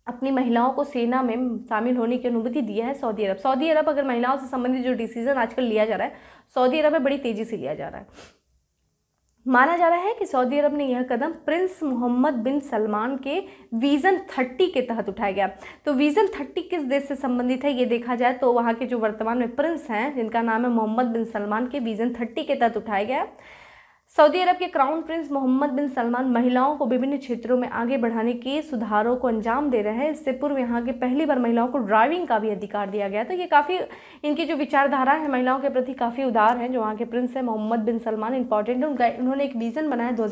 अपनी महिलाओं को सेना में शामिल होने की अनुमति दिया है सऊदी अरब सऊदी अरब अगर महिलाओं से संबंधित जो डिसीजन आजकल लिया जा रहा है सऊदी अरब में बड़ी तेज़ी से लिया जा रहा है माना जा रहा है कि सऊदी अरब ने यह कदम प्रिंस मोहम्मद बिन सलमान के विज़न थर्टी के तहत उठाया गया तो विज़न थर्टी किस देश से संबंधित है ये देखा जाए तो वहाँ के जो वर्तमान में प्रिंस हैं जिनका नाम है मोहम्मद बिन सलमान के विज़न थर्टी के तहत उठाया गया सऊदी अरब के crown prince Mohammed bin Salman महिलाओं को विभिन्न क्षेत्रों में आगे बढ़ाने के सुधारों को अंजाम दे रहे हैं इससे पूर्व यहाँ के पहली बार महिलाओं को ड्राइविंग का भी अधिकार दिया गया तो ये काफ़ी इनकी जो विचारधारा है महिलाओं के प्रति काफ़ी उदार हैं जो वहाँ के प्रिंस हैं मोहम्मद बिन सलमान इंपॉर्टेंट है उनका उन्होंने एक विज़न बनाया दो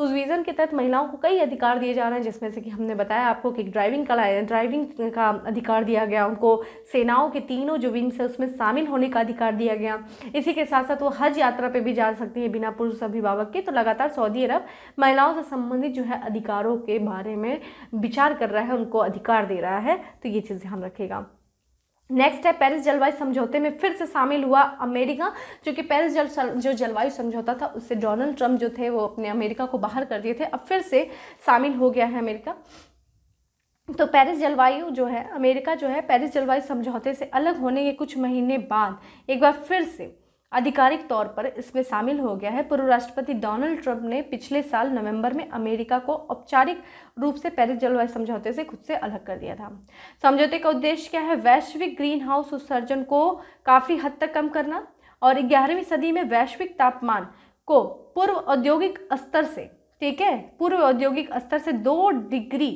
उस विज़न के तहत महिलाओं को कई अधिकार दिए जा रहे हैं जिसमें से कि हमने बताया आपको कि ड्राइविंग का ड्राइविंग का अधिकार दिया गया उनको सेनाओं के तीनों जो विंग्स है उसमें शामिल होने का अधिकार दिया गया इसी के साथ साथ वो हज यात्रा पर भी जा सकती है बिना पुरुष अभिभावक के तो लगातार सऊदी अरब महिलाओं से संबंधित जो है अधिकारों के बारे में विचार कर रहा है उनको अधिकार दे रहा है तो ये चीज़ ध्यान रखेगा नेक्स्ट है पेरिस जलवायु समझौते में फिर से शामिल हुआ अमेरिका जो कि पेरिस जल जो जलवायु समझौता था उससे डोनाल्ड ट्रंप जो थे वो अपने अमेरिका को बाहर कर दिए थे अब फिर से शामिल हो गया है अमेरिका तो पेरिस जलवायु जो है अमेरिका जो है पेरिस जलवायु समझौते से अलग होने के कुछ महीने बाद एक बार फिर से आधिकारिक तौर पर इसमें शामिल हो गया है पूर्व राष्ट्रपति डोनाल्ड ट्रंप ने पिछले साल नवंबर में अमेरिका को औपचारिक रूप से पेरिस जलवायु समझौते से खुद से अलग कर दिया था समझौते का उद्देश्य क्या है वैश्विक ग्रीन हाउस उत्सर्जन को काफ़ी हद तक कम करना और ग्यारहवीं सदी में वैश्विक तापमान को पूर्व औद्योगिक स्तर से ठीक है पूर्व औद्योगिक स्तर से दो डिग्री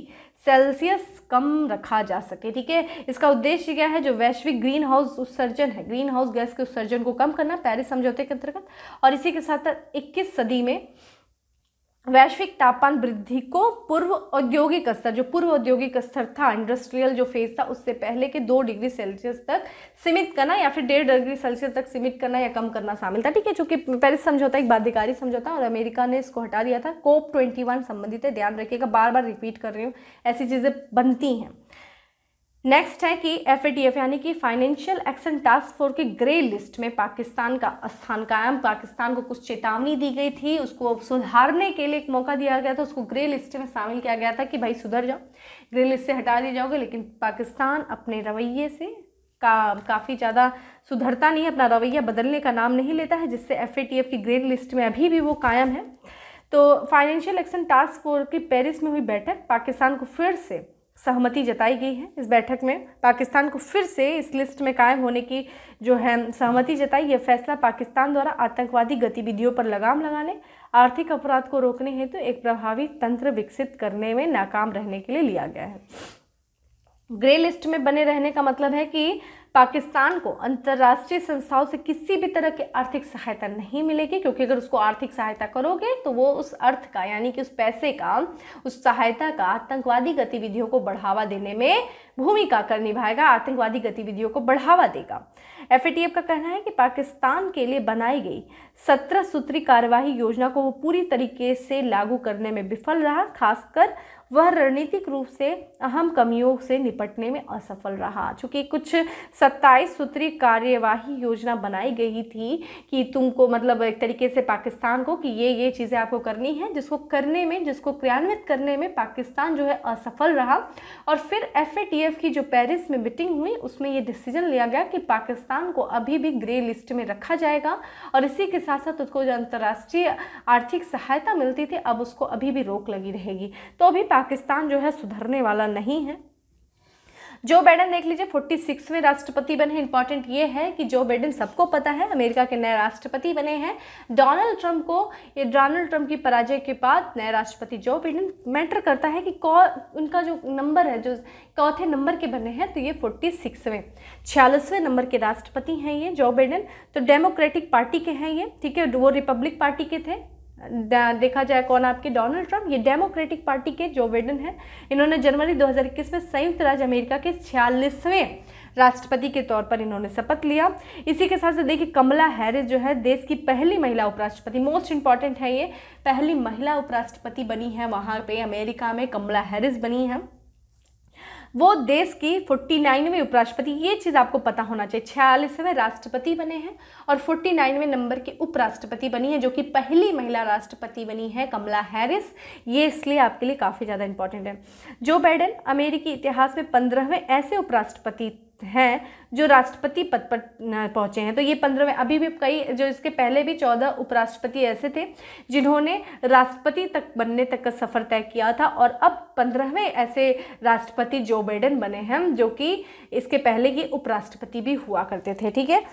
सेल्सियस कम रखा जा सके ठीक है इसका उद्देश्य क्या है जो वैश्विक ग्रीन हाउस उत्सर्जन है ग्रीन हाउस गैस के उत्सर्जन को कम करना पेरिस समझौते के अंतर्गत और इसी के साथ साथ इक्कीस सदी में वैश्विक तापमान वृद्धि को पूर्व औद्योगिक स्तर जो पूर्व औद्योगिक स्तर था इंडस्ट्रियल जो फेज था उससे पहले के दो डिग्री सेल्सियस तक सीमित करना या फिर डेढ़ डिग्री सेल्सियस तक सीमित करना या कम करना शामिल था ठीक है चूंकि पेरिस समझौता एक बाध्यकारी समझौता और अमेरिका ने इसको हटा दिया था कोप ट्वेंटी संबंधित है ध्यान रखिएगा बार बार रिपीट कर रही हूँ ऐसी चीज़ें बनती हैं नेक्स्ट है कि एफ यानी कि फाइनेंशियल एक्शन टास्क फोर्स के ग्रे लिस्ट में पाकिस्तान का स्थान कायम पाकिस्तान को कुछ चेतावनी दी गई थी उसको सुधारने के लिए एक मौका दिया गया था उसको ग्रे लिस्ट में शामिल किया गया था कि भाई सुधर जाओ ग्रे लिस्ट से हटा दिए जाओगे लेकिन पाकिस्तान अपने रवैये से का काफ़ी ज़्यादा सुधरता नहीं अपना रवैया बदलने का नाम नहीं लेता है जिससे एफ की ग्रे लिस्ट में अभी भी वो कायम है तो फाइनेंशियल एक्शन टास्क फोर्स की पेरिस में हुई बैठक पाकिस्तान को फिर से सहमति जताई गई है इस बैठक में पाकिस्तान को फिर से इस लिस्ट में कायम होने की जो है सहमति जताई यह फैसला पाकिस्तान द्वारा आतंकवादी गतिविधियों पर लगाम लगाने आर्थिक अपराध को रोकने हेतु तो एक प्रभावी तंत्र विकसित करने में नाकाम रहने के लिए लिया गया है ग्रे लिस्ट में बने रहने का मतलब है कि पाकिस्तान को अंतर्राष्ट्रीय संस्थाओं से किसी भी तरह की आर्थिक सहायता नहीं मिलेगी क्योंकि अगर उसको आर्थिक सहायता करोगे तो वो उस अर्थ का यानी कि उस पैसे का उस सहायता का आतंकवादी गतिविधियों को बढ़ावा देने में भूमिका कर निभाएगा आतंकवादी गतिविधियों को बढ़ावा देगा एफ का कहना है कि पाकिस्तान के लिए बनाई गई सत्रह सूत्री कार्यवाही योजना को वो पूरी तरीके से लागू करने में विफल रहा खासकर वह रणनीतिक रूप से अहम कमियों से निपटने में असफल रहा चूँकि कुछ सत्ताईस सूत्री कार्यवाही योजना बनाई गई थी कि तुमको मतलब एक तरीके से पाकिस्तान को कि ये ये चीज़ें आपको करनी है जिसको करने में जिसको क्रियान्वित करने में पाकिस्तान जो है असफल रहा और फिर एफ की जो पेरिस में मीटिंग हुई उसमें ये डिसीजन लिया गया कि पाकिस्तान को अभी भी ग्रे लिस्ट में रखा जाएगा और इसी के साथ साथ उसको जो अंतर्राष्ट्रीय आर्थिक सहायता मिलती थी अब उसको अभी भी रोक लगी रहेगी तो अभी पाकिस्तान जो है सुधरने वाला नहीं है जो बाइडन देख लीजिए फोर्टी सिक्सवें राष्ट्रपति बने इंपॉर्टेंट ये है कि जो बाइडन सबको पता है अमेरिका के नए राष्ट्रपति बने हैं डोनाल्ड ट्रंप को ये डोनाल्ड ट्रंप की पराजय के बाद नए राष्ट्रपति जो बाइडन मैटर करता है कि कौ उनका जो नंबर है जो चौथे नंबर के बने हैं तो ये फोर्टी सिक्सवें छियालीसवें नंबर के राष्ट्रपति हैं ये जो बाइडन तो डेमोक्रेटिक पार्टी के हैं ये ठीक है वो रिपब्लिक पार्टी के थे देखा जाए कौन आपके डोनाल्ड ट्रंप ये डेमोक्रेटिक पार्टी के जो बिडेन हैं इन्होंने जनवरी 2021 में संयुक्त राज्य अमेरिका के छियालीसवें राष्ट्रपति के तौर पर इन्होंने शपथ लिया इसी के साथ से देखिए कमला हैरिस जो है देश की पहली महिला उपराष्ट्रपति मोस्ट इंपॉर्टेंट है ये पहली महिला उपराष्ट्रपति बनी है वहाँ पे अमेरिका में कमला हैरिस बनी है वो देश की फोर्टी नाइनवें उपराष्ट्रपति ये चीज़ आपको पता होना चाहिए छियालीसवें राष्ट्रपति बने हैं और फोर्टी नाइनवें नंबर की उपराष्ट्रपति बनी है जो कि पहली महिला राष्ट्रपति बनी है कमला हैरिस ये इसलिए आपके लिए काफ़ी ज़्यादा इंपॉर्टेंट है जो बाइडन अमेरिकी इतिहास में पंद्रहवें ऐसे उपराष्ट्रपति हैं जो राष्ट्रपति पद पर पहुंचे हैं तो ये पंद्रहवें अभी भी कई जो इसके पहले भी चौदह उपराष्ट्रपति ऐसे थे जिन्होंने राष्ट्रपति तक बनने तक का सफ़र तय किया था और अब पंद्रहवें ऐसे राष्ट्रपति जो बाइडन बने हैं जो कि इसके पहले ही उपराष्ट्रपति भी हुआ करते थे ठीक है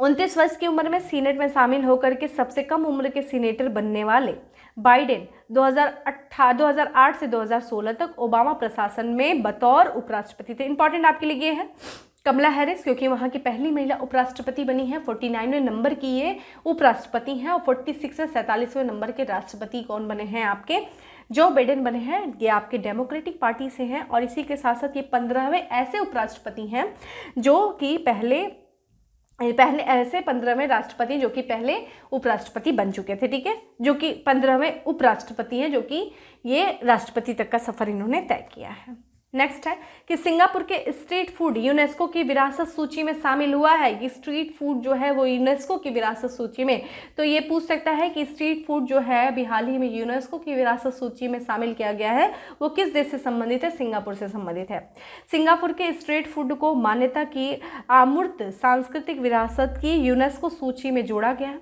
उनतीस वर्ष की उम्र में सीनेट में शामिल होकर के सबसे कम उम्र के सीनेटर बनने वाले बाइडेन 2008 2008 से 2016 तक ओबामा प्रशासन में बतौर उपराष्ट्रपति थे इंपॉर्टेंट आपके लिए ये है कमला हैरिस क्योंकि वहाँ की पहली महिला उपराष्ट्रपति बनी है फोर्टी नाइनवें नंबर की ये उपराष्ट्रपति हैं और फोर्टी सिक्स में सैंतालीसवें नंबर के राष्ट्रपति कौन बने हैं आपके जो बाइडेन बने हैं ये आपके डेमोक्रेटिक पार्टी से हैं और इसी के साथ साथ ये पंद्रहवें ऐसे उपराष्ट्रपति हैं जो कि पहले पहले ऐसे पंद्रहवें राष्ट्रपति जो कि पहले उपराष्ट्रपति बन चुके थे ठीक है जो कि पंद्रहवें उपराष्ट्रपति हैं जो कि ये राष्ट्रपति तक का सफ़र इन्होंने तय किया है नेक्स्ट है कि सिंगापुर के स्ट्रीट फूड यूनेस्को की विरासत सूची में शामिल हुआ है कि स्ट्रीट फूड जो है वो यूनेस्को की विरासत सूची में तो ये पूछ सकता है कि स्ट्रीट फूड जो है अभी हाल ही में यूनेस्को की विरासत सूची में शामिल किया गया है वो किस देश से संबंधित है सिंगापुर से संबंधित है सिंगापुर के स्ट्रीट फूड को मान्यता की आमूर्त सांस्कृतिक विरासत की यूनेस्को सूची में जोड़ा गया है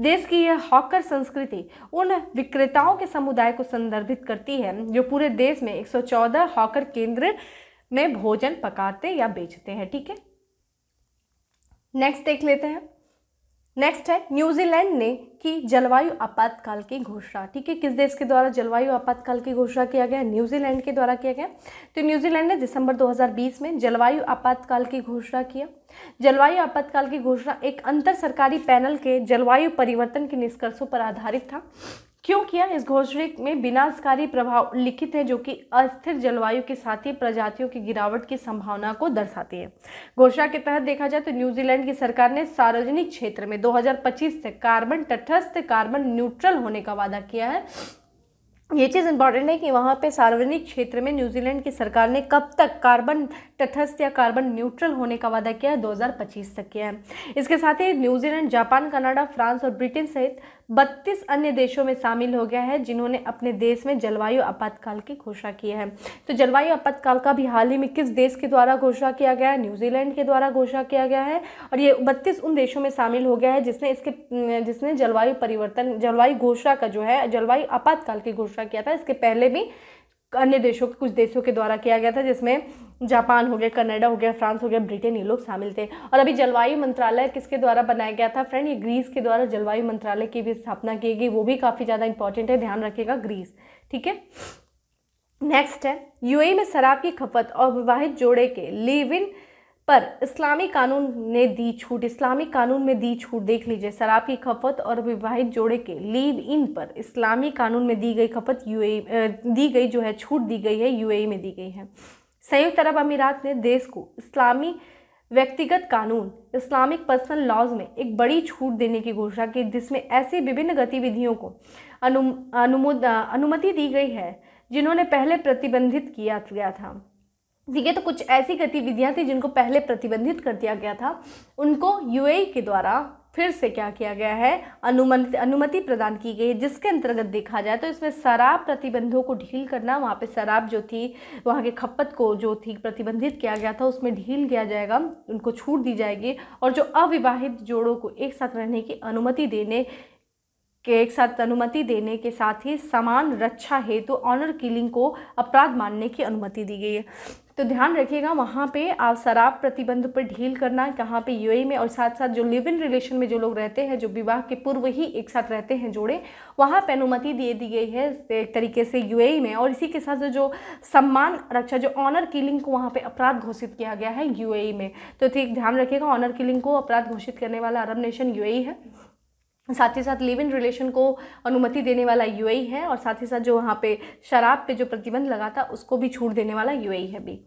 देश की यह हॉकर संस्कृति उन विक्रेताओं के समुदाय को संदर्भित करती है जो पूरे देश में एक हॉकर केंद्र केंद्र में भोजन पकाते या बेचते हैं ठीक है नेक्स्ट देख लेते हैं नेक्स्ट है न्यूजीलैंड ने की जलवायु आपातकाल की घोषणा ठीक है किस देश के द्वारा जलवायु आपातकाल की घोषणा किया गया न्यूजीलैंड के द्वारा किया गया तो न्यूजीलैंड ने दिसंबर 2020 में जलवायु आपातकाल की घोषणा किया जलवायु आपातकाल की घोषणा एक अंतर सरकारी पैनल के जलवायु परिवर्तन के निष्कर्षों पर आधारित था क्यों किया इस घोषणे में विनाशकारी प्रभाव लिखित है जो कि अस्थिर जलवायु के साथ ही प्रजातियों की गिरावट की संभावना को दर्शाती है घोषणा के तहत देखा जाए तो न्यूजीलैंड की सरकार ने सार्वजनिक क्षेत्र में 2025 से कार्बन तटस्थ कार्बन न्यूट्रल होने का वादा किया है ये चीज़ इंपॉर्टेंट है कि वहाँ पे सार्वजनिक क्षेत्र में न्यूजीलैंड की सरकार ने कब तक कार्बन तटस्थ या कार्बन न्यूट्रल होने का वादा किया है 2025 तक किया है इसके साथ ही न्यूजीलैंड जापान कनाडा फ्रांस और ब्रिटेन सहित बत्तीस अन्य देशों में शामिल हो गया है जिन्होंने अपने देश में जलवायु आपातकाल की घोषणा की है तो जलवायु आपातकाल का भी हाल ही में किस देश के द्वारा घोषणा किया गया है न्यूजीलैंड के द्वारा घोषणा किया गया है और ये बत्तीस उन देशों में शामिल हो गया है जिसने इसके जिसने जलवायु परिवर्तन जलवायु घोषणा का जो है जलवायु आपातकाल की घोषणा किया था इसके पहले भी अन्य देशों के कुछ देशों के द्वारा किया गया था जिसमें जापान हो गया कनाडा हो गया फ्रांस हो गया ब्रिटेन ये लोग शामिल थे और अभी जलवायु मंत्रालय किसके द्वारा बनाया गया था फ्रेंड ये ग्रीस के द्वारा जलवायु मंत्रालय की भी स्थापना की गई वो भी काफ़ी ज़्यादा इंपॉर्टेंट है ध्यान रखिएगा ग्रीस ठीक है नेक्स्ट है यूएई में शराब की खपत और विवाहित जोड़े के लिव इन पर इस्लामी कानून ने दी छूट इस्लामी कानून में दी छूट देख लीजिए शराब की खपत और विवाहित जोड़े के लीव इन पर इस्लामी कानून में दी गई खपत यू दी गई जो है छूट दी गई है यू में दी गई है संयुक्त अरब अमीरात ने देश को इस्लामी व्यक्तिगत कानून इस्लामिक पर्सनल लॉज में एक बड़ी छूट देने की घोषणा की जिसमें ऐसी विभिन्न गतिविधियों को अनु अनुमति दी गई है जिन्होंने पहले प्रतिबंधित किया गया था ठीक है तो कुछ ऐसी गतिविधियां थी जिनको पहले प्रतिबंधित कर दिया गया था उनको यूएई e के द्वारा फिर से क्या किया गया है अनुमति अनुमति प्रदान की गई जिसके अंतर्गत देखा जाए तो इसमें शराब प्रतिबंधों को ढील करना वहाँ पे शराब जो थी वहाँ के खपत को जो थी प्रतिबंधित किया गया था उसमें ढील किया जाएगा उनको छूट दी जाएगी और जो अविवाहित जोड़ों को एक साथ रहने की अनुमति देने के एक साथ अनुमति देने के साथ ही समान रक्षा हेतु तो ऑनर किलिंग को अपराध मानने की अनुमति दी गई है तो ध्यान रखिएगा वहाँ पे आप शराब प्रतिबंध पर ढील करना कहाँ पे यूएई e में और साथ साथ जो लिव इन रिलेशन में जो लोग रहते हैं जो विवाह के पूर्व ही एक साथ रहते हैं जोड़े वहाँ पे अनुमति दे दी गई है एक तरीके से यूएई e में और इसी के साथ जो सम्मान रक्षा जो ऑनर किलिंग को वहाँ पर अपराध घोषित किया गया है यू e में तो ठीक ध्यान रखिएगा ऑनर किलिंग को अपराध घोषित करने वाला अरब नेशन यू है साथ ही साथ लिव इन रिलेशन को अनुमति देने वाला यूएई है और साथ ही साथ जो वहाँ पे शराब पे जो प्रतिबंध लगा था उसको भी छूट देने वाला यूएई है भी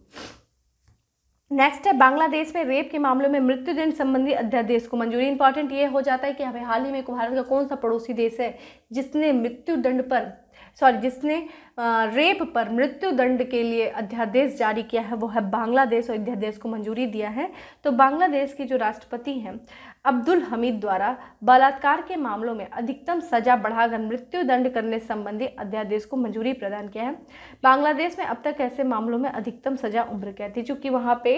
नेक्स्ट है बांग्लादेश में रेप के मामलों में मृत्युदंड संबंधी अध्यादेश को मंजूरी इंपॉर्टेंट ये हो जाता है कि हमें हाल ही में भारत का कौन सा पड़ोसी देश है जिसने मृत्युदंड पर सॉरी जिसने रेप पर मृत्युदंड के लिए अध्यादेश जारी किया है वो है बांग्लादेश और अध्यादेश को मंजूरी दिया है तो बांग्लादेश के जो राष्ट्रपति हैं अब्दुल हमीद द्वारा बलात्कार के मामलों में अधिकतम सजा बढ़ाकर मृत्यु दंड करने संबंधी अध्यादेश को मंजूरी प्रदान किया है बांग्लादेश में अब तक ऐसे मामलों में अधिकतम सजा उम्र कैद थी चूँकि वहाँ पे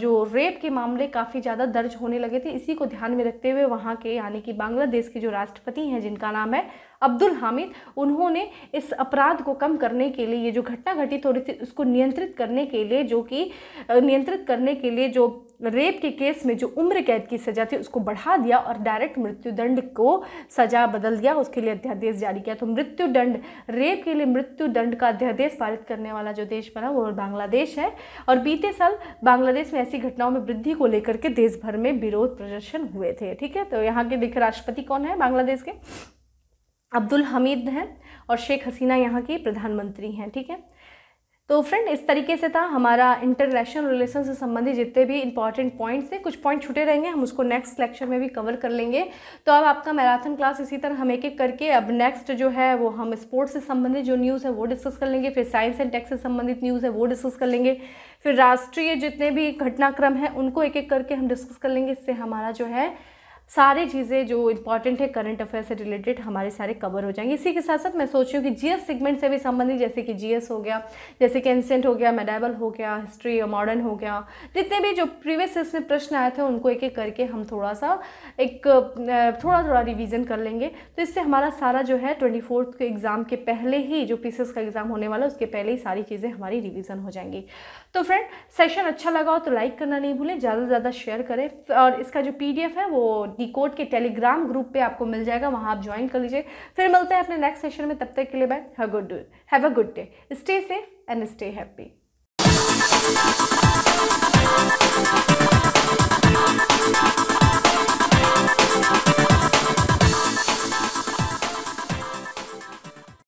जो रेप के मामले काफ़ी ज़्यादा दर्ज होने लगे थे इसी को ध्यान में रखते हुए वहाँ के यानी कि बांग्लादेश के जो राष्ट्रपति हैं जिनका नाम है अब्दुल हामिद उन्होंने इस अपराध को कम करने के लिए ये जो घटना घटी थोड़ी थी उसको नियंत्रित करने के लिए जो कि नियंत्रित करने के लिए जो रेप के केस में जो उम्र कैद की सज़ा थी उसको बढ़ा दिया और डायरेक्ट मृत्युदंड को सज़ा बदल दिया उसके लिए अध्यादेश जारी किया तो मृत्युदंड रेप के लिए मृत्युदंड का अध्यादेश पारित करने वाला जो देश बना वो बांग्लादेश है और बीते साल बांग्लादेश में ऐसी घटनाओं में वृद्धि को लेकर के देश भर में विरोध प्रदर्शन हुए थे ठीक है तो यहाँ के देखिए राष्ट्रपति कौन है बांग्लादेश के अब्दुल हमीद हैं और शेख हसीना यहाँ की प्रधानमंत्री हैं ठीक है तो फ्रेंड इस तरीके से था हमारा इंटरनेशनल रिलेशन से संबंधित जितने भी इंपॉर्टेंट पॉइंट्स थे कुछ पॉइंट छुटे रहेंगे हम उसको नेक्स्ट लेक्चर में भी कवर कर लेंगे तो अब आपका मैराथन क्लास इसी तरह हम एक एक करके अब नेक्स्ट जो है वो हम स्पोर्ट्स से संबंधित जो न्यूज़ है वो डिस्कस कर लेंगे फिर साइंस एंड टेक्स से संबंधित न्यूज़ है वो डिस्कस कर लेंगे फिर राष्ट्रीय जितने भी घटनाक्रम हैं उनको एक एक करके हम डिस्कस कर लेंगे इससे हमारा जो है सारी चीज़ें जो इंपॉर्टेंट है करंट अफेयर से रिलेटेड हमारे सारे कवर हो जाएंगे इसी के साथ साथ मैं सोच रही हूँ कि जीएस सेगमेंट से भी संबंधित जैसे कि जीएस हो गया जैसे कि एंसेंट हो गया मेडाइबल हो गया हिस्ट्री मॉडर्न हो गया जितने भी जो प्रीवियस इसमें प्रश्न आए थे उनको एक एक करके हम थोड़ा सा एक थोड़ा थोड़ा रिविज़न कर लेंगे तो इससे हमारा सारा जो है ट्वेंटी फोर्थ के एग्ज़ाम के पहले ही जो पी का एग्ज़ाम होने वाला है उसके पहले ही सारी चीज़ें हमारी रिविज़न हो जाएंगी तो फ्रेंड सेशन अच्छा लगा हो तो लाइक करना नहीं भूलें ज़्यादा से ज़्यादा शेयर करें और इसका जो पी है वो की कोड के टेलीग्राम ग्रुप पे आपको मिल जाएगा वहां आप ज्वाइन कर लीजिए फिर मिलते हैं अपने नेक्स्ट सेशन में तब तक के लिए bye have good day have a good day stay safe and stay happy